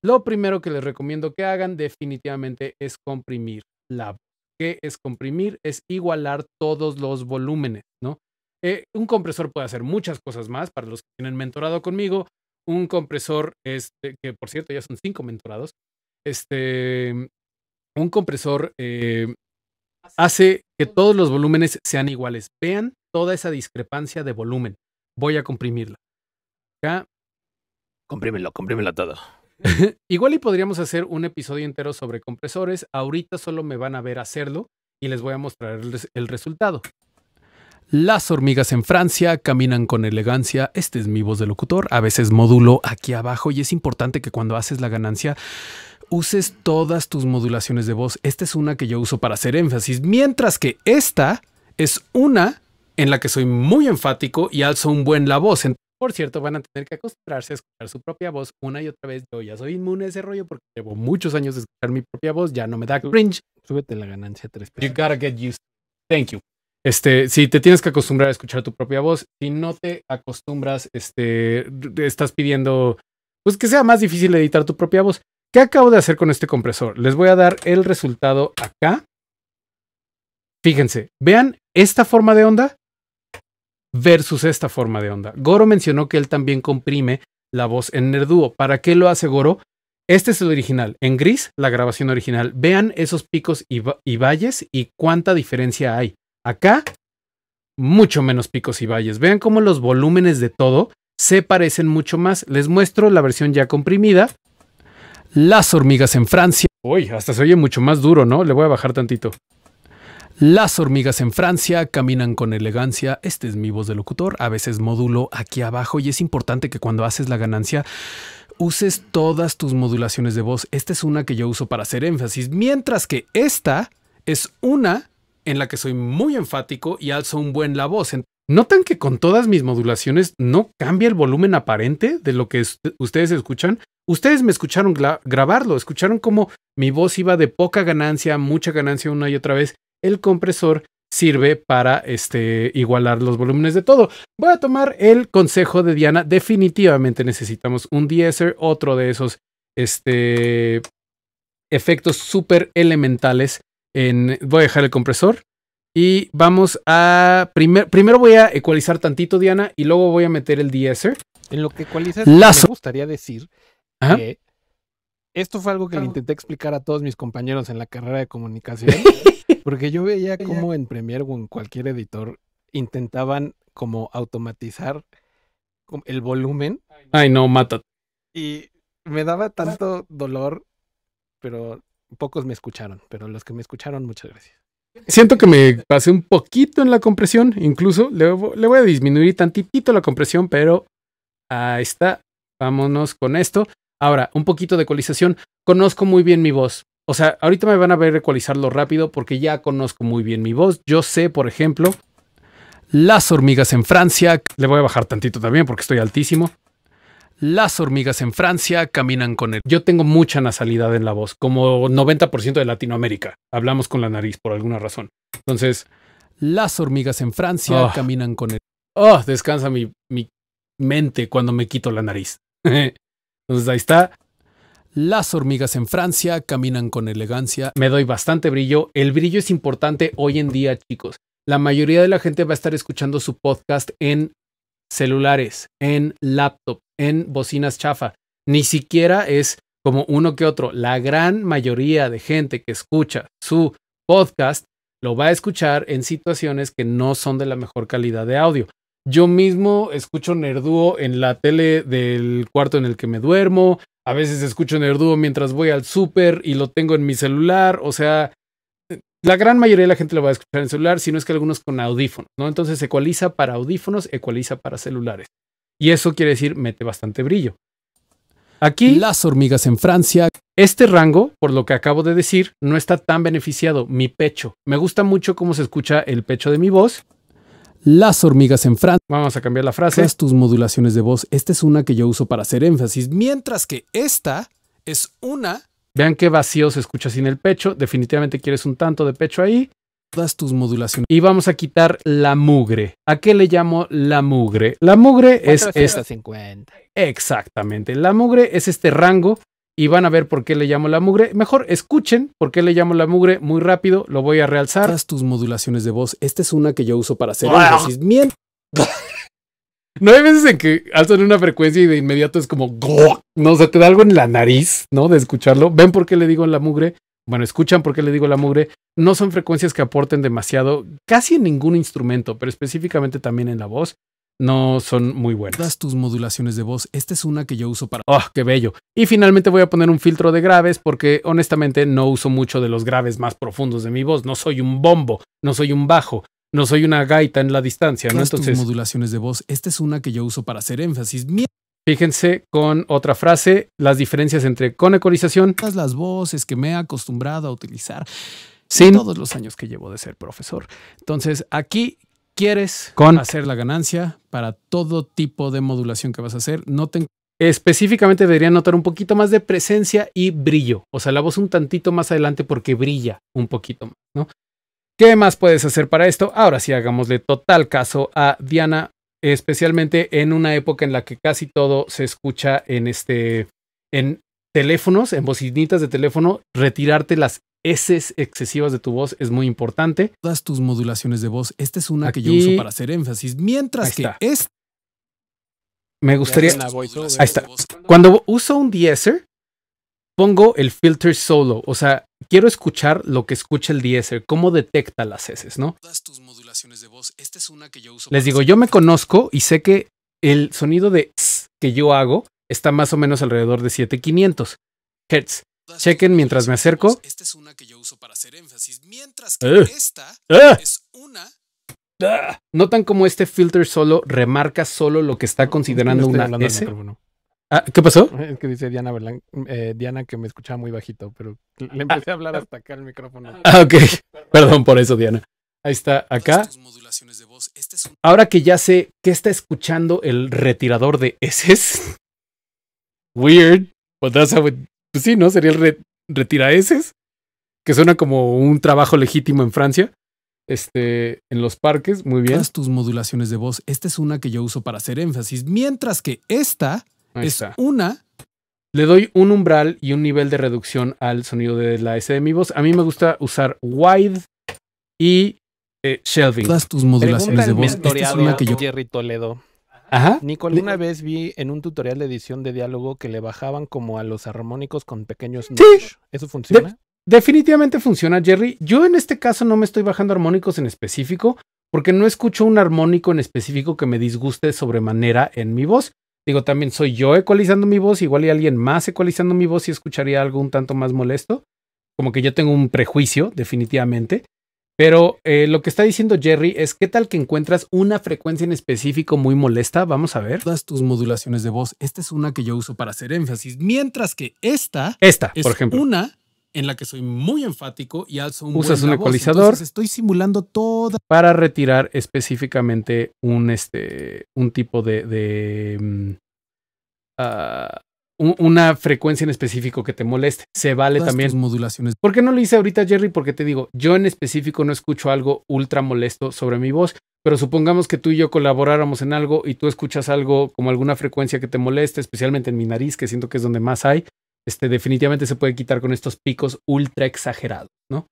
Lo primero que les recomiendo que hagan definitivamente es comprimir la voz. ¿Qué es comprimir? Es igualar todos los volúmenes, ¿no? Eh, un compresor puede hacer muchas cosas más para los que tienen mentorado conmigo. Un compresor, este, que por cierto ya son cinco mentorados, este, un compresor eh, hace que todos los volúmenes sean iguales. Vean toda esa discrepancia de volumen. Voy a comprimirla. Acá. Comprímelo, comprímelo todo. Igual y podríamos hacer un episodio entero sobre compresores. Ahorita solo me van a ver hacerlo y les voy a mostrar el, resultado. Las hormigas en Francia caminan con elegancia. Este es mi voz de locutor. A veces módulo aquí abajo y es importante que cuando haces la ganancia uses todas tus modulaciones de voz. Esta es una que yo uso para hacer énfasis, mientras que esta es una en la que soy muy enfático y alzo un buen la voz. Por cierto, van a tener que acostumbrarse a escuchar su propia voz una y otra vez. Yo ya soy inmune a ese rollo porque llevo muchos años de escuchar mi propia voz, ya no me da cringe. Súbete la ganancia tres pesos. You gotta get used. Thank you. Este, si te tienes que acostumbrar a escuchar tu propia voz, si no te acostumbras, este, estás pidiendo, pues que sea más difícil editar tu propia voz. ¿Qué acabo de hacer con este compresor? Les voy a dar el resultado acá. Fíjense, vean esta forma de onda versus esta forma de onda. Goro mencionó que él también comprime la voz en Nerdúo. ¿Para qué lo hace Goro? Este es el original, en gris, la grabación original. Vean esos picos y, y valles y cuánta diferencia hay. Acá, mucho menos picos y valles. Vean cómo los volúmenes de todo se parecen mucho más. Les muestro la versión ya comprimida las hormigas en Francia. Uy, hasta se oye mucho más duro, ¿no? Le voy a bajar tantito. Las hormigas en Francia caminan con elegancia. Este es mi voz de locutor. A veces módulo aquí abajo y es importante que cuando haces la ganancia uses todas tus modulaciones de voz. Esta es una que yo uso para hacer énfasis, mientras que esta es una en la que soy muy enfático y alzo un buen la voz. ¿Notan que con todas mis modulaciones no cambia el volumen aparente de lo que ustedes escuchan? Ustedes me escucharon grabarlo, escucharon cómo mi voz iba de poca ganancia mucha ganancia una y otra vez. El compresor sirve para este, igualar los volúmenes de todo. Voy a tomar el consejo de Diana. Definitivamente necesitamos un diéser, otro de esos este, efectos súper elementales. En, voy a dejar el compresor y vamos a... Primer, primero voy a ecualizar tantito, Diana, y luego voy a meter el deesser. En lo que ecualizas, me gustaría decir que esto fue algo que le intenté explicar a todos mis compañeros en la carrera de comunicación, porque yo veía cómo en Premiere o en cualquier editor intentaban como automatizar el volumen. Ay, no, mata. Y me daba tanto dolor, pero pocos me escucharon, pero los que me escucharon, muchas gracias. Siento que me pasé un poquito en la compresión, incluso le, voy a disminuir tantito la compresión, pero ahí está. Vámonos con esto. Ahora, un poquito de ecualización. Conozco muy bien mi voz. O sea, ahorita me van a ver ecualizarlo rápido porque ya conozco muy bien mi voz. Yo sé, por ejemplo, las hormigas en Francia. Le voy a bajar tantito también porque estoy altísimo. Las hormigas en Francia caminan con él. Yo tengo mucha nasalidad en la voz, como 90% de Latinoamérica. Hablamos con la nariz por alguna razón. Entonces, las hormigas en Francia ah. caminan con él. Oh, ah, descansa mi, mi mente cuando me quito la nariz. Entonces, ahí está. Las hormigas en Francia caminan con elegancia. Me doy bastante brillo. El brillo es importante hoy en día, chicos. La mayoría de la gente va a estar escuchando su podcast en celulares, en laptop, en bocinas chafa. Ni siquiera es como uno que otro. La gran mayoría de gente que escucha su podcast lo va a escuchar en situaciones que no son de la mejor calidad de audio. Yo mismo escucho Nerduo en la tele del cuarto en el que me duermo. A veces escucho Nerduo mientras voy al súper y lo tengo en mi celular. O sea, la gran mayoría de la gente lo va a escuchar en celular, si no es que algunos con audífonos, ¿no? Entonces ecualiza para audífonos, ecualiza para celulares. Y eso quiere decir mete bastante brillo. Aquí las hormigas en Francia. Este rango, por lo que acabo de decir, no está tan beneficiado. Mi pecho. Me gusta mucho cómo se escucha el pecho de mi voz. Las hormigas en Francia. Vamos a cambiar la frase. tus modulaciones de voz. Esta es una que yo uso para hacer énfasis, mientras que esta es una Vean qué vacío se escucha sin el pecho. Definitivamente quieres un tanto de pecho ahí. Todas tus modulaciones. Y vamos a quitar la mugre. ¿A qué le llamo la mugre? La mugre es esta. Exactamente. La mugre es este rango y van a ver por qué le llamo la mugre. Mejor escuchen por qué le llamo la mugre muy rápido. Lo voy a realzar. Todas tus modulaciones de voz. Esta es una que yo uso para hacer bien No hay veces en que alzan una frecuencia y de inmediato es como, no, o te da algo en la nariz, ¿no? De escucharlo. ¿Ven por qué le digo en la mugre? Bueno, escuchan por qué le digo la mugre. No son frecuencias que aporten demasiado, casi en ningún instrumento, pero específicamente también en la voz. No son muy buenas. Todas tus modulaciones de voz, esta es una que yo uso para... ¡Oh, qué bello! Y finalmente voy a poner un filtro de graves porque honestamente no uso mucho de los graves más profundos de mi voz. No soy un bombo, no soy un bajo, no soy una gaita en la distancia, ¿no? Entonces, modulaciones de voz. Esta es una que yo uso para hacer énfasis. Fíjense con otra frase, las diferencias entre con todas Las voces que me he acostumbrado a utilizar todos los años que llevo de ser profesor. Entonces, aquí quieres hacer la ganancia para todo tipo de modulación que vas a hacer. No específicamente deberían notar un poquito más de presencia y brillo. O sea, la voz un tantito más adelante porque brilla un poquito más, ¿no? ¿Qué más puedes hacer para esto? Ahora sí, hagámosle total caso a Diana, especialmente en una época en la que casi todo se escucha en este en teléfonos, en bocinitas de teléfono, retirarte las S excesivas de tu voz es muy importante. Todas tus modulaciones de voz, esta es una que yo uso para hacer énfasis, mientras que es me gustaría ahí está. Cuando uso un diéser pongo el filter solo, o sea, quiero escuchar lo que escucha el DSR, cómo detecta las heces, ¿no? Les digo, yo me conozco y sé que el sonido de s que yo hago está más o menos alrededor de 7500 Hz. Chequen mientras me acerco. Esta es una que yo uso para hacer énfasis, mientras que eh, esta eh. es una ah. Notan cómo este filter solo remarca solo lo que está considerando una S. Ah, ¿Qué pasó? Es que dice Diana eh, Diana que me escuchaba muy bajito, pero le ah. empecé a hablar hasta acá el micrófono. Ah, ok. Perdón por eso, Diana. Ahí está, acá. Este Ahora que ya sé qué está escuchando el retirador de S Weird. Pues, pues sí, ¿no? Sería el retira S's. Que suena como un trabajo legítimo en Francia. Este, en los parques, muy bien. Todas tus modulaciones de voz. Esta es una que yo uso para hacer énfasis, mientras que esta una. Le doy un umbral y un nivel de reducción al sonido de la S de mi voz. A mí me gusta usar wide y eh, Shelby. Todas tus modulaciones de voz. es una que yo... Jerry Toledo. Ajá. Nico, alguna vez vi en un tutorial de edición de diálogo que le bajaban como a los armónicos con pequeños ¿Eso funciona? definitivamente funciona, Jerry. Yo en este caso no me estoy bajando armónicos en específico, porque no escucho un armónico en específico que me disguste sobremanera en mi voz. Digo, también soy yo ecualizando mi voz, igual y alguien más ecualizando mi voz y escucharía algo un tanto más molesto. Como que yo tengo un prejuicio, definitivamente. Pero eh, lo que está diciendo Jerry es qué tal que encuentras una frecuencia en específico muy molesta. Vamos a ver. Todas tus modulaciones de voz. Esta es una que yo uso para hacer énfasis, mientras que esta, esta, es por ejemplo, una en la que soy muy enfático y alzo un Usas un ecualizador. estoy simulando toda. Para retirar específicamente un, este, un tipo de. Mm, ah, una frecuencia en específico que te moleste. Se vale también. modulaciones. ¿Por qué no lo hice ahorita, Jerry? Porque te digo, yo en específico no escucho algo ultra molesto sobre mi voz, pero supongamos que tú y yo colaboráramos en algo y tú escuchas algo como alguna frecuencia que te moleste, especialmente en mi nariz, que siento que es donde más hay este, definitivamente se puede quitar con estos picos ultra exagerados, ¿no?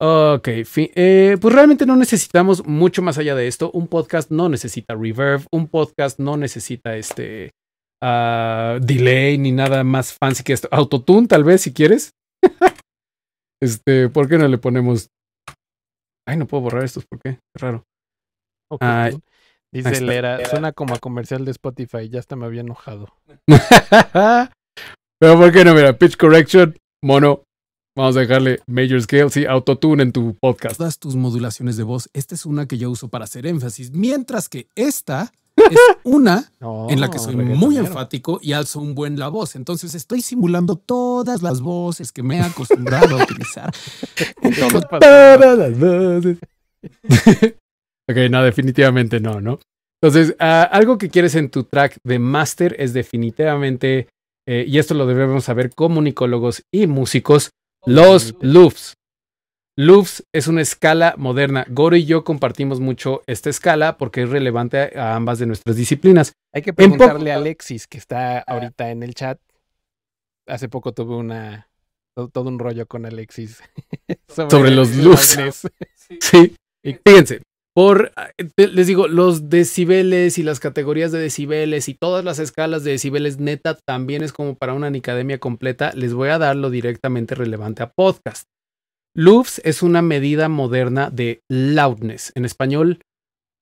Ok, eh, pues realmente no necesitamos mucho más allá de esto. Un podcast no necesita reverb, un podcast no necesita este ah, delay ni nada más fancy que esto. Autotune, tal vez, si quieres. este, ¿por qué no le ponemos? Ay, no puedo borrar estos, ¿por qué? Es raro. Ok. Ah, pues, dice Lera, suena como a comercial de Spotify, ya hasta me había enojado. Pero ¿por qué no? Mira, pitch correction, mono. Vamos a dejarle major scale, sí, autotune en tu podcast. Todas tus modulaciones de voz, esta es una que yo uso para hacer énfasis, mientras que esta es una en la que soy muy enfático y alzo un buen la voz. Entonces estoy simulando todas las voces que me he acostumbrado a utilizar. todas las voces. ok, no, definitivamente no, ¿no? Entonces, ah, algo que quieres en tu track de master es definitivamente eh, y esto lo debemos saber como comunicólogos y músicos, los loops. Loops es una escala moderna. Goro y yo compartimos mucho esta escala porque es relevante a ambas de nuestras disciplinas. Hay que preguntarle a Alexis, que está ah. ahorita en el chat. Hace poco tuve una todo, un rollo con Alexis sobre, los loops. sí. Fíjense, por, eh, les digo, los decibeles y las categorías de decibeles y todas las escalas de decibeles neta también es como para una nicademia completa. Les voy a dar lo directamente relevante a podcast. LUFS es una medida moderna de loudness. En español,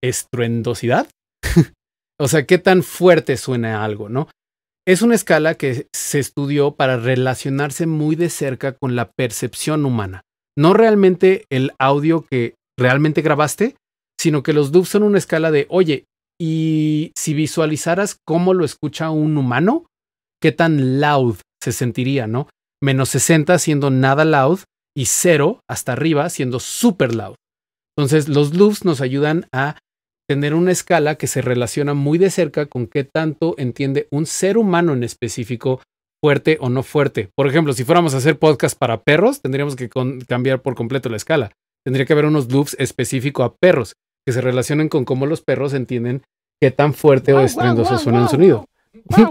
estruendosidad. o sea, qué tan fuerte suena algo, ¿no? Es una escala que se estudió para relacionarse muy de cerca con la percepción humana. No realmente el audio que realmente grabaste, sino que los dubs son una escala de, oye, y si visualizaras cómo lo escucha un humano, qué tan loud se sentiría, ¿no? Menos 60 siendo nada loud y cero hasta arriba siendo súper loud. Entonces, los loops nos ayudan a tener una escala que se relaciona muy de cerca con qué tanto entiende un ser humano en específico fuerte o no fuerte. Por ejemplo, si fuéramos a hacer podcast para perros, tendríamos que cambiar por completo la escala. Tendría que haber unos loops específicos a perros que se relacionan con cómo los perros entienden qué tan fuerte o estruendoso suena un sonido. sí,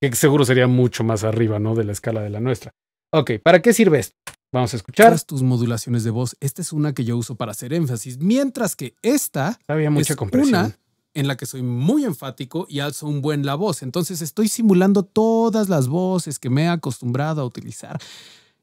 que seguro sería mucho más arriba, ¿no? De la escala de la nuestra. Ok, ¿para qué sirve esto? Vamos a escuchar. tus modulaciones de voz, esta es una que yo uso para hacer énfasis, mientras que esta Había mucha es una en la que soy muy enfático y alzo un buen la voz. Entonces estoy simulando todas las voces que me he acostumbrado a utilizar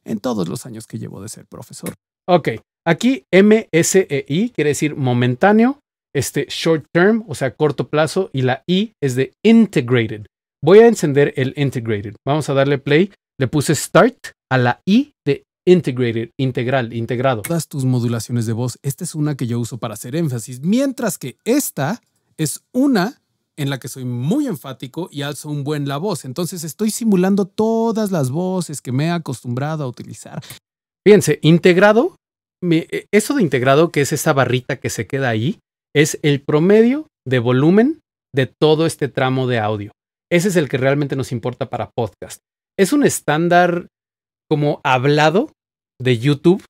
en todos los años que llevo de ser profesor. Ok, Aquí MSEI quiere decir momentáneo, este short term, o sea, corto plazo, y la I es de integrated. Voy a encender el integrated. Vamos a darle play. Le puse start a la I de integrated, integral, integrado. Todas tus modulaciones de voz, esta es una que yo uso para hacer énfasis, mientras que esta es una en la que soy muy enfático y alzo un buen la voz. Entonces estoy simulando todas las voces que me he acostumbrado a utilizar. Fíjense, integrado eh, eso de integrado, que es esa barrita que se queda ahí, es el promedio de volumen de todo este tramo de audio. Ese es el que realmente nos importa para podcast. Es un estándar como hablado de YouTube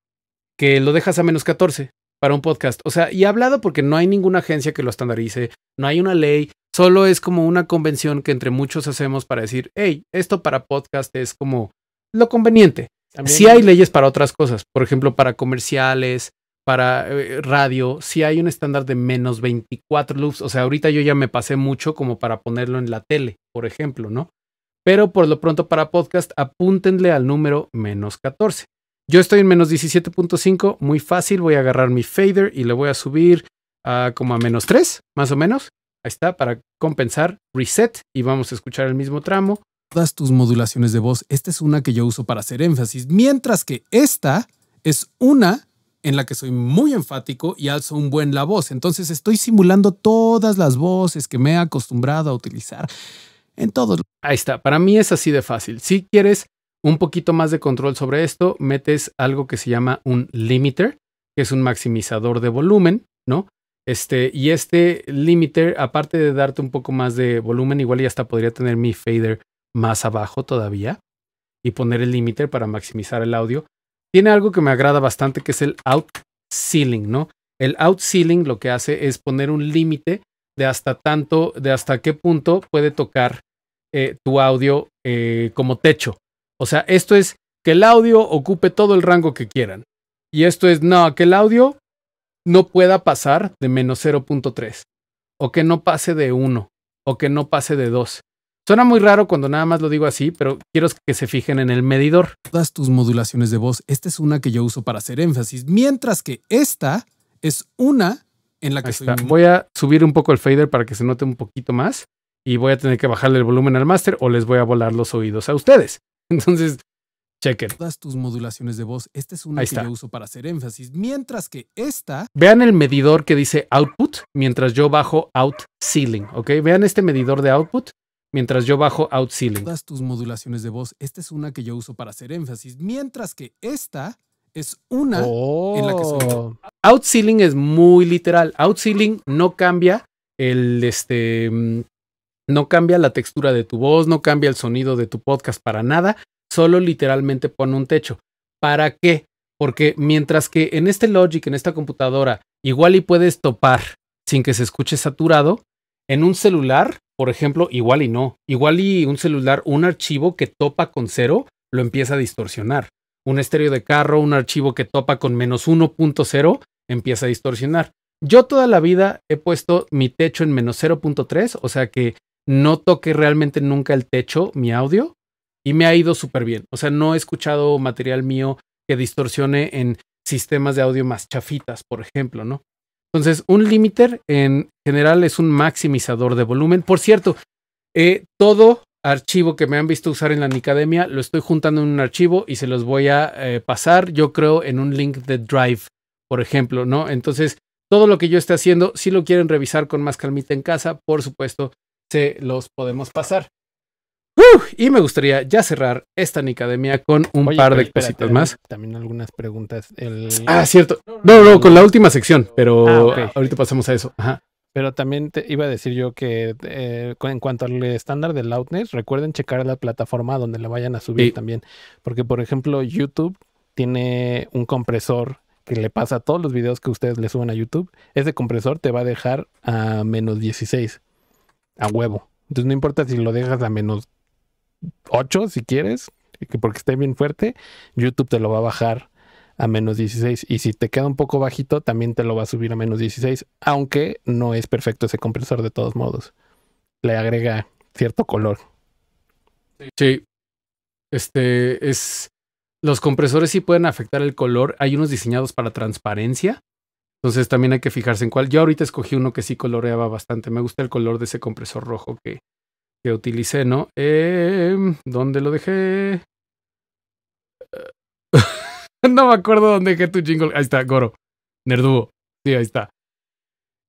que lo dejas a menos 14 para un podcast. O sea, y hablado porque no hay ninguna agencia que lo estandarice, no hay una ley, solo es como una convención que entre muchos hacemos para decir, hey, esto para podcast es como lo conveniente. Si hay leyes para otras cosas, por ejemplo, para comerciales, para eh, radio, si hay un estándar de menos 24 loops. O sea, ahorita yo ya me pasé mucho como para ponerlo en la tele, por ejemplo, ¿no? Pero por lo pronto para podcast, apúntenle al número menos 14. Yo estoy en menos 17.5, muy fácil, voy a agarrar mi fader y le voy a subir a ah, como a menos 3, más o menos. Ahí está, para compensar, reset y vamos a escuchar el mismo tramo todas tus modulaciones de voz. Esta es una que yo uso para hacer énfasis, mientras que esta es una en la que soy muy enfático y alzo un buen la voz. Entonces estoy simulando todas las voces que me he acostumbrado a utilizar en todos. Ahí está, para mí es así de fácil. Si quieres un poquito más de control sobre esto, metes algo que se llama un limiter, que es un maximizador de volumen, ¿no? Este, y este limiter, aparte de darte un poco más de volumen, igual ya hasta podría tener mi fader más abajo todavía y poner el límite para maximizar el audio. Tiene algo que me agrada bastante que es el out ceiling, ¿no? El out ceiling lo que hace es poner un límite de hasta tanto, de hasta qué punto puede tocar eh, tu audio eh, como techo. O sea, esto es que el audio ocupe todo el rango que quieran. Y esto es, no, que el audio no pueda pasar de menos 0.3. O que no pase de 1. O que no pase de 2. Suena muy raro cuando nada más lo digo así, pero quiero que se fijen en el medidor. Todas tus modulaciones de voz, esta es una que yo uso para hacer énfasis, mientras que esta es una en la que estoy. Voy a subir un poco el fader para que se note un poquito más y voy a tener que bajarle el volumen al máster o les voy a volar los oídos a ustedes. Entonces, chequen. Todas tus modulaciones de voz, esta es una que yo uso para hacer énfasis, mientras que esta... Vean el medidor que dice output mientras yo bajo out ceiling, ¿ok? Vean este medidor de output mientras yo bajo out ceiling. Todas tus modulaciones de voz, esta es una que yo uso para hacer énfasis, mientras que esta es una en la que oh. Out ceiling es muy literal. Out ceiling no cambia el este mm, no cambia la textura de tu voz, no cambia el sonido de tu podcast para nada, solo literalmente pone un techo. ¿Para qué? Porque mientras que en este Logic, en esta computadora, igual y puedes topar sin que se escuche saturado, en un celular por ejemplo, igual y no. Igual y un celular, un archivo que topa con cero, lo empieza a distorsionar. Un estéreo de carro, un archivo que topa con menos 1.0, empieza a distorsionar. Yo toda la vida he puesto mi techo en menos 0.3, o sea que no toque realmente nunca el techo, mi audio, y me ha ido súper bien. O sea, no he escuchado material mío que distorsione en sistemas de audio más chafitas, por ejemplo, ¿no? Entonces, un limiter en general es un maximizador de volumen. Por cierto, eh, todo archivo que me han visto usar en la Nicademia lo estoy juntando en un archivo y se los voy a eh, pasar, yo creo, en un link de Drive, por ejemplo, ¿no? Entonces, todo lo que yo esté haciendo, si lo quieren revisar con más calmita en casa, por supuesto, se los podemos pasar y me gustaría ya cerrar esta Nicademia con un par de cositas más. Eh, también algunas preguntas. Ah, cierto. No, no, con la última sección, pero ah, ahorita pasamos a eso. Pero también te iba a decir yo que eh, en cuanto al estándar de loudness, recuerden checar la plataforma donde la vayan a subir también. Porque, por ejemplo, YouTube tiene un compresor que le pasa a todos los videos que ustedes le suben a YouTube. Ese compresor te va a dejar a menos 16 a huevo. Entonces no importa si lo dejas a menos 8 si quieres, porque esté bien fuerte, YouTube te lo va a bajar a menos 16. Y si te queda un poco bajito, también te lo va a subir a menos 16, aunque no es perfecto ese compresor de todos modos. Le agrega cierto color. Sí. Este es. Los compresores sí pueden afectar el color. Hay unos diseñados para transparencia. Entonces también hay que fijarse en cuál. Yo ahorita escogí uno que sí coloreaba bastante. Me gusta el color de ese compresor rojo que que utilicé, ¿no? Eh, ¿Dónde lo dejé? no me acuerdo dónde dejé tu jingle. Ahí está, Goro. Nerdúo. Sí, ahí está.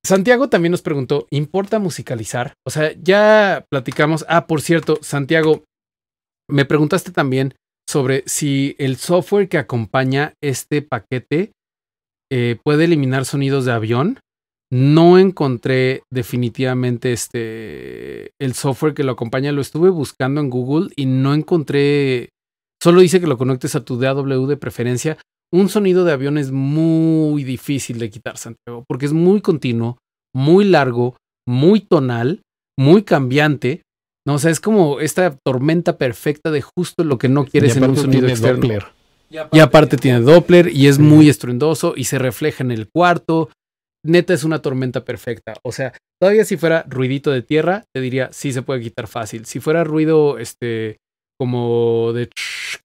Santiago también nos preguntó, ¿importa musicalizar? O sea, ya platicamos. Ah, por cierto, Santiago, me preguntaste también sobre si el software que acompaña este paquete eh, puede eliminar sonidos de avión no encontré definitivamente este el software que lo acompaña. Lo estuve buscando en Google y no encontré. Solo dice que lo conectes a tu DAW de preferencia. Un sonido de avión es muy difícil de quitar, Santiago, porque es muy continuo, muy largo, muy tonal, muy cambiante. No, o sea, es como esta tormenta perfecta de justo lo que no quieres en un sonido de Doppler. y aparte tiene Doppler y es muy estruendoso y se refleja en el cuarto neta es una tormenta perfecta. O sea, todavía si fuera ruidito de tierra, te diría, sí se puede quitar fácil. Si fuera ruido, este, como de,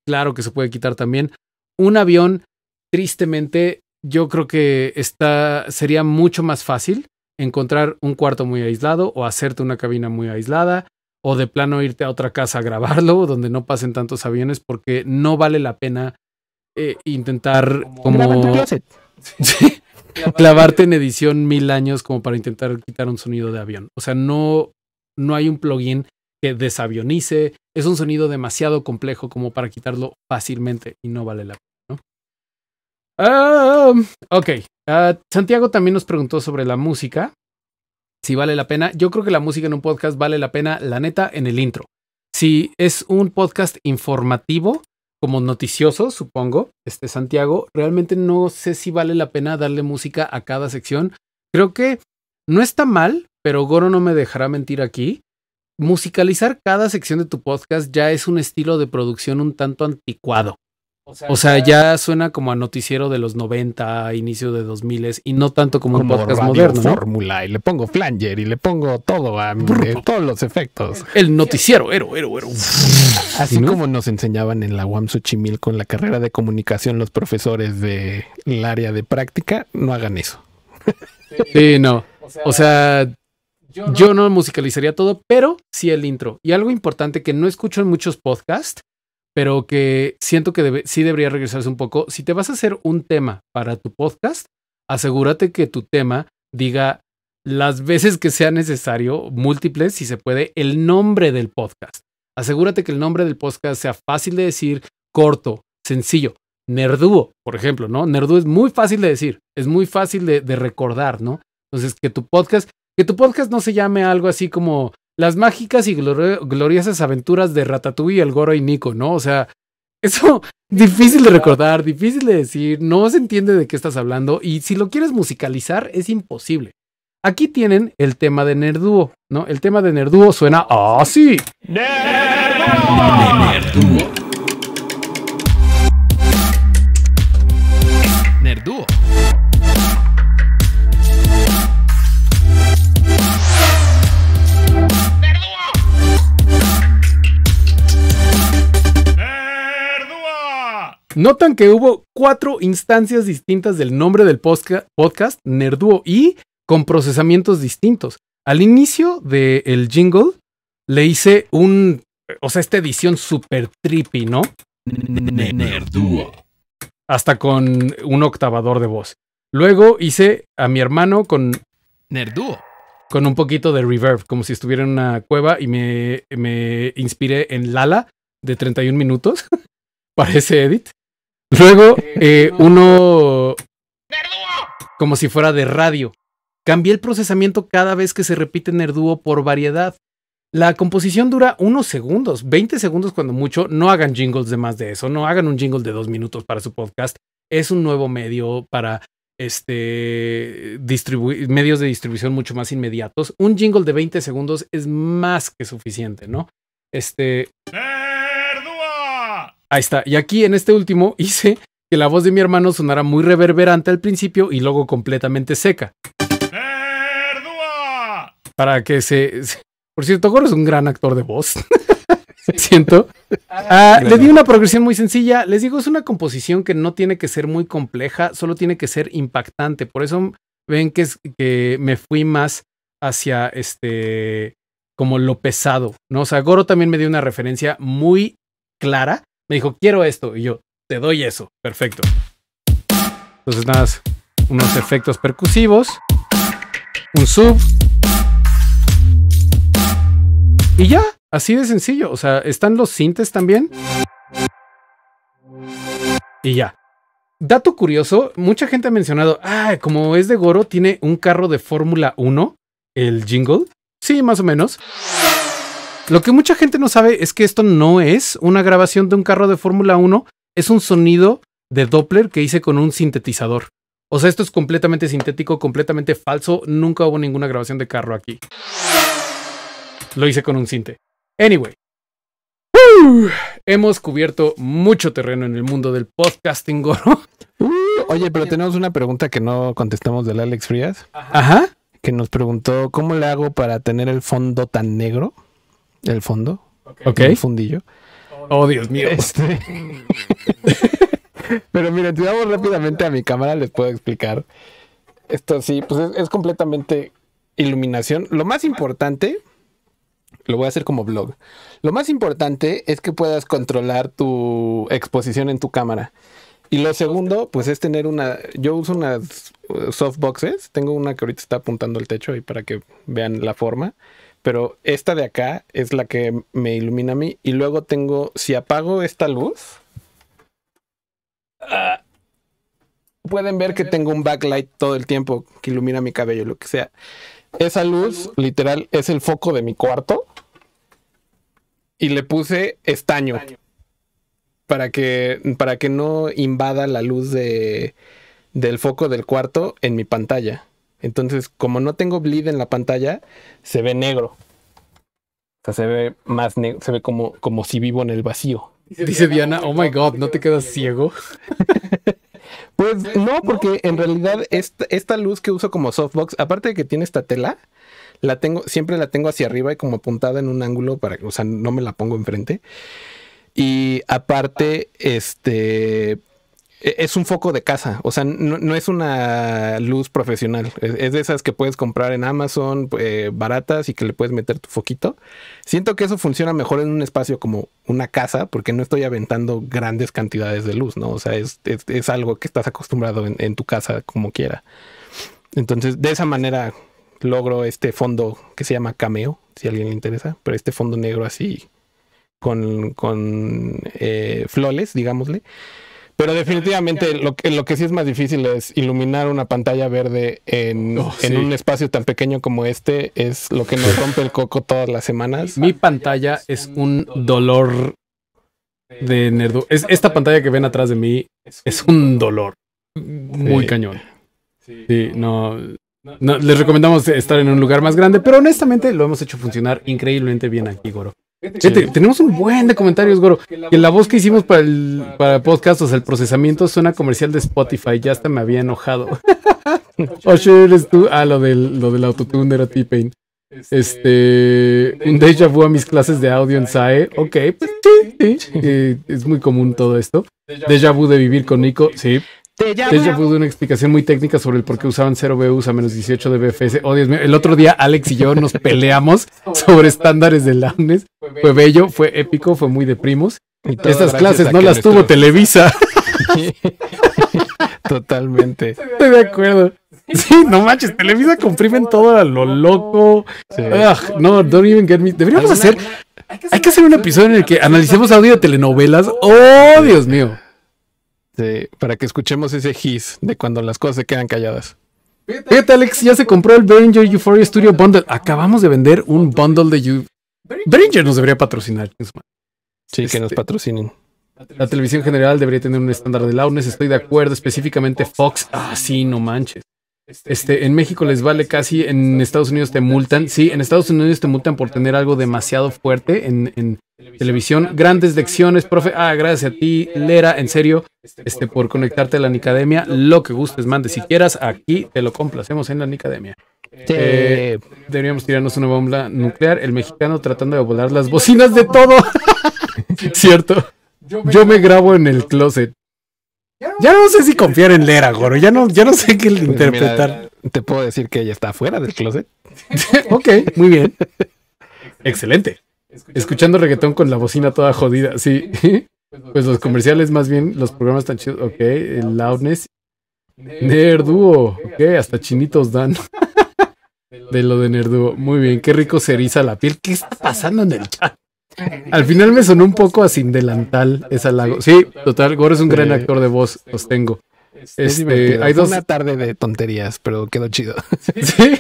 claro que se puede quitar también. Un avión, tristemente, yo creo que está, sería mucho más fácil encontrar un cuarto muy aislado o hacerte una cabina muy aislada o de plano irte a otra casa a grabarlo donde no pasen tantos aviones porque no vale la pena eh, intentar como... clavarte en edición mil años como para intentar quitar un sonido de avión. O sea, no, no hay un plugin que desavionice. Es un sonido demasiado complejo como para quitarlo fácilmente y no vale la pena. Ah, ok. Ah, Santiago también nos preguntó sobre la música. Si vale la pena. Yo creo que la música en un podcast vale la pena, la neta, en el intro. Si es un podcast informativo, como noticioso supongo, este Santiago, realmente no sé si vale la pena darle música a cada sección. Creo que no está mal, pero Goro no me dejará mentir aquí. Musicalizar cada sección de tu podcast ya es un estilo de producción un tanto anticuado. O sea, ya suena como a noticiero de los 90, inicio de 2000 y no tanto como, un podcast moderno. Fórmula y le pongo flanger y le pongo todo a, todos los efectos. El noticiero, héroe, héroe, héroe. Así como nos enseñaban en la UAM Xochimilco con la carrera de comunicación los profesores del área de práctica, no hagan eso. Sí, no. O sea, yo, no. musicalizaría todo, pero sí el intro. Y algo importante que no escucho en muchos podcasts, pero que siento que sí debería regresarse un poco. Si te vas a hacer un tema para tu podcast, asegúrate que tu tema diga las veces que sea necesario, múltiples, si se puede, el nombre del podcast. Asegúrate que el nombre del podcast sea fácil de decir, corto, sencillo. Nerdúo, por ejemplo, ¿no? Nerdúo es muy fácil de decir, es muy fácil de, recordar, ¿no? Entonces, que tu podcast, que tu podcast no se llame algo así como las mágicas y gloriosas aventuras de Ratatouille, el Goro y Nico, ¿no? O sea, eso difícil de recordar, difícil de decir, no se entiende de qué estás hablando y si lo quieres musicalizar es imposible. Aquí tienen el tema de Nerduo, ¿no? El tema de Nerduo suena así. Nerduo. Nerduo. Notan que hubo cuatro instancias distintas del nombre del podcast, Nerduo, y con procesamientos distintos. Al inicio del jingle le hice un, o sea, esta edición super trippy, ¿no? Nerdúo. Hasta con un octavador de voz. Luego hice a mi hermano con... Nerdúo. Con un poquito de reverb, como si estuviera en una cueva y me, inspiré en Lala de 31 minutos para ese edit. Luego, eh, uno... uno como si fuera de radio, Cambié el procesamiento cada vez que se repite en por variedad. La composición dura unos segundos, 20 segundos cuando mucho. No hagan jingles de más de eso, no hagan un jingle de dos minutos para su podcast. Es un nuevo medio para este, medios de distribución mucho más inmediatos. Un jingle de 20 segundos es más que suficiente, ¿no? Este. Ahí está. Y aquí en este último hice que la voz de mi hermano sonara muy reverberante al principio y luego completamente seca para que se... Por cierto, Goro es un gran actor de voz. Siento. Ah, le di una progresión muy sencilla. Les digo, es una composición que no tiene que ser muy compleja, solo tiene que ser impactante. Por eso ven que, es, que me fui más hacia este como lo pesado, ¿no? O sea, Goro también me dio una referencia muy clara. Me dijo, quiero esto. Y yo, te doy eso. Perfecto. Entonces, nada, unos efectos percusivos, un sub, y ya, así de sencillo. O sea, están los sintes también. Y ya. Dato curioso, mucha gente ha mencionado, ah, como es de Goro, tiene un carro de Fórmula 1, el jingle. Sí, más o menos. Lo que mucha gente no sabe es que esto no es una grabación de un carro de Fórmula 1, es un sonido de Doppler que hice con un sintetizador. O sea, esto es completamente sintético, completamente falso, nunca hubo ninguna grabación de carro aquí. Lo hice con un cinte. Anyway. hemos cubierto mucho terreno en el mundo del podcasting, oro. oye, pero tenemos una pregunta que no contestamos del Alex Frías. Ajá. Que nos preguntó cómo le hago para tener el fondo tan negro. El fondo. Ok. El fundillo. Oh, Dios mío. Este... Pero miren, si vamos rápidamente a mi cámara, les puedo explicar. Esto sí, pues es completamente iluminación. Lo más importante lo voy a hacer como blog. Lo más importante es que puedas controlar tu exposición en tu cámara. Y lo segundo, pues es tener una. Yo uso unas uh, softboxes. Tengo una que ahorita está apuntando al techo y para que vean la forma. Pero esta de acá es la que me ilumina a mí. Y luego tengo, si apago esta luz, ah, pueden ver que tengo un backlight todo el tiempo que ilumina mi cabello, lo que sea. Esa luz, literal, es el foco de mi cuarto y le puse estaño. Para que, para que no invada la luz de, del foco del cuarto en mi pantalla. Entonces, como no tengo bleed en la pantalla, se ve negro. O sea, se ve más negro, se ve como, como si vivo en el vacío. Dice, Diana, oh, oh my god, ¿no te quedas ciego? pues no, porque en realidad esta, esta, luz que uso como softbox, aparte de que tiene esta tela, la tengo, siempre la tengo hacia arriba y como apuntada en un ángulo para, o sea, no me la pongo enfrente. Y aparte, este, e-, es un foco de casa, o sea, no, es una luz profesional, es, de esas que puedes comprar en Amazon eh, baratas y que le puedes meter tu foquito. Siento que eso funciona mejor en un espacio como una casa, porque no estoy aventando grandes cantidades de luz, ¿no? O sea, es, algo que estás acostumbrado en, en, tu casa como quiera. Entonces, de esa manera logro este fondo que se llama cameo, si a alguien le interesa, pero este fondo negro así con, eh, flores, digámosle. Pero definitivamente lo que, lo que sí es más difícil es iluminar una pantalla verde en, oh, un espacio tan pequeño como este. Es lo que nos rompe el coco todas las semanas. Mi pantalla es un dolor de nerdo. Es, esta pantalla que ven atrás de mí es un dolor. Muy cañón. Sí, no, no, les recomendamos estar en un lugar más grande, pero honestamente lo hemos hecho funcionar increíblemente bien aquí, Goro. tenemos un buen de comentarios, Goro. Que la voz que hicimos para el para podcast, o sea, el procesamiento, suena comercial de Spotify. Ya hasta me había enojado. Oye, eres tú. Ah, lo del, lo del autotune era T-Pain. Este. este un déjà vu a mis clases de audio en SAE. Ok, pues sí, sí. Eh, es muy común todo esto. Déjà vu de vivir con Nico. Sí, te llamo. una explicación muy técnica sobre el por qué usaban 0 BUs a menos 18 de BFS. Oh, El otro día Alex y yo nos peleamos sobre estándares del lanes Fue bello, fue épico, fue muy de primos. Estas clases no las tuvo Televisa. Totalmente. Estoy de acuerdo. Sí, no manches, Televisa comprimen todo a lo loco. no, don't even get me. Deberíamos hacer. Hay que hacer un episodio en el que analicemos audio de telenovelas. Oh, Dios mío. Este, para que escuchemos ese hiss de cuando las cosas se quedan calladas. ¿Qué Alex? Ya se compró el Behringer Euphoria Studio Bundle. Acabamos de vender un bundle de You. nos debería patrocinar. Sí, que nos este, patrocinen. La televisión general debería tener un estándar de loudness. Estoy de acuerdo, específicamente Fox. Ah, sí, no manches. Este, en México les vale casi, en Estados Unidos te multan. Sí, en Estados Unidos te multan por tener algo demasiado fuerte en, televisión. Grandes lecciones, profe. Ah, gracias a ti, Lera, en serio, este, por conectarte a la Nicademia. Lo que gustes, mande. Si quieras, aquí te lo complacemos en la Nicademia. Eh, deberíamos tirarnos una bomba nuclear. El mexicano tratando de volar las bocinas de todo. Cierto. Yo me grabo en el closet. Ya no, sé si confiar en Lera, Goro. Ya no, ya no sé qué pues interpretar. te puedo decir que ella está fuera del closet. ok, muy bien. Excelente. Escuchando, reggaetón con la bocina toda jodida. Sí. Pues, pues los comerciales, más bien, los programas tan chidos. Ok, el Loudness. Nerduo. Ok, hasta chinitos dan. De lo de Nerduo. Muy bien, qué rico ceriza la piel. ¿Qué está pasando en el chat? Al final me sonó un poco a sin delantal esa lago. Sí, total, Goro es un gran actor de voz, los tengo. Es este, hay Una tarde de tonterías, pero quedó chido. Sí.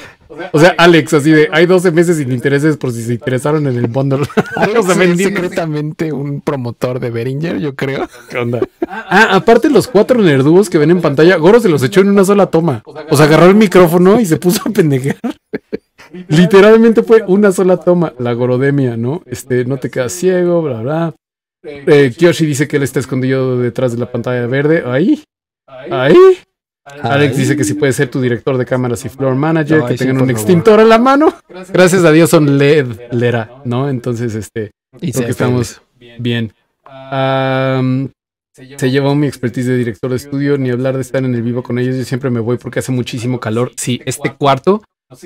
O sea, Alex, así de, hay 12 meses sin intereses por si se interesaron en el bundle. Alex secretamente un promotor de Beringer, yo creo. ¿Qué onda? Ah, aparte los cuatro nerdúos que ven en pantalla, Goro se los echó en una sola toma. O sea, agarró el micrófono y se puso a pendejear. Literalmente fue una sola toma, la gorodemia, ¿no? Este, no te quedas ciego, bla, bla. Eh, Kyoshi dice que él está escondido detrás de la pantalla verde. Ahí. Ahí. Alex dice que si puede ser tu director de cámaras y floor manager, que tengan un extintor a la mano. Gracias a Dios son LED, Lera, ¿no? Entonces, este, Porque estamos bien. se llevó mi expertise de director de estudio, ni hablar de estar en el vivo con ellos. Yo siempre me voy porque hace muchísimo calor. Sí, este cuarto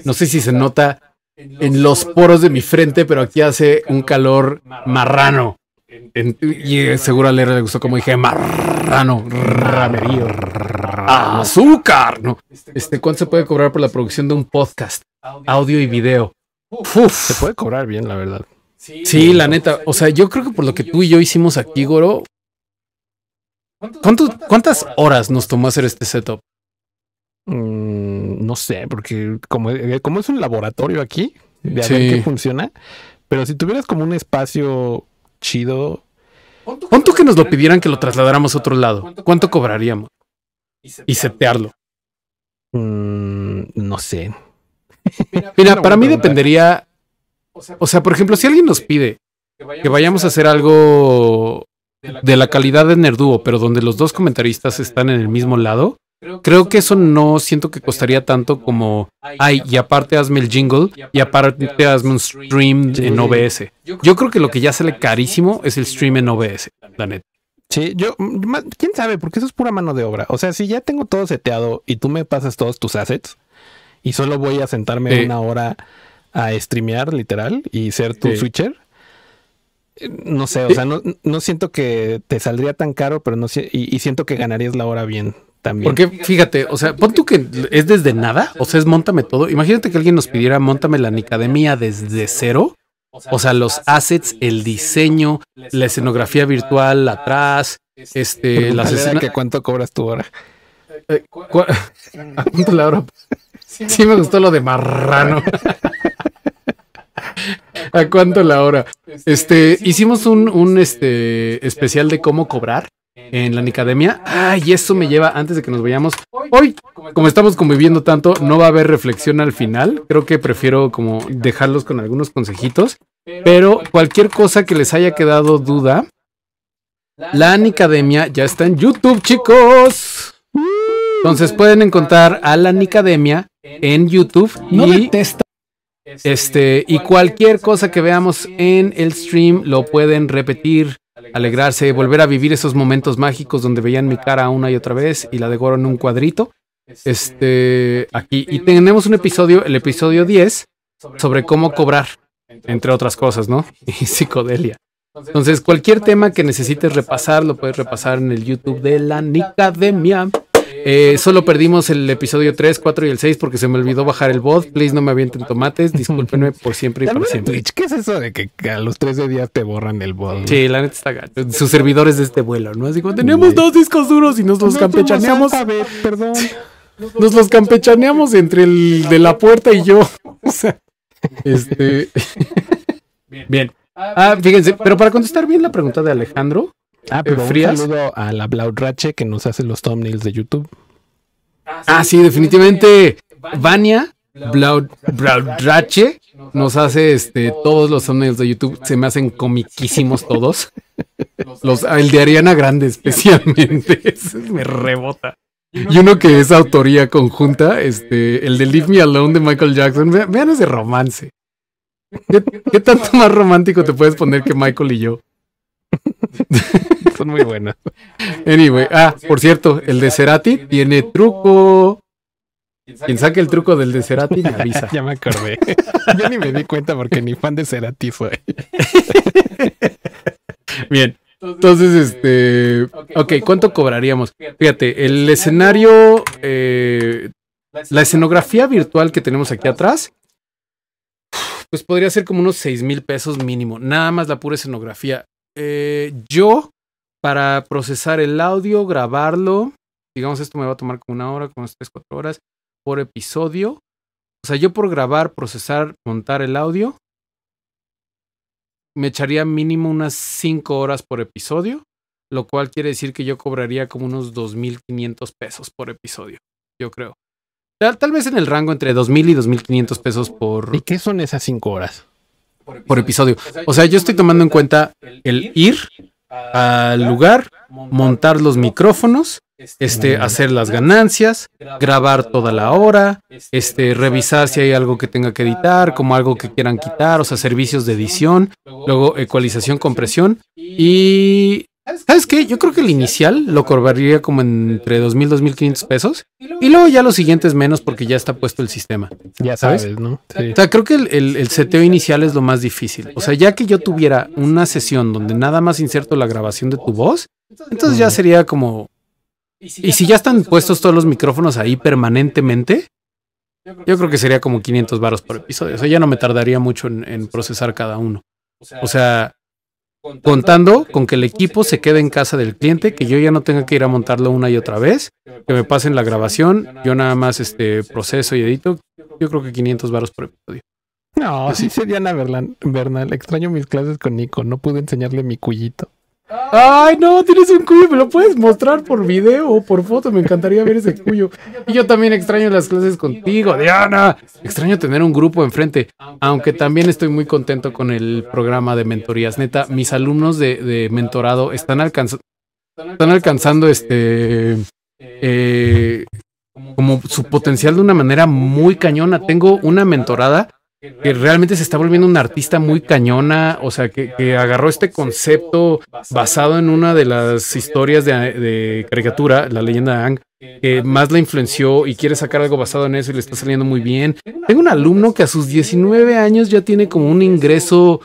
no sé si se nota en los poros de mi frente, pero aquí hace un calor marrano. y seguro a leer le gustó como dije marrano, ramerío, ah, azúcar. No. Este, este ¿Cuánto se puede cobrar por la producción de un podcast? Audio y video. Se puede cobrar bien, la verdad. Sí, la neta. O sea, yo creo que por lo que tú y yo hicimos aquí, Goro, ¿cuántas horas nos tomó hacer este setup? Mm, no sé, porque como, eh, como, es un laboratorio aquí, de a ver qué funciona, pero si tuvieras como un espacio chido... ¿Cuánto que nos lo pidieran que lo trasladáramos a otro lado. ¿Cuánto cobraríamos? Y setearlo. Mm, no sé. Mira, para mí dependería... O sea, por ejemplo, si alguien nos pide que vayamos a hacer algo de la calidad de Nerdúo, pero donde los dos comentaristas están en el mismo lado, Creo que eso no siento que costaría tanto como, ay, y aparte hazme el jingle, y aparte hazme un stream en OBS. Yo creo que lo que ya sale carísimo es el stream en OBS, la neta. Sí, yo, quién sabe, porque eso es pura mano de obra. O sea, si ya tengo todo seteado y tú me pasas todos tus assets y solo voy a sentarme una hora a streamear, literal, y ser tu switcher, eh, no sé, o sea, no, siento que te saldría tan caro, pero no sé y siento que ganarías la hora bien. También. Porque fíjate, o sea, pon tú que es desde nada, o sea, es montame todo. Imagínate que alguien nos pidiera montame la Nicademia desde cero. O sea, los assets, el diseño, la escenografía virtual atrás, este, las escenas. cuánto cobras tú ahora? ¿A eh, ¿Cuánto la hora? Sí me gustó lo de marrano. ¿A cuánto la hora? Este, hicimos un, un este, especial de cómo cobrar en la Nicademia. Ay, eso me lleva, antes de que nos vayamos, hoy, como estamos conviviendo tanto, no va a haber reflexión al final. Creo que prefiero como dejarlos con algunos consejitos. Pero cualquier cosa que les haya quedado duda, la Nicademia ya está en YouTube, chicos. Entonces pueden encontrar a la Nicademia en YouTube. y este, y cualquier cosa que veamos en el stream lo pueden repetir alegrarse, volver a vivir esos momentos mágicos donde veían mi cara una y otra vez y la de en un cuadrito. Este, aquí. Y tenemos un episodio, el episodio 10, sobre cómo cobrar, entre otras cosas, ¿no? Y psicodelia. Entonces, cualquier tema que necesites repasar, lo puedes repasar en el YouTube de la Nicademia. Eh, solo perdimos el episodio 3, 4 y el 6 porque se me olvidó bajar el bot. Please no me avienten tomates. Discúlpenme por siempre y por siempre. ¿qué es eso de que a los 13 días te borran el bot? Sí, la neta está gacho. Sus servidores de este vuelo, ¿no? Así como tenemos dos discos duros y nos los campechaneamos. A ver, perdón. Nos los campechaneamos entre el de la puerta y yo. este. Bien. Ah, fíjense, pero para contestar bien la pregunta de Alejandro, Ah, eh, pero ¿frías? saludo a la Blaudrache que nos hace los thumbnails de YouTube. Ah, sí, definitivamente. Vania Blaudrache nos hace este, todos los thumbnails de YouTube. Se me hacen comiquísimos todos. Los, el de Ariana Grande especialmente. me rebota. Y uno que es autoría conjunta, este, el de Leave Me Alone de Michael Jackson. Vean ese romance. ¿Qué, tanto más romántico te puedes poner que Michael y yo? son muy buenas. Anyway, ah, ah por cierto, el de Cerati tiene truco. Quien saque el truco del de Cerati avisa. ya me acordé. Yo ni me di cuenta porque ni fan de Cerati fue. Bien. Entonces, este, este. Ok, ¿cuánto cobraríamos? Fíjate, el escenario. Eh, eh, la escenografía virtual que tenemos aquí atrás. Pues podría ser como unos 6 mil pesos mínimo. Nada más la pura escenografía. Eh, yo para procesar el audio, grabarlo. Digamos, esto me va a tomar como una hora, como tres, cuatro horas por episodio. O sea, yo por grabar, procesar, montar el audio, me echaría mínimo unas cinco horas por episodio, lo cual quiere decir que yo cobraría como unos 2.500 pesos por episodio, yo creo. Tal, tal, vez en el rango entre mil y 2.500 pesos por... ¿Y qué son esas cinco horas? Por episodio. Por episodio. O sea, yo estoy tomando en cuenta el ir, al lugar, montar los micrófonos, este, hacer las ganancias, grabar toda la hora, este, este revisar si hay algo que tenga que editar, como algo que quieran quitar, o sea, servicios de edición, luego este, ecualización, compresión y ¿Sabes qué? Yo creo que el inicial lo cobraría como entre 2.000, 2.500 pesos. Y luego ya los siguientes menos porque ya está puesto el sistema. Ya sabes, ¿no? O sea, creo que el, seteo inicial es lo más difícil. O sea, ya que yo tuviera una sesión donde nada más inserto la grabación de tu voz, entonces ya sería como... Y si ya están puestos todos los micrófonos ahí permanentemente, yo creo que sería como 500 varos por episodio. O sea, ya no me tardaría mucho en procesar cada uno. O sea, contando con que el equipo se quede en casa del cliente, que yo ya no tenga que ir a montarlo una y otra vez, que me pasen la grabación, yo nada más este proceso y edito, yo creo que 500 varos por episodio. No, sí sería Ana Bernal, extraño mis clases con Nico, no pude enseñarle mi cuyito. Ay, no, tienes un cuyo, me lo puedes mostrar por video o por foto, me encantaría ver ese cuyo. Y yo también extraño las clases contigo, Diana. Extraño tener un grupo enfrente, aunque también estoy muy contento con el programa de mentorías. Neta, mis alumnos de, mentorado están, alcanzando, están alcanzando este... Eh, como su potencial de una manera muy cañona. Tengo una mentorada que realmente se está volviendo una artista muy cañona, o sea, que, agarró este concepto basado en una de las historias de, caricatura, la leyenda de Ang, que más la influenció y quiere sacar algo basado en eso y le está saliendo muy bien. Tengo un alumno que a sus 19 años ya tiene como un ingreso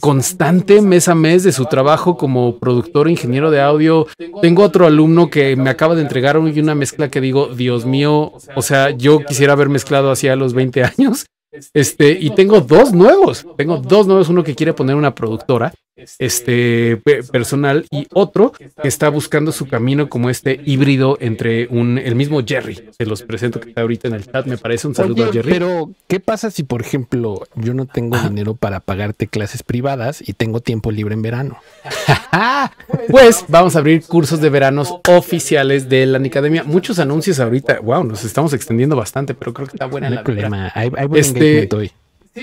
constante mes a mes de su trabajo como productor, ingeniero de audio. Tengo otro alumno que me acaba de entregar una mezcla que digo, Dios mío, o sea, yo quisiera haber mezclado hacia los 20 años este, y tengo dos nuevos. Tengo dos nuevos, uno que quiere poner una productora este personal y otro que está buscando su camino como este híbrido entre un el mismo Jerry. Se los presento que está ahorita en el chat, me parece un saludo Jerry. Pero ¿qué pasa si por ejemplo yo no tengo dinero para pagarte clases privadas y tengo tiempo libre en verano? pues vamos a abrir cursos de veranos oficiales de la Nicademia. Muchos anuncios ahorita. Wow, nos estamos extendiendo bastante, pero creo que está buena la este,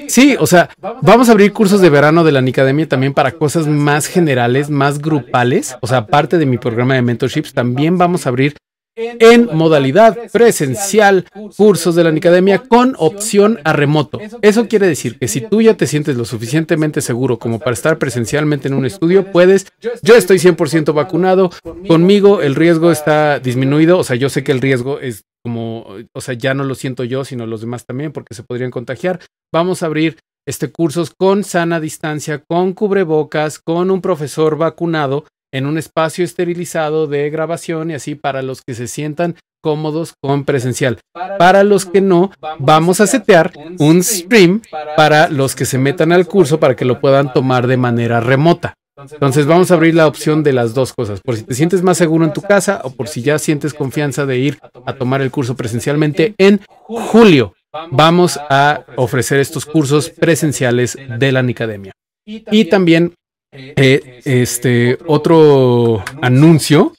Sí, o sea, vamos a abrir cursos de verano de la Nicademia también para cosas más generales, más grupales. O sea, aparte de mi programa de mentorships, también vamos a abrir en modalidad presencial cursos de la Nicademia con opción a remoto. Eso quiere decir que si tú ya te sientes lo suficientemente seguro como para estar presencialmente en un estudio, puedes, yo estoy 100% vacunado, conmigo el riesgo está disminuido, o sea, yo sé que el riesgo es como, eh, o sea, ya no lo siento yo, sino los demás también, porque se podrían contagiar. Vamos a abrir este cursos con sana distancia, con cubrebocas, con un profesor vacunado en un espacio esterilizado de grabación y así para los que se sientan cómodos con presencial. Para los que no, vamos a setear un stream para los que se metan al curso para que lo puedan tomar de manera remota. Entonces vamos a abrir la opción de las dos cosas, por si te sientes más seguro en tu casa o por si ya sientes confianza de ir a tomar el curso presencialmente en julio. Vamos a ofrecer estos cursos presenciales de la Nicademia. Y también eh, este otro anuncio.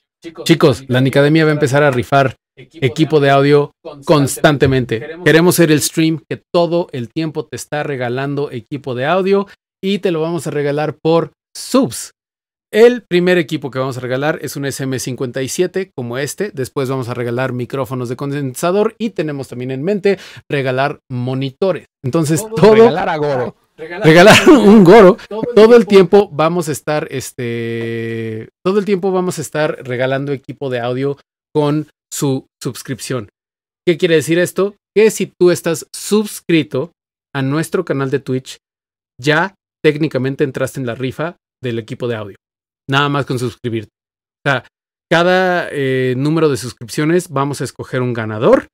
Chicos, la Nicademia va a empezar a rifar equipo de audio constantemente. Queremos ser el stream que todo el tiempo te está regalando equipo de audio y te lo vamos a regalar por subs. El primer equipo que vamos a regalar es un SM57 como este. Después vamos a regalar micrófonos de condensador y tenemos también en mente regalar monitores. Entonces todo... regalar a Regalar, un goro. Todo el, tiempo, tiempo vamos a estar, este, todo el tiempo vamos a estar regalando equipo de audio con su suscripción. ¿Qué quiere decir esto? Que si tú estás suscrito a nuestro canal de Twitch, ya técnicamente entraste en la rifa del equipo de audio. Nada más con suscribirte. O sea, cada eh, número de suscripciones vamos a escoger un ganador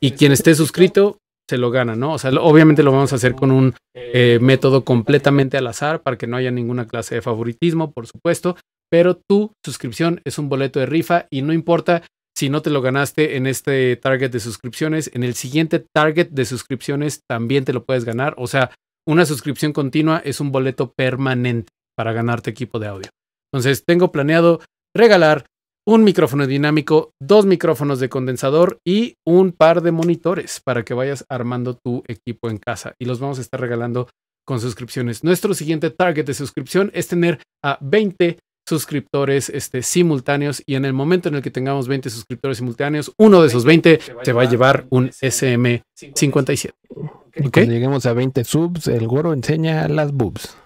y quien esté suscrito se lo gana, ¿no? O sea, obviamente lo vamos a hacer con un eh, método completamente al azar para que no haya ninguna clase de favoritismo, por supuesto, pero tu suscripción es un boleto de rifa y no importa si no te lo ganaste en este target de suscripciones, en el siguiente target de suscripciones también te lo puedes ganar. O sea, una suscripción continua es un boleto permanente para ganarte equipo de audio. Entonces, tengo planeado regalar un micrófono dinámico, dos micrófonos de condensador y un par de monitores para que vayas armando tu equipo en casa. Y los vamos a estar regalando con suscripciones. Nuestro siguiente target de suscripción es tener a 20 suscriptores este, simultáneos y en el momento en el que tengamos 20 suscriptores simultáneos, uno de esos 20 se va a llevar un SM57. Okay. Cuando lleguemos a 20 subs, el Goro enseña las boobs.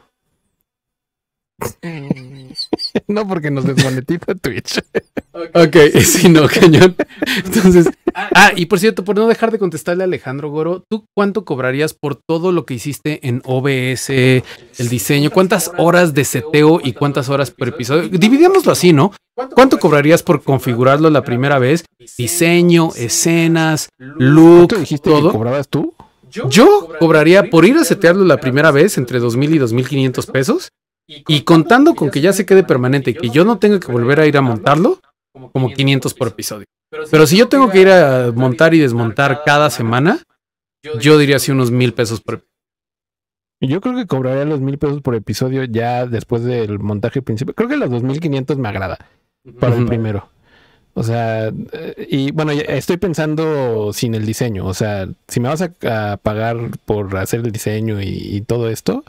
no, porque nos desmonetiza Twitch. Ok, okay si no, cañón. Entonces, ah, ah, y por cierto, por no dejar de contestarle a Alejandro Goro, ¿tú cuánto cobrarías por todo lo que hiciste en OBS, el diseño? ¿Cuántas horas de seteo y cuántas horas por episodio? Dividámoslo así, ¿no? ¿Cuánto cobrarías por configurarlo la primera vez? Diseño, escenas, look, todo. tú? Yo cobraría por ir a setearlo la primera vez entre 2.000 y 2.500 pesos. Y contando con que ya se quede permanente y que yo no tenga que volver a ir a montarlo, como 500 por episodio. Pero si yo tengo que ir a montar y desmontar cada semana, yo diría así unos mil pesos por Yo creo que cobraría los mil pesos por episodio ya después del montaje principal. Creo que los 2500 me agrada para el primero. O sea, eh, y bueno, estoy pensando sin el diseño. O sea, si me vas a, pagar por hacer el diseño y todo esto,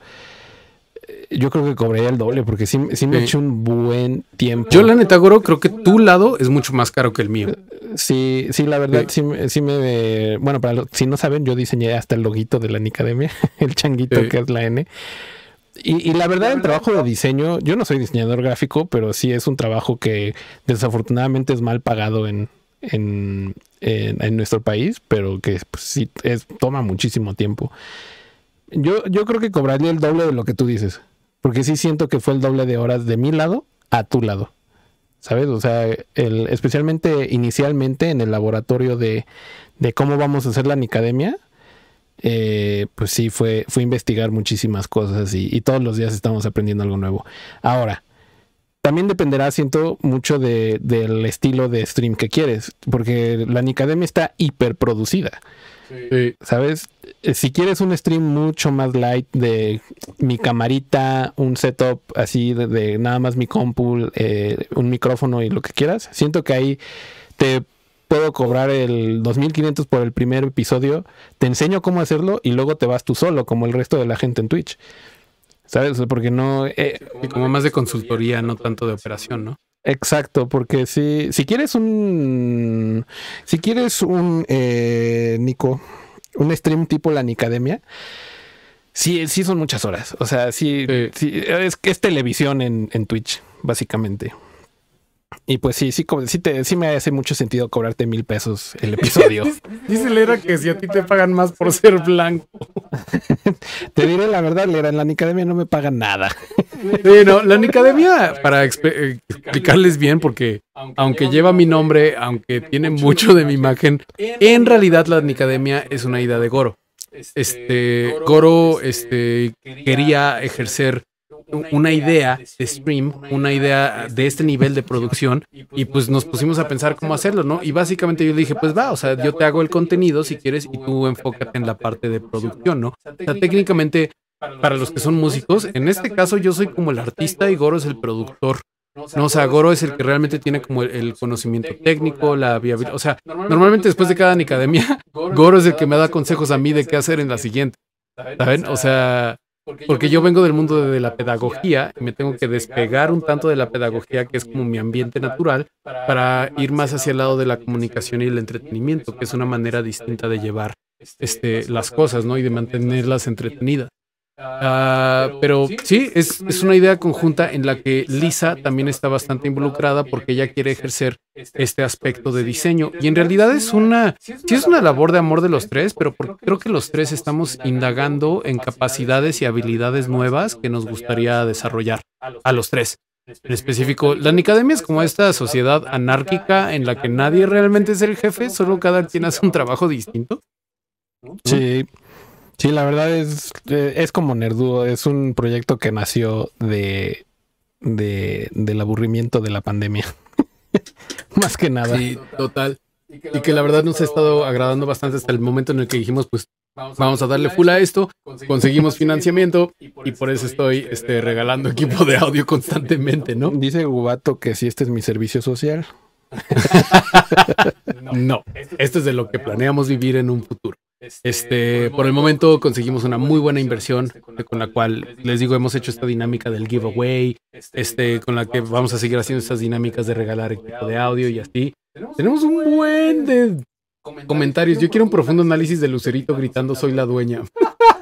yo creo que cobraría el doble porque sí, me he hecho un buen tiempo. Yo la neta, creo que tu lado es mucho más caro que el mío. Sí, sí, la verdad, sí, me... Bueno, para si no saben, yo diseñé hasta el loguito de la Nicademia, el changuito que es la N. Y, la verdad, el trabajo de diseño, yo no soy diseñador gráfico, pero sí es un trabajo que desafortunadamente es mal pagado en, en, nuestro país, pero que pues, sí es, toma muchísimo tiempo. Yo, yo creo que cobraría el doble de lo que tú dices. Porque sí siento que fue el doble de horas de mi lado a tu lado. ¿Sabes? O sea, el, especialmente inicialmente en el laboratorio de, de cómo vamos a hacer la Nicademia, eh, pues sí, fue, fue investigar muchísimas cosas y, todos los días estamos aprendiendo algo nuevo. Ahora, también dependerá, siento, mucho de, del estilo de stream que quieres, porque la Nicademia está hiperproducida. Sí. ¿Sabes? Eh, si quieres un stream mucho más light de mi camarita, un setup así de, nada más mi compu, eh, un micrófono y lo que quieras, siento que ahí te puedo cobrar el 2500 por el primer episodio, te enseño cómo hacerlo y luego te vas tú solo, como el resto de la gente en Twitch. ¿Sabes? Porque no. Eh, como más de consultoría, no tanto de operación, ¿no? Exacto, porque si, si quieres un. Si quieres un. Eh, Nico. Un stream tipo la Nicademia. Sí, sí son muchas horas. O sea, sí. es, televisión en Twitch, básicamente. Y pues sí, sí, sí, me hace mucho sentido cobrarte mil pesos el episodio. Dice Lera que si a ti te pagan más por ser blanco. te diré la verdad, Lera, en la Nicademia no me pagan nada. Bueno, la Nicademia, para eh, explicarles bien, porque aunque lleva mi nombre, aunque tiene mucho de mi imagen, en realidad la Nicademia es una idea de Goro. Este, Goro este, quería ejercer una idea de stream, una idea de este nivel de producción y pues, pues nos pusimos a pensar cómo hacerlo, ¿no? Y básicamente yo le dije, pues va, o sea, yo te hago el contenido si quieres y tú enfócate en la parte de producción, ¿no? O sea, técnicamente, para los que son músicos, en este caso yo soy como el artista y Goro es el productor. No, o sea, Goro es el que realmente tiene como el, conocimiento técnico, la viabilidad. O sea, normalmente después de cada academia, Goro es el que me da consejos a mí de qué hacer en la siguiente. ¿Saben? O sea, porque yo vengo del mundo de la pedagogía, y me tengo que despegar un tanto de la pedagogía, que es como mi ambiente natural, para ir más hacia el lado de la comunicación y el entretenimiento, que es una manera distinta de llevar este, este las cosas, ¿no? Y de mantenerlas entretenidas. Ah, pero sí, es, una idea conjunta en la que Lisa también está bastante involucrada porque ella quiere ejercer este aspecto de diseño. Y en realidad es una, sí es una labor de amor de los tres, pero creo que los tres estamos indagando en capacidades y habilidades nuevas que nos gustaría desarrollar a los tres. En específico, la Nicademia es como esta sociedad anárquica en la que nadie realmente es el jefe, solo cada quien hace un trabajo distinto. Sí. Sí, la verdad es, eh, es como Nerdudo, es un proyecto que nació de, de del aburrimiento de la pandemia. Más que nada. Sí, total. Y que la, verdad, nos ha estado agradando bastante hasta el momento en el que dijimos, pues vamos a, darle full a esto, conseguimos financiamiento y por, eso estoy este, este regalando equipo de audio constantemente, ¿no? Dice Gubato que si este es mi servicio social. no, esto es de lo que planeamos vivir en un futuro. Este, este, por el momento conseguimos una muy buena inversión con la cual les digo hemos hecho esta dinámica del giveaway, este, este, con la que vamos a seguir haciendo estas dinámicas de regalar equipo de audio y así. Tenemos un buen de comentarios. Yo quiero un profundo análisis de Lucerito gritando soy la dueña.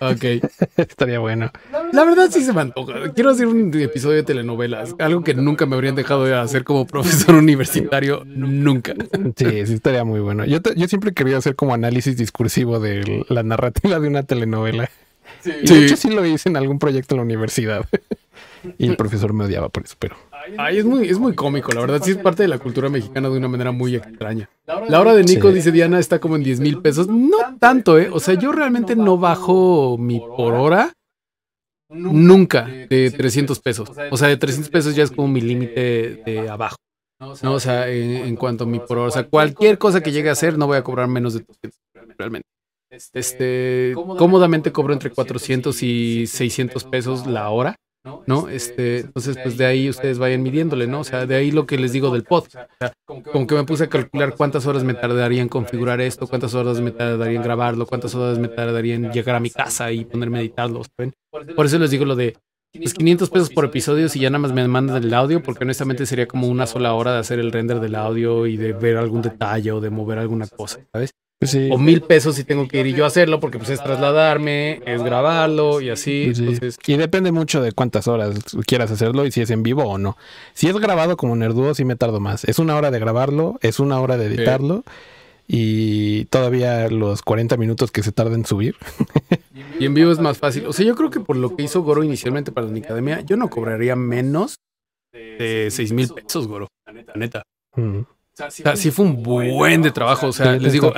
Ok. Estaría bueno. La verdad sí se me antoja. Quiero hacer un episodio de telenovelas. Algo que nunca me habrían dejado de hacer como profesor universitario. Nunca. Sí, sí estaría muy bueno. Yo, yo siempre quería hacer como análisis discursivo de la narrativa de una telenovela. Sí. de sí lo hice en algún proyecto en la universidad. Y el profesor me odiaba por eso, pero... Ay, es muy, cómico, la verdad. Sí es parte de la cultura mexicana de una manera muy extraña. La hora de Nico, dice Diana, está como en 10 mil pesos. No tanto, ¿eh? O sea, yo realmente no bajo mi por hora nunca de 300 pesos. O sea, de 300 pesos ya es como mi límite de abajo. No, o sea, en, cuanto a mi por hora. O sea, cualquier cosa que llegue a hacer, no voy a cobrar menos de 300, realmente. Este, este cómodamente cobro entre 400 y 600 pesos la hora. ¿no? Este, este, entonces, pues, pues de ahí ustedes vayan midiéndole, ¿no? O sea, de ahí lo que les digo del pod. O sea, como que me puse a calcular cuántas horas me tardarían en configurar esto, cuántas horas me tardarían en grabarlo, cuántas horas me tardarían en llegar a mi casa y ponerme a editarlo, ¿saben? Por eso les digo lo de los pues, 500 pesos por episodio si ya nada más me mandan el audio, porque honestamente sería como una sola hora de hacer el render del audio y de ver algún detalle o de mover alguna cosa, ¿sabes? Pues o mil pesos si tengo que ir y yo hacerlo, porque pues es trasladarme, es grabarlo y así. Pues y depende mucho de cuántas horas quieras hacerlo y si es en vivo o no. Si es grabado como Nerduo, sí me tardo más. Es una hora de grabarlo, es una hora de editarlo. Y todavía los 40 minutos que se tarda en subir. y en vivo es más fácil. O sea, yo creo que por lo que hizo Goro inicialmente para la academia, yo no cobraría menos de seis mil pesos, Goro. La neta. La mm. neta sí, fue un buen de trabajo. O sea, les digo,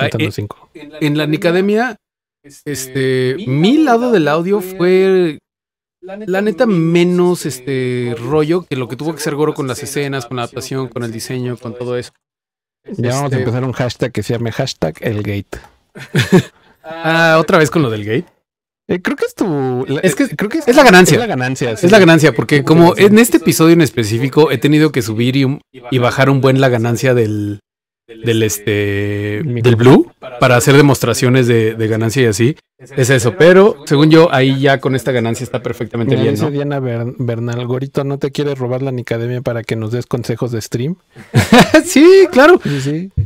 en, la Nicademia, este, este, mi lado del audio fue la neta menos este, este rollo que lo que tuvo que ser Goro con las escenas, con la adaptación, con el diseño, con todo eso. Ya vamos a este empezar un hashtag que se llame hashtag el gate. ah, otra vez con lo del gate. Eh, creo que es tu. es que, eh, creo que es, la ganancia. Es la ganancia. Es la ganancia, porque como en este episodio en específico he tenido que subir y bajar un buen la ganancia del, del este, este del blue para hacer demostraciones de, ganancia y así es eso pero según yo ahí ya con esta ganancia está perfectamente bien Diana Bernal Gorito no te quieres robar la Nicademia para que nos des consejos de stream sí claro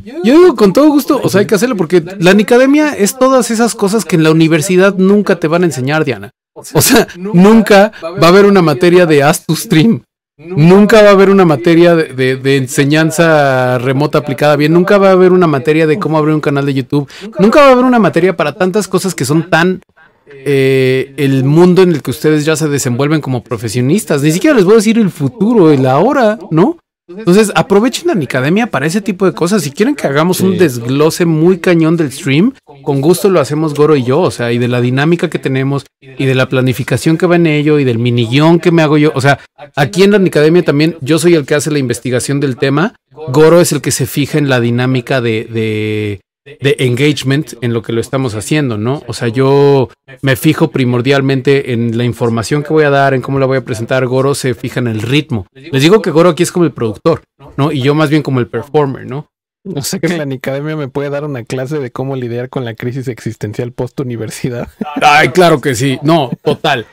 yo digo con todo gusto o sea hay que hacerlo porque la Nicademia es todas esas cosas que en la universidad nunca te van a enseñar Diana o sea nunca va a haber una materia de haz tu stream Nunca va a haber una materia de, enseñanza remota aplicada bien, nunca va a haber una materia de cómo abrir un canal de YouTube, nunca va a haber una materia para tantas cosas que son tan eh, el mundo en el que ustedes ya se desenvuelven como profesionistas. Ni siquiera les voy a decir el futuro, el ahora, ¿no? Entonces, aprovechen la Nicademia para ese tipo de cosas. Si quieren que hagamos un desglose muy cañón del stream, con gusto lo hacemos Goro y yo, o sea, y de la dinámica que tenemos, y de la planificación que va en ello, y del mini que me hago yo. O sea, aquí en la Nicademia también yo soy el que hace la investigación del tema. Goro es el que se fija en la dinámica de de engagement en lo que lo estamos haciendo, ¿no? O sea, yo me fijo primordialmente en la información que voy a dar, en cómo la voy a presentar. Goro se fija en el ritmo. Les digo que Goro aquí es como el productor, ¿no? Y yo más bien como el performer, ¿no? No sé que la Nicademia me puede dar una clase de cómo lidiar con la crisis existencial post universidad. Ay, claro que sí. No, total.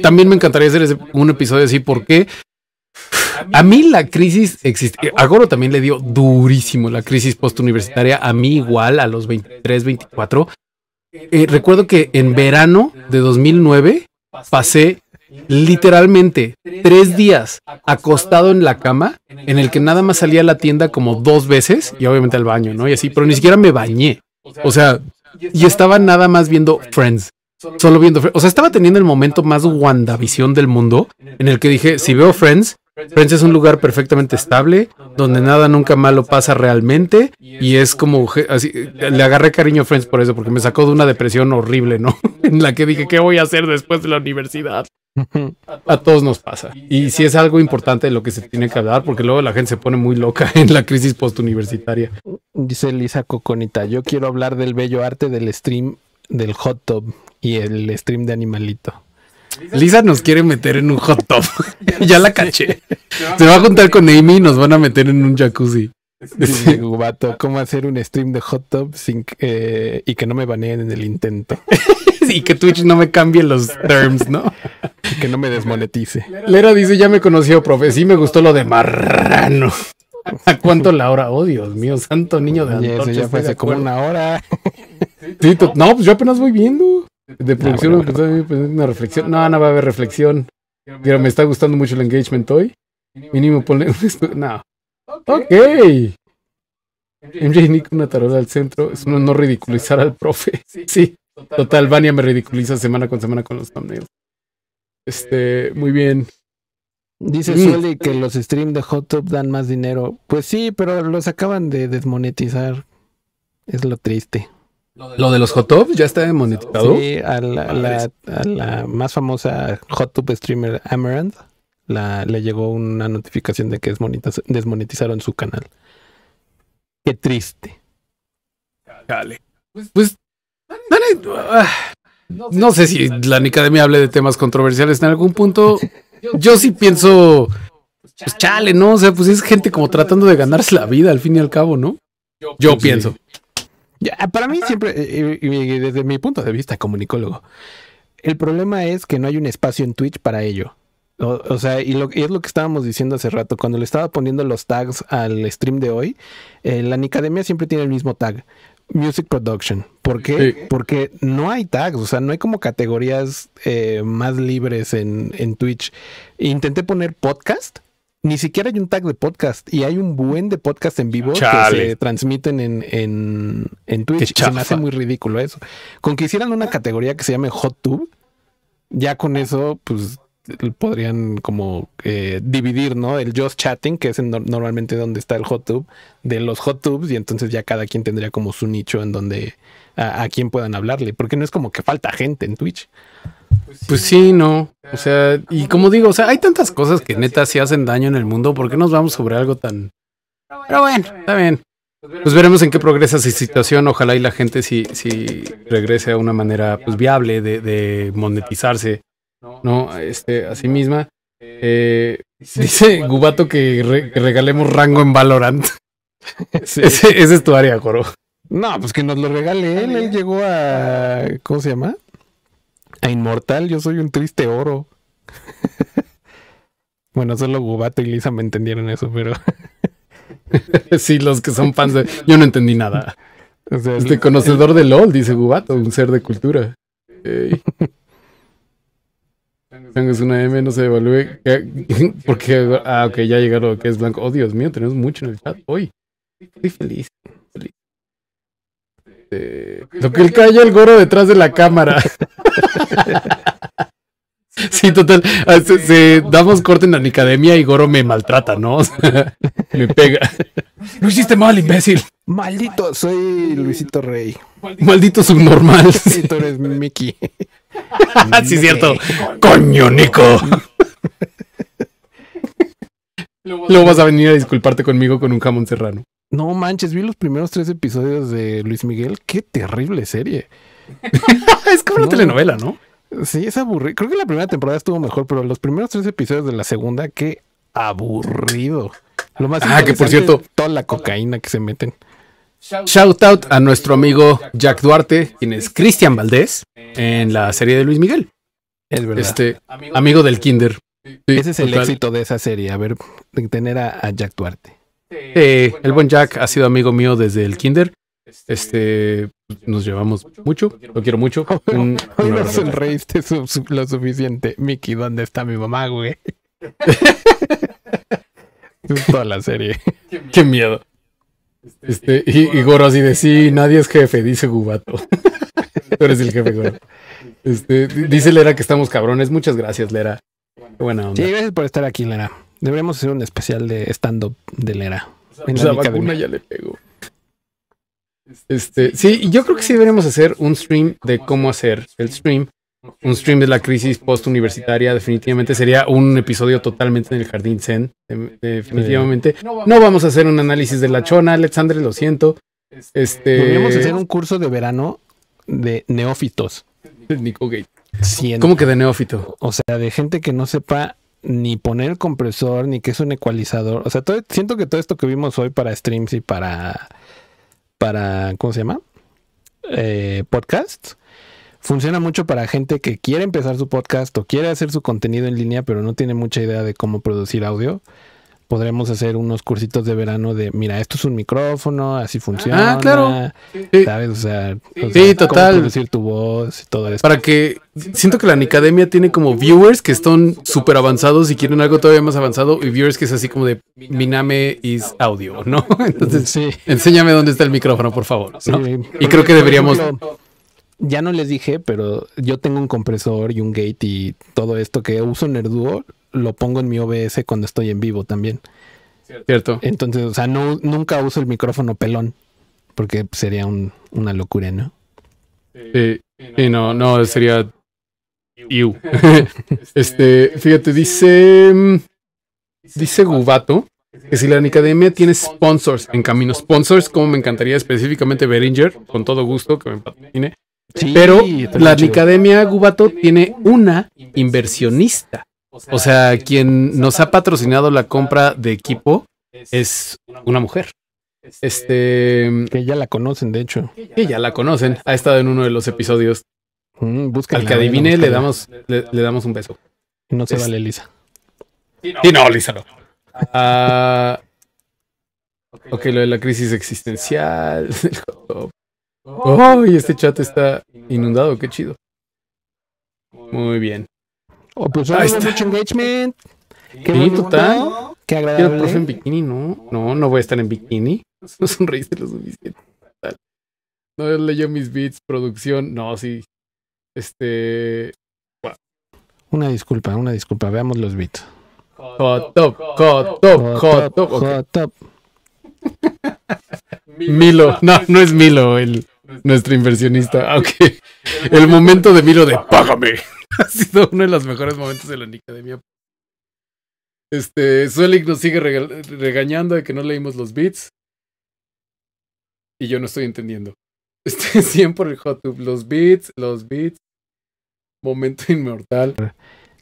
también me encantaría hacer un episodio así. ¿Por qué? a mí la crisis existe. Eh, Agoro también le dio durísimo la crisis postuniversitaria. A mí igual, a los 23, 24. Eh, recuerdo que en verano de 2009 pasé literalmente tres días acostado en la cama, en el que nada más salía a la tienda como dos veces y obviamente al baño, ¿no? Y así, pero ni siquiera me bañé. O sea, y estaba nada más viendo Friends. Solo viendo O sea, estaba teniendo el momento más guandavisión del mundo en el que dije, si veo Friends, Friends es un lugar perfectamente estable, donde nada nunca malo pasa realmente, y es como, así, le agarré cariño a Friends por eso, porque me sacó de una depresión horrible, ¿no? en la que dije, ¿qué voy a hacer después de la universidad? a todos nos pasa. Y sí es algo importante de lo que se tiene que hablar, porque luego la gente se pone muy loca en la crisis postuniversitaria. Dice Lisa Coconita, yo quiero hablar del bello arte del stream del hot tub y el stream de animalito. Lisa nos quiere meter en un hot tub. ya la caché. Se va a juntar con Amy y nos van a meter en un jacuzzi. Dice ¿cómo hacer un stream de hot tub sin, eh, y que no me baneen en el intento? y que Twitch no me cambie los terms, ¿no? y que no me desmonetice. Lera dice, ya me conoció, profe, sí me gustó lo de marrano. ¿A cuánto la hora? Oh, Dios mío, santo niño de antorcha. ya fue hace como una hora. no, pues yo apenas voy viendo. De ah, producción, pues, una reflexión. No, no va a haber reflexión. Pero me está gustando mucho el engagement hoy. Mínimo ponle un No. Ok. MJ Nick, una tarola al centro. Es uno no ridiculizar al profe. Sí. Total, Vania me ridiculiza semana con semana con los thumbnails. Este, eh, muy bien. Dice mm. Sully que los streams de Hot Top dan más dinero. Pues sí, pero los acaban de desmonetizar. Es lo triste. Lo de los hot tubs ya está monetizado. Sí, a la, más famosa hot tub streamer Amaranth le llegó una notificación de que desmonetizaron su canal. Qué triste. Dale. Pues, pues ah, no sé si la nicademia hable de temas controversiales en algún punto. Yo sí pienso, pues chale, ¿no? O sea, pues es gente como tratando de ganarse la vida al fin y al cabo, ¿no? Yo pienso. Ah, para mí siempre, eh, eh, y, desde mi punto de vista como comunicólogo, el problema es que no hay un espacio en Twitch para ello. O, sea, y, lo, es lo que estábamos diciendo hace rato, cuando le estaba poniendo los tags al stream de hoy, eh, la Nicademia siempre tiene el mismo tag, Music Production. ¿Por qué? Porque no hay tags, o sea, no hay como categorías más libres en, en Twitch. Intenté poner podcast ni siquiera hay un tag de podcast y hay un buen de podcast en vivo que se transmiten en, en, en Twitch. Se me hace muy ridículo eso. Con que hicieran una categoría que se llame Hot Tube, ya con eso, pues podrían como eh, dividir, ¿no? El just chatting, que es normalmente donde está el hot tub, de los hot tubs, y entonces ya cada quien tendría como su nicho en donde a, quien puedan hablarle, porque no es como que falta gente en Twitch. Pues, pues sí, no. O sea, y como digo, o sea, hay tantas cosas que neta sí hacen daño en el mundo, ¿por qué nos vamos sobre algo tan... Pero bueno, está bien. Pues veremos en qué progresa esa situación. Ojalá y la gente si, si regrese a una manera pues, viable de monetizarse ¿no? Este, este, este, este a sí misma. Eh, eh dice Gubato que, regalemos rango en Valorant. ese, es tu área, Coro. No, pues que nos lo regale él. Él llegó a. ¿Cómo se llama? A Inmortal. Yo soy un triste oro. bueno, solo Gubato y Lisa me entendieron eso, pero. sí, los que son fans de. Yo no entendí nada. O sea, este conocedor de LOL, dice Gubato, un ser de cultura es una M, no se devalúe. Porque, ah, ok, ya llegaron que es blanco. Oh, Dios mío, tenemos mucho en el chat hoy. Estoy feliz. Este, lo que él cae el goro detrás de la cámara. Sí, total. Ah, damos corte en la academia y Goro me maltrata, ¿no? me pega. Lo hiciste mal, imbécil. Maldito, soy Luisito Rey. Maldito subnormal. Sí, tú eres Mickey. sí, es cierto. Coño, Nico. Luego vas a venir a disculparte conmigo con un jamón serrano. No manches, vi los primeros tres episodios de Luis Miguel. Qué terrible serie. es como una telenovela, ¿no? Sí, es aburrido. Creo que la primera temporada estuvo mejor, pero los primeros tres episodios de la segunda, qué aburrido. Lo más ah, que por cierto, toda la cocaína que se meten. Shout out a nuestro amigo Jack Duarte, quien es Cristian Valdés en la serie de Luis Miguel. Es verdad. Este, amigo del Kinder. Ese es el éxito de esa serie, a ver, tener a, Jack Duarte. el buen Jack ha sido amigo mío desde el Kinder. Este, nos llevamos mucho, lo quiero mucho. no sonreíste lo suficiente. Mickey, ¿dónde está mi mamá, güey? Toda la serie. Qué miedo. Este, este, y, y, así de sí, nadie es jefe, dice Gubato. Tú eres el jefe, Goro. Este, dice Lera que estamos cabrones. Muchas gracias, Lera. bueno Sí, gracias por estar aquí, Lera. Deberíamos hacer un especial de stand-up de Lera. la, pues, vacuna ya le pego. Este, este sí, yo creo que sí deberíamos hacer un stream de cómo hacer el stream un stream de la crisis post-universitaria definitivamente sería un episodio totalmente en el jardín zen, definitivamente. No vamos a hacer un análisis de la chona, Alexandre, lo siento. Este... Podríamos hacer un curso de verano de neófitos. Nico Gates ¿Cómo que de neófito? O sea, de gente que no sepa ni poner compresor, ni que es un ecualizador. O sea, siento que todo esto que vimos hoy para streams y para, para ¿cómo se llama? Eh, podcast funciona mucho para gente que quiere empezar su podcast o quiere hacer su contenido en línea, pero no tiene mucha idea de cómo producir audio. Podremos hacer unos cursitos de verano de, mira, esto es un micrófono, así funciona. Ah, claro. ¿Sabes? O sea, sí, total. producir tu voz y todo eso. Para que siento que la Nicademia tiene como viewers que están súper avanzados y quieren algo todavía más avanzado y viewers que es así como de, mi is audio, ¿no? Entonces, sí. enséñame dónde está el micrófono, por favor. Y creo que deberíamos ya no les dije, pero yo tengo un compresor y un gate y todo esto que uso en el lo pongo en mi OBS cuando estoy en vivo también. Cierto. Entonces, o sea, no, nunca uso el micrófono pelón, porque sería una locura, ¿no? Sí, y no, no, sería... you. Este, este, fíjate, mm, dice... Dice Gubato que si la Nicademia tiene sponsors en camino, sponsors como me encantaría específicamente Beringer, con todo gusto que me patine, pero la Academia Gubato tiene una inversionista. O sea, quien nos ha patrocinado la compra de equipo es una mujer. Este. Que ya la conocen, de hecho. Que ya la conocen. Ha estado en uno de los episodios. Mm, Al que adivine, le damos, le, damos un beso. No se vale, Lisa. Y no, no Lisa no. Ah, ok, lo de la crisis existencial. Oh, y este chat está inundado, qué chido. Muy bien. Oh, pues ahí engagement. Qué bonito, total. Qué agradable. en bikini, no. No, no voy a estar en bikini. No sonreíste lo suficiente. No leyó mis beats, producción. No, sí. Este. Una disculpa, una disculpa. Veamos los beats. Hot top, hot top, hot top. Hot top. Milo. No, no es Milo. El. Nuestro inversionista. aunque ah, ah, El momento de Miro de págame. Ha sido uno de los mejores momentos de la Nicademia. Este, Suelic nos sigue regañando de que no leímos los beats. Y yo no estoy entendiendo. Este, 100 por el hot tub. Los beats, los beats. Momento inmortal.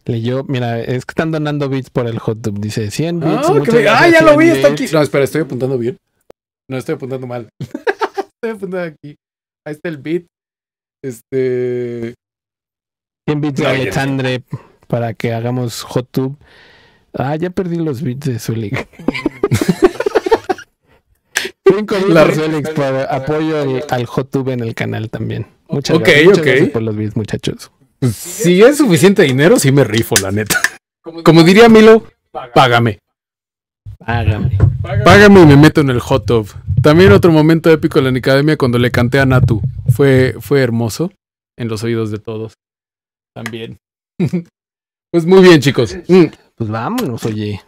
Leyó, mira, es que están donando beats por el hot tub. Dice 100 bits. Ah, ah ya lo vi, está aquí. No, espera, estoy apuntando bien. No, estoy apuntando mal. estoy apuntando aquí ahí está el beat. Este. Invito a Alexandre para que hagamos hot tub. Ah, ya perdí los beats de Zulik. Cinco de para apoyo al, al hot tub en el canal también. Muchas, gracias, por los beats, muchachos. Pues, si es suficiente dinero, sí me rifo, la neta. Como diría Milo, págame. Págame. Págame y me meto en el hot tub. También otro momento épico de la Nicademia cuando le canté a Natu. Fue, fue hermoso en los oídos de todos. También. pues muy bien, chicos. Mm. Pues vámonos, oye.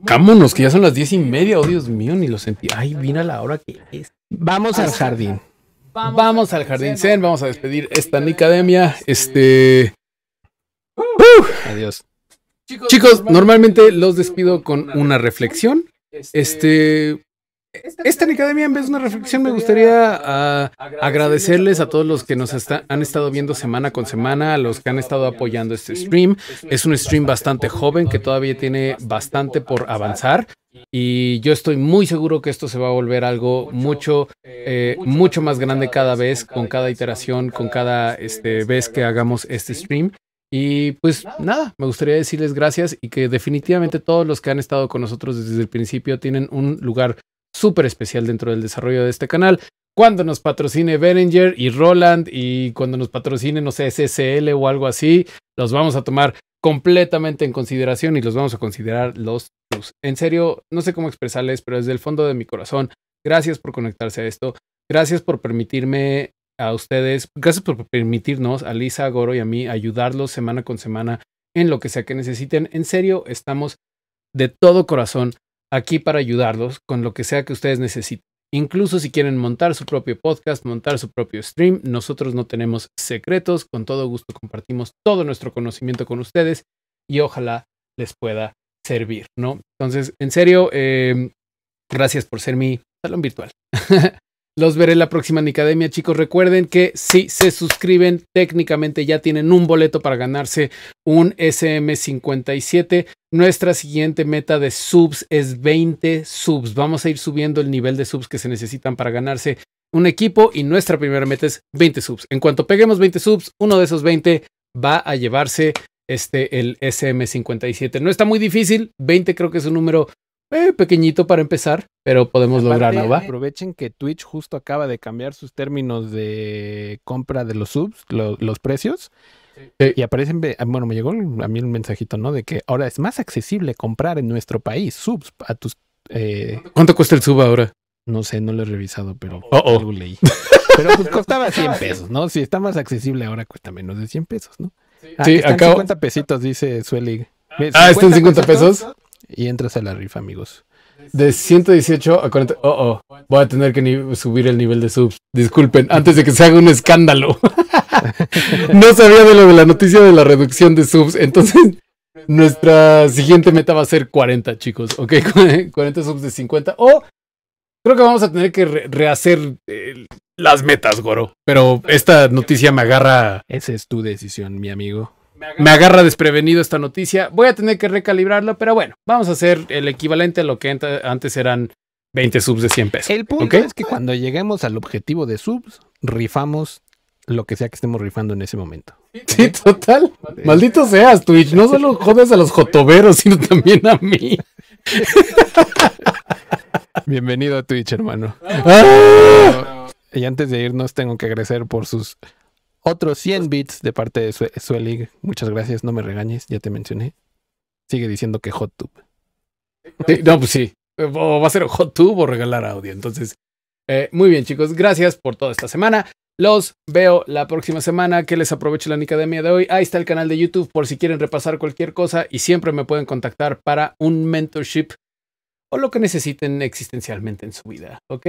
Vámonos, que ya son las diez y media. Oh, Dios mío, ni lo sentí. Ay, vino la hora que es. Vamos al jardín. Vamos, al jardín Zen. Vamos a despedir esta Nicademia. Este. Adiós. Chicos, normalmente los despido con una reflexión. Este, esta academia en vez de una reflexión, me gustaría ah, agradecerles a todos los que nos han estado viendo semana con semana, a los que han estado apoyando este, este stream. Es un stream bastante joven que todavía tiene bastante por avanzar. Y yo estoy muy seguro que esto se va a volver algo mucho, mucho eh, eh, más grande cada vez, con cada iteración, con cada este, este, vez que hagamos este stream. Y pues nada, me gustaría decirles gracias y que definitivamente todos los que han estado con nosotros desde el principio tienen un lugar súper especial dentro del desarrollo de este canal. Cuando nos patrocine Berenger y Roland y cuando nos patrocine, no sé, SSL o algo así, los vamos a tomar completamente en consideración y los vamos a considerar los plus. En serio, no sé cómo expresarles, pero desde el fondo de mi corazón, gracias por conectarse a esto. Gracias por permitirme a ustedes, gracias por permitirnos a Lisa, a Goro y a mí ayudarlos semana con semana en lo que sea que necesiten. En serio, estamos de todo corazón aquí para ayudarlos con lo que sea que ustedes necesiten. Incluso si quieren montar su propio podcast, montar su propio stream, nosotros no tenemos secretos, con todo gusto compartimos todo nuestro conocimiento con ustedes y ojalá les pueda servir, ¿no? Entonces, en serio, eh, gracias por ser mi salón virtual. Los veré la próxima Nicademia, chicos. Recuerden que si se suscriben, técnicamente ya tienen un boleto para ganarse un SM57. Nuestra siguiente meta de subs es 20 subs. Vamos a ir subiendo el nivel de subs que se necesitan para ganarse un equipo y nuestra primera meta es 20 subs. En cuanto peguemos 20 subs, uno de esos 20 va a llevarse este el SM57. No está muy difícil, 20 creo que es un número eh, pequeñito para empezar, pero podemos lograrlo, ¿va? Aprovechen que Twitch justo acaba de cambiar sus términos de compra de los subs, los precios. Y aparecen, ah, bueno, me llegó a mí un mensajito, ¿no? De que ahora es más accesible comprar en nuestro país subs a tus... Eh, ¿Cuánto cuesta el sub ahora? No sé, no lo he revisado, pero oh, oh. Pero pues, costaba 100 pesos, ¿no? Si está más accesible ahora cuesta menos de 100 pesos, ¿no? Sí, ah, acabo... sí 50 pesitos, dice Sueli. Ah, ¿está en 50 pesos? y entras a la rifa, amigos. De 118 a 40. Oh, oh. Voy a tener que subir el nivel de subs. Disculpen, antes de que se haga un escándalo. no sabía de lo de la noticia de la reducción de subs. Entonces, nuestra siguiente meta va a ser 40, chicos. Ok, 40 subs de 50. O creo que vamos a tener que rehacer las metas, Goro. Pero esta noticia me agarra. Esa es tu decisión, mi amigo me agarra. desprevenido esta noticia. Voy a tener que recalibrarlo, pero bueno, vamos a hacer el equivalente a lo que antes eran 20 subs de 100 pesos. El punto es que cuando lleguemos al objetivo de subs, rifamos lo que sea que estemos rifando en ese momento. Sí, ¿eh? total. Maldito seas, Twitch. No solo jodes a los jotoberos, sino también a mí. Bienvenido a Twitch, hermano. Ah. Y antes de irnos, tengo que agradecer por sus otros 100 bits de parte de Sue Suelig. Muchas gracias, no me regañes, ya te mencioné. Sigue diciendo que Hot Tube. no, pues sí. O va a ser Hot Tube o regalar audio. Entonces, eh, muy bien, chicos. Gracias por toda esta semana. Los veo la próxima semana. Que les aproveche la Nicademia de hoy. Ahí está el canal de YouTube por si quieren repasar cualquier cosa. Y siempre me pueden contactar para un mentorship o lo que necesiten existencialmente en su vida. ¿Ok?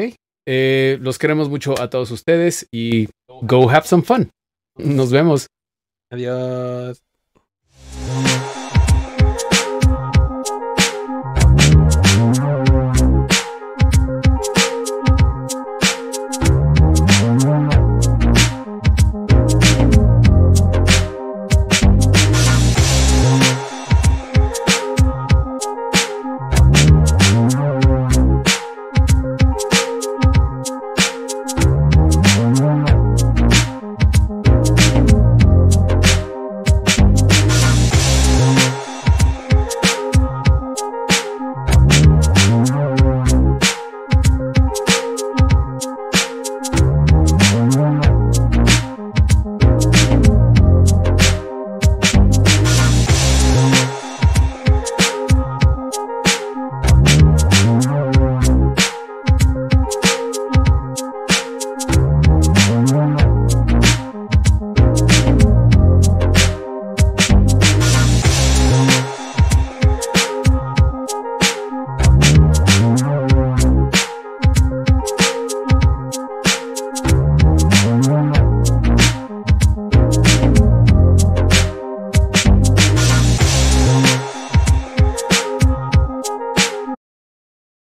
Eh, los queremos mucho a todos ustedes y go have some fun. Nos vemos. Adiós.